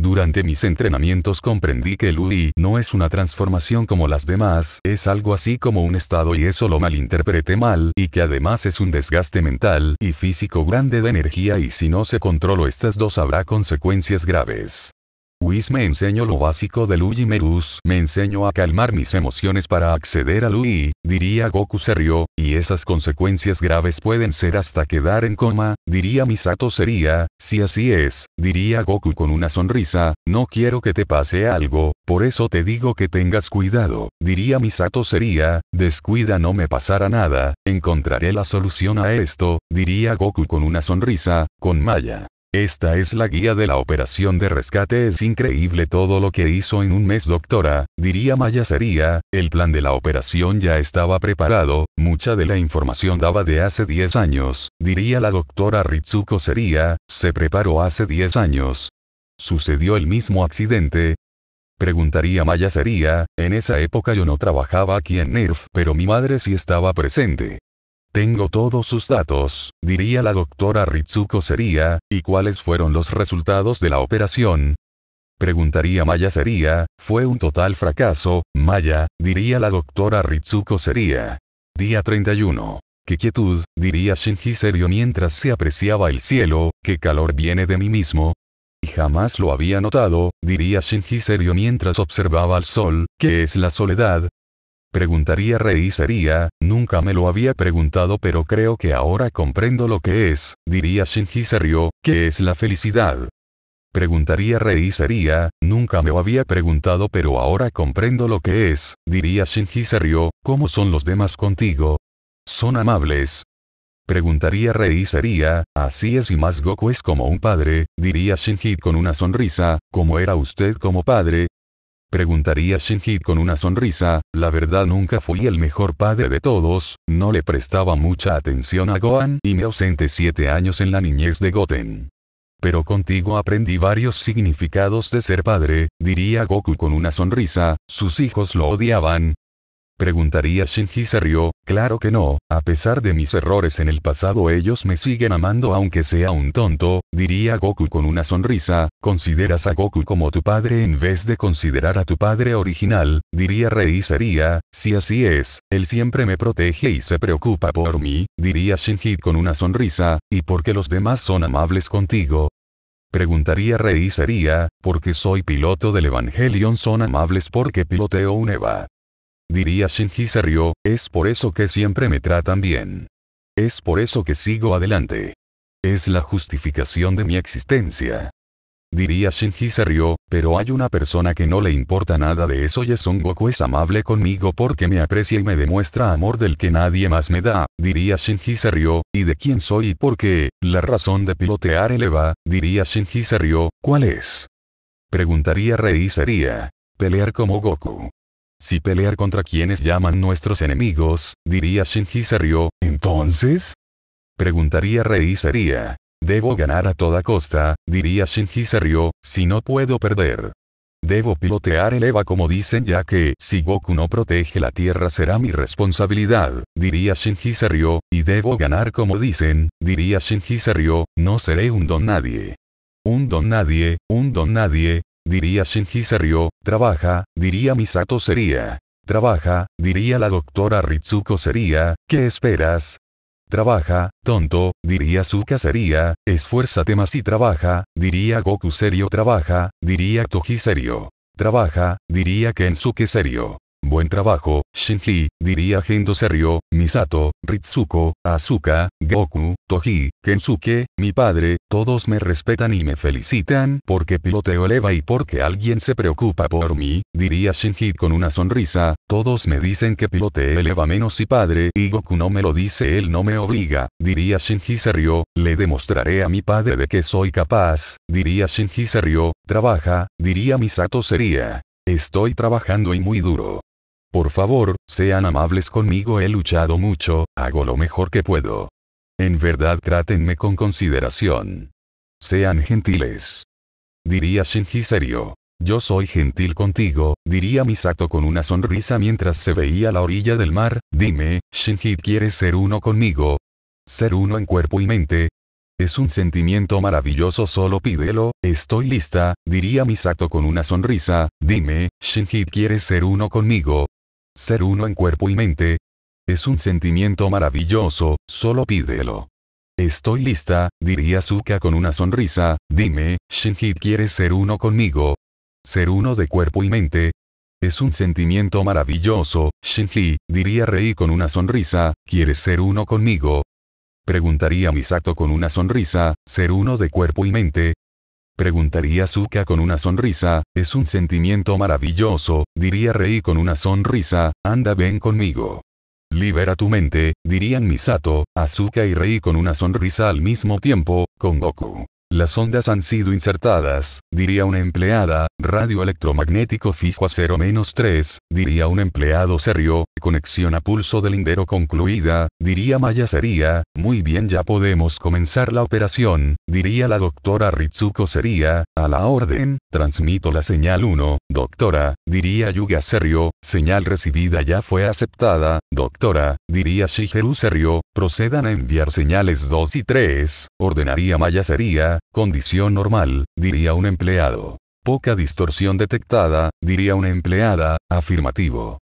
Durante mis entrenamientos comprendí que el UI no es una transformación como las demás, es algo así como un estado y eso lo malinterpreté mal, y que además es un desgaste mental y físico grande de energía y si no se controlo estas dos habrá consecuencias graves. Whis me enseñó lo básico de Luigi Merus, me enseñó a calmar mis emociones para acceder a Luigi, diría Goku serio, y esas consecuencias graves pueden ser hasta quedar en coma, diría Misato sería, si así es, diría Goku con una sonrisa, no quiero que te pase algo, por eso te digo que tengas cuidado, diría Misato sería, descuida no me pasará nada, encontraré la solución a esto, diría Goku con una sonrisa, con Maya. Esta es la guía de la operación de rescate. Es increíble todo lo que hizo en un mes, doctora, diría Maya sería, el plan de la operación ya estaba preparado, mucha de la información daba de hace 10 años, diría la doctora Ritsuko sería, se preparó hace 10 años. ¿Sucedió el mismo accidente? Preguntaría Maya sería, en esa época yo no trabajaba aquí en NERF, pero mi madre sí estaba presente. Tengo todos sus datos, diría la doctora Ritsuko sería, ¿y cuáles fueron los resultados de la operación? Preguntaría Maya sería, fue un total fracaso, Maya, diría la doctora Ritsuko sería. Día 31. ¡Qué quietud! diría Shinji serio mientras se apreciaba el cielo, ¡qué calor viene de mí mismo! Y jamás lo había notado, diría Shinji serio mientras observaba al sol, que es la soledad, Preguntaría Rey sería, nunca me lo había preguntado pero creo que ahora comprendo lo que es, diría Shinji se rió, ¿qué es la felicidad? Preguntaría Rey sería, nunca me lo había preguntado pero ahora comprendo lo que es, diría Shinji se ¿cómo son los demás contigo? Son amables. Preguntaría Rey sería, así es y más Goku es como un padre, diría Shinji con una sonrisa, ¿cómo era usted como padre? Preguntaría Shinji con una sonrisa, la verdad nunca fui el mejor padre de todos, no le prestaba mucha atención a Gohan y me ausente siete años en la niñez de Goten. Pero contigo aprendí varios significados de ser padre, diría Goku con una sonrisa, sus hijos lo odiaban, Preguntaría Shinji se claro que no, a pesar de mis errores en el pasado ellos me siguen amando aunque sea un tonto, diría Goku con una sonrisa, consideras a Goku como tu padre en vez de considerar a tu padre original, diría Rei sería, si así es, él siempre me protege y se preocupa por mí, diría Shinji con una sonrisa, y porque los demás son amables contigo, Preguntaría Rei sería, porque soy piloto del Evangelion son amables porque piloteo un EVA diría Shinji se es por eso que siempre me tratan bien. Es por eso que sigo adelante. Es la justificación de mi existencia. Diría Shinji se pero hay una persona que no le importa nada de eso y es un Goku es amable conmigo porque me aprecia y me demuestra amor del que nadie más me da, diría Shinji se y de quién soy y por qué, la razón de pilotear eleva, diría Shinji se ¿cuál es? Preguntaría Rei sería, pelear como Goku. Si pelear contra quienes llaman nuestros enemigos, diría Shinji se ¿entonces? Preguntaría Rei sería. Debo ganar a toda costa, diría Shinji se si no puedo perder. Debo pilotear el EVA como dicen ya que, si Goku no protege la Tierra será mi responsabilidad, diría Shinji se y debo ganar como dicen, diría Shinji se no seré un don nadie. Un don nadie, un don nadie, diría Shinji serio, trabaja, diría Misato sería. Trabaja, diría la doctora Ritsuko sería, ¿qué esperas? Trabaja, tonto, diría Suka sería, esfuérzate más y trabaja, diría Goku serio trabaja, diría Toji serio. Trabaja, diría Kensuke serio. Buen trabajo, Shinji, diría Gendo serio, Misato, Ritsuko, Asuka, Goku, Toji, Kensuke, mi padre, todos me respetan y me felicitan porque piloteo eleva y porque alguien se preocupa por mí, diría Shinji con una sonrisa, todos me dicen que piloteo eleva menos y padre y Goku no me lo dice él no me obliga, diría Shinji serio, le demostraré a mi padre de que soy capaz, diría Shinji se trabaja, diría Misato sería. Estoy trabajando y muy duro. Por favor, sean amables conmigo, he luchado mucho, hago lo mejor que puedo. En verdad trátenme con consideración. Sean gentiles. Diría Shinji serio. Yo soy gentil contigo, diría Misato con una sonrisa mientras se veía la orilla del mar, dime, Shinji ¿quieres ser uno conmigo? ¿Ser uno en cuerpo y mente? Es un sentimiento maravilloso solo pídelo, estoy lista, diría Misato con una sonrisa, dime, Shinji ¿quieres ser uno conmigo? ser uno en cuerpo y mente. Es un sentimiento maravilloso, solo pídelo. Estoy lista, diría Suka con una sonrisa, dime, Shinji ¿quieres ser uno conmigo? Ser uno de cuerpo y mente. Es un sentimiento maravilloso, Shinji, diría Rei con una sonrisa, ¿quieres ser uno conmigo? Preguntaría Misato con una sonrisa, ¿ser uno de cuerpo y mente? Preguntaría Azuka con una sonrisa, es un sentimiento maravilloso, diría Rei con una sonrisa, anda ven conmigo. Libera tu mente, dirían Misato, Azuka y Rei con una sonrisa al mismo tiempo, con Goku. Las ondas han sido insertadas, diría una empleada, radio electromagnético fijo a 0 3, diría un empleado serio, conexión a pulso del lindero concluida, diría Maya sería, muy bien ya podemos comenzar la operación, diría la doctora Ritsuko sería, a la orden, transmito la señal 1, doctora, diría Yuga serio, señal recibida ya fue aceptada, doctora, diría Shigeru serio, procedan a enviar señales 2 y 3, ordenaría Maya sería, condición normal, diría un empleado poca distorsión detectada, diría una empleada, afirmativo.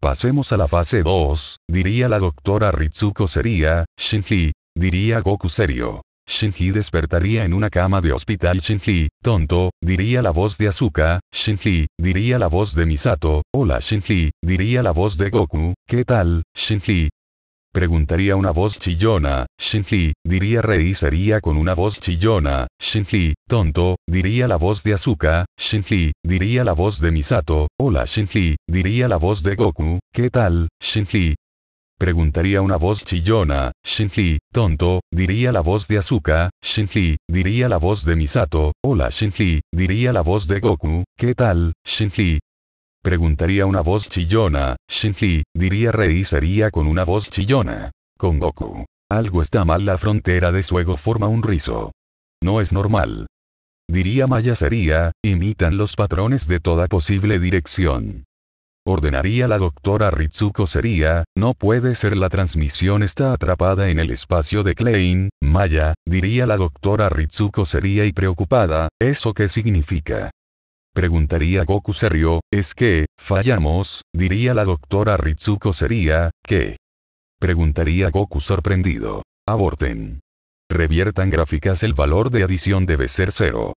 Pasemos a la fase 2, diría la doctora Ritsuko sería, Shinji, diría Goku serio. Shinji despertaría en una cama de hospital Shinji, tonto, diría la voz de Asuka, Shinji, diría la voz de Misato, hola Shinji, diría la voz de Goku, ¿qué tal, Shinji, Preguntaría una voz chillona, Shinji, diría Rei sería con una voz chillona, Shinji, tonto, diría la voz de Azuka, Shinji, diría la voz de Misato, hola Shinji, diría la voz de Goku, ¿qué tal, Shinji? Preguntaría una voz chillona, Shinji, tonto, diría la voz de Azuka, Shinji, diría la voz de Misato, hola Shinji, diría la voz de Goku, ¿qué tal, Shinji? Preguntaría una voz chillona, Shinji, diría Rei sería con una voz chillona. Con Goku. Algo está mal la frontera de su ego forma un rizo. No es normal. Diría Maya sería, imitan los patrones de toda posible dirección. Ordenaría la doctora Ritsuko sería, no puede ser la transmisión está atrapada en el espacio de Klein, Maya, diría la doctora Ritsuko sería y preocupada, ¿eso qué significa? Preguntaría Goku se es que, fallamos, diría la doctora Ritsuko sería, ¿qué? Preguntaría Goku sorprendido. Aborten. Reviertan gráficas el valor de adición debe ser cero.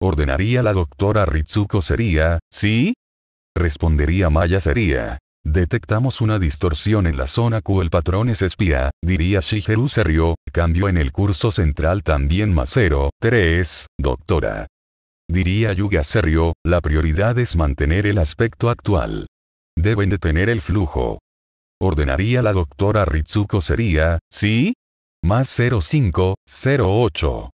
Ordenaría la doctora Ritsuko sería, ¿sí? Respondería Maya sería. Detectamos una distorsión en la zona Q el patrón es espía, diría Shigeru se cambio en el curso central también más cero, 3, doctora. Diría Yuga serio, la prioridad es mantener el aspecto actual. Deben detener el flujo. Ordenaría la doctora Ritsuko sería, ¿sí? Más 05, 08.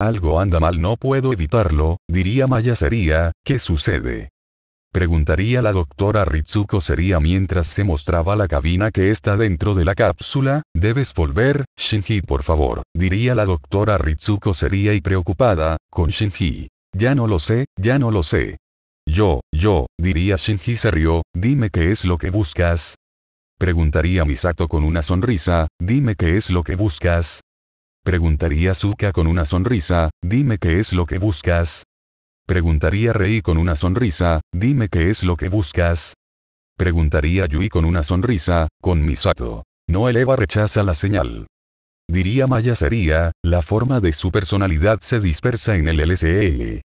Algo anda mal, no puedo evitarlo, diría Maya sería, ¿qué sucede? Preguntaría la doctora Ritsuko sería mientras se mostraba la cabina que está dentro de la cápsula, debes volver, Shinji por favor, diría la doctora Ritsuko sería y preocupada, con Shinji. Ya no lo sé, ya no lo sé. Yo, yo, diría Shinji se dime qué es lo que buscas. Preguntaría Misato con una sonrisa, dime qué es lo que buscas. Preguntaría Suka con una sonrisa, dime qué es lo que buscas. Preguntaría Rei con una sonrisa, dime qué es lo que buscas. Preguntaría Yui con una sonrisa, con Misato. No eleva rechaza la señal diría Maya sería, la forma de su personalidad se dispersa en el LCL.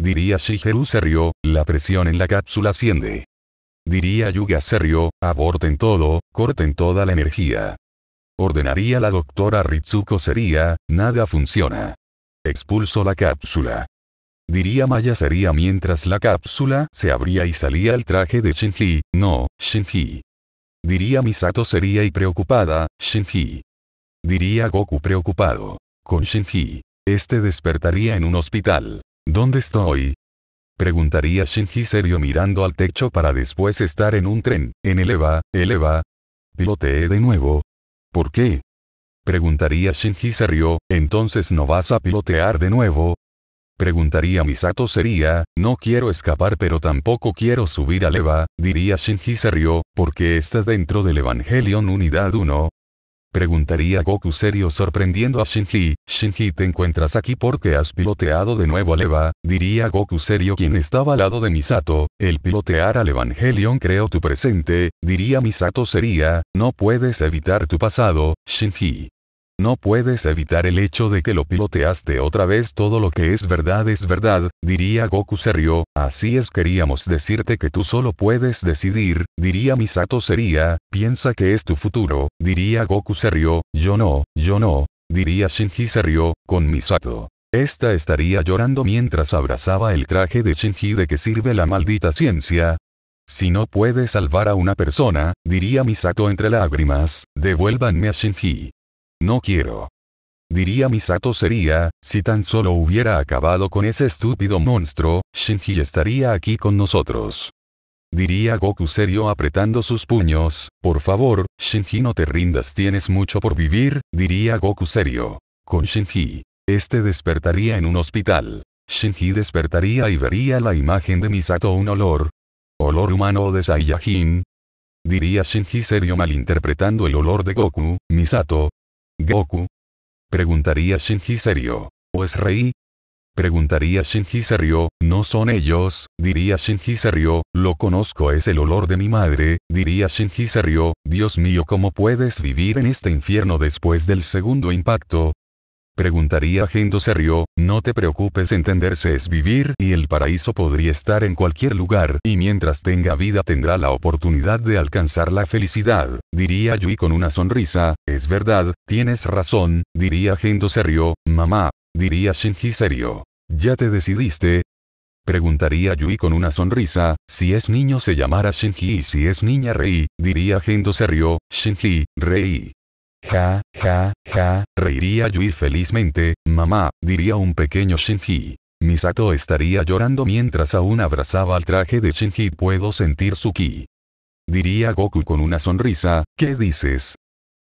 Diría Shigeru Serio, la presión en la cápsula asciende. Diría Yuga Serio, aborten todo, corten toda la energía. Ordenaría la doctora Ritsuko sería, nada funciona. Expulso la cápsula. Diría Maya sería mientras la cápsula se abría y salía el traje de Shinji, no, Shinji. Diría Misato sería y preocupada, Shinji diría Goku preocupado. Con Shinji. Este despertaría en un hospital. ¿Dónde estoy? Preguntaría Shinji serio mirando al techo para después estar en un tren. En el EVA, Piloteé de nuevo. ¿Por qué? Preguntaría Shinji serio, entonces no vas a pilotear de nuevo. Preguntaría Misato sería, no quiero escapar pero tampoco quiero subir al EVA, diría Shinji serio, porque estás dentro del Evangelion Unidad 1, Preguntaría Goku serio sorprendiendo a Shinji, Shinji te encuentras aquí porque has piloteado de nuevo a Leva, diría Goku serio quien estaba al lado de Misato, el pilotear al Evangelion creo tu presente, diría Misato sería, no puedes evitar tu pasado, Shinji. No puedes evitar el hecho de que lo piloteaste otra vez todo lo que es verdad es verdad, diría Goku se así es queríamos decirte que tú solo puedes decidir, diría Misato sería, piensa que es tu futuro, diría Goku se yo no, yo no, diría Shinji se rió, con Misato. Esta estaría llorando mientras abrazaba el traje de Shinji de que sirve la maldita ciencia. Si no puedes salvar a una persona, diría Misato entre lágrimas, devuélvanme a Shinji. No quiero. Diría Misato sería, si tan solo hubiera acabado con ese estúpido monstruo, Shinji estaría aquí con nosotros. Diría Goku serio apretando sus puños, por favor, Shinji no te rindas tienes mucho por vivir, diría Goku serio. Con Shinji. Este despertaría en un hospital. Shinji despertaría y vería la imagen de Misato un olor. Olor humano de Saiyajin. Diría Shinji serio malinterpretando el olor de Goku, Misato, Goku? Preguntaría Shinji serio. ¿O es rey? Preguntaría Shinji serio, no son ellos, diría Shinji serio, lo conozco es el olor de mi madre, diría Shinji serio, Dios mío cómo puedes vivir en este infierno después del segundo impacto, preguntaría Gendo se no te preocupes entenderse es vivir y el paraíso podría estar en cualquier lugar y mientras tenga vida tendrá la oportunidad de alcanzar la felicidad, diría Yui con una sonrisa, es verdad, tienes razón, diría Gendo se mamá, diría Shinji serio. ¿Ya te decidiste? Preguntaría Yui con una sonrisa, si es niño se llamará Shinji y si es niña Rei, diría Gendo se rió, Shinji, Rei. Ja, ja, ja, reiría Yui felizmente, mamá, diría un pequeño Shinji. Misato estaría llorando mientras aún abrazaba al traje de Shinji puedo sentir su ki. Diría Goku con una sonrisa, ¿qué dices?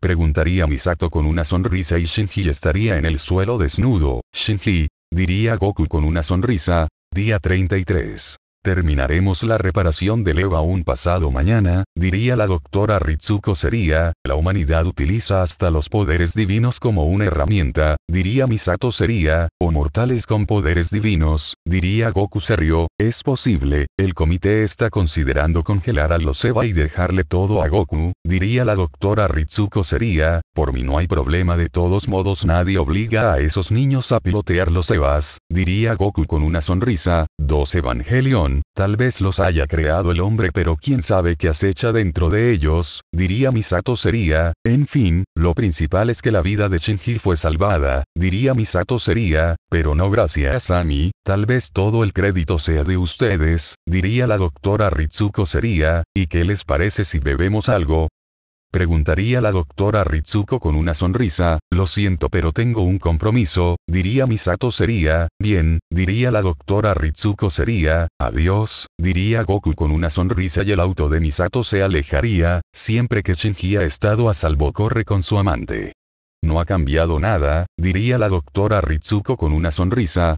Preguntaría Misato con una sonrisa y Shinji estaría en el suelo desnudo, Shinji, diría Goku con una sonrisa, día 33. Terminaremos la reparación del Eva un pasado mañana, diría la doctora Ritsuko Sería, la humanidad utiliza hasta los poderes divinos como una herramienta, diría Misato Sería, o mortales con poderes divinos, diría Goku Serio, es posible, el comité está considerando congelar a los Eva y dejarle todo a Goku, diría la doctora Ritsuko Sería, por mí no hay problema de todos modos nadie obliga a esos niños a pilotear los Evas, diría Goku con una sonrisa, dos Evangelion, tal vez los haya creado el hombre pero quién sabe qué acecha dentro de ellos, diría Misato sería, en fin, lo principal es que la vida de Shinji fue salvada, diría Misato sería, pero no gracias a mí, tal vez todo el crédito sea de ustedes, diría la doctora Ritsuko sería, ¿y qué les parece si bebemos algo? Preguntaría la doctora Ritsuko con una sonrisa, lo siento pero tengo un compromiso, diría Misato sería, bien, diría la doctora Ritsuko sería, adiós, diría Goku con una sonrisa y el auto de Misato se alejaría, siempre que Shinji ha estado a salvo corre con su amante. No ha cambiado nada, diría la doctora Ritsuko con una sonrisa,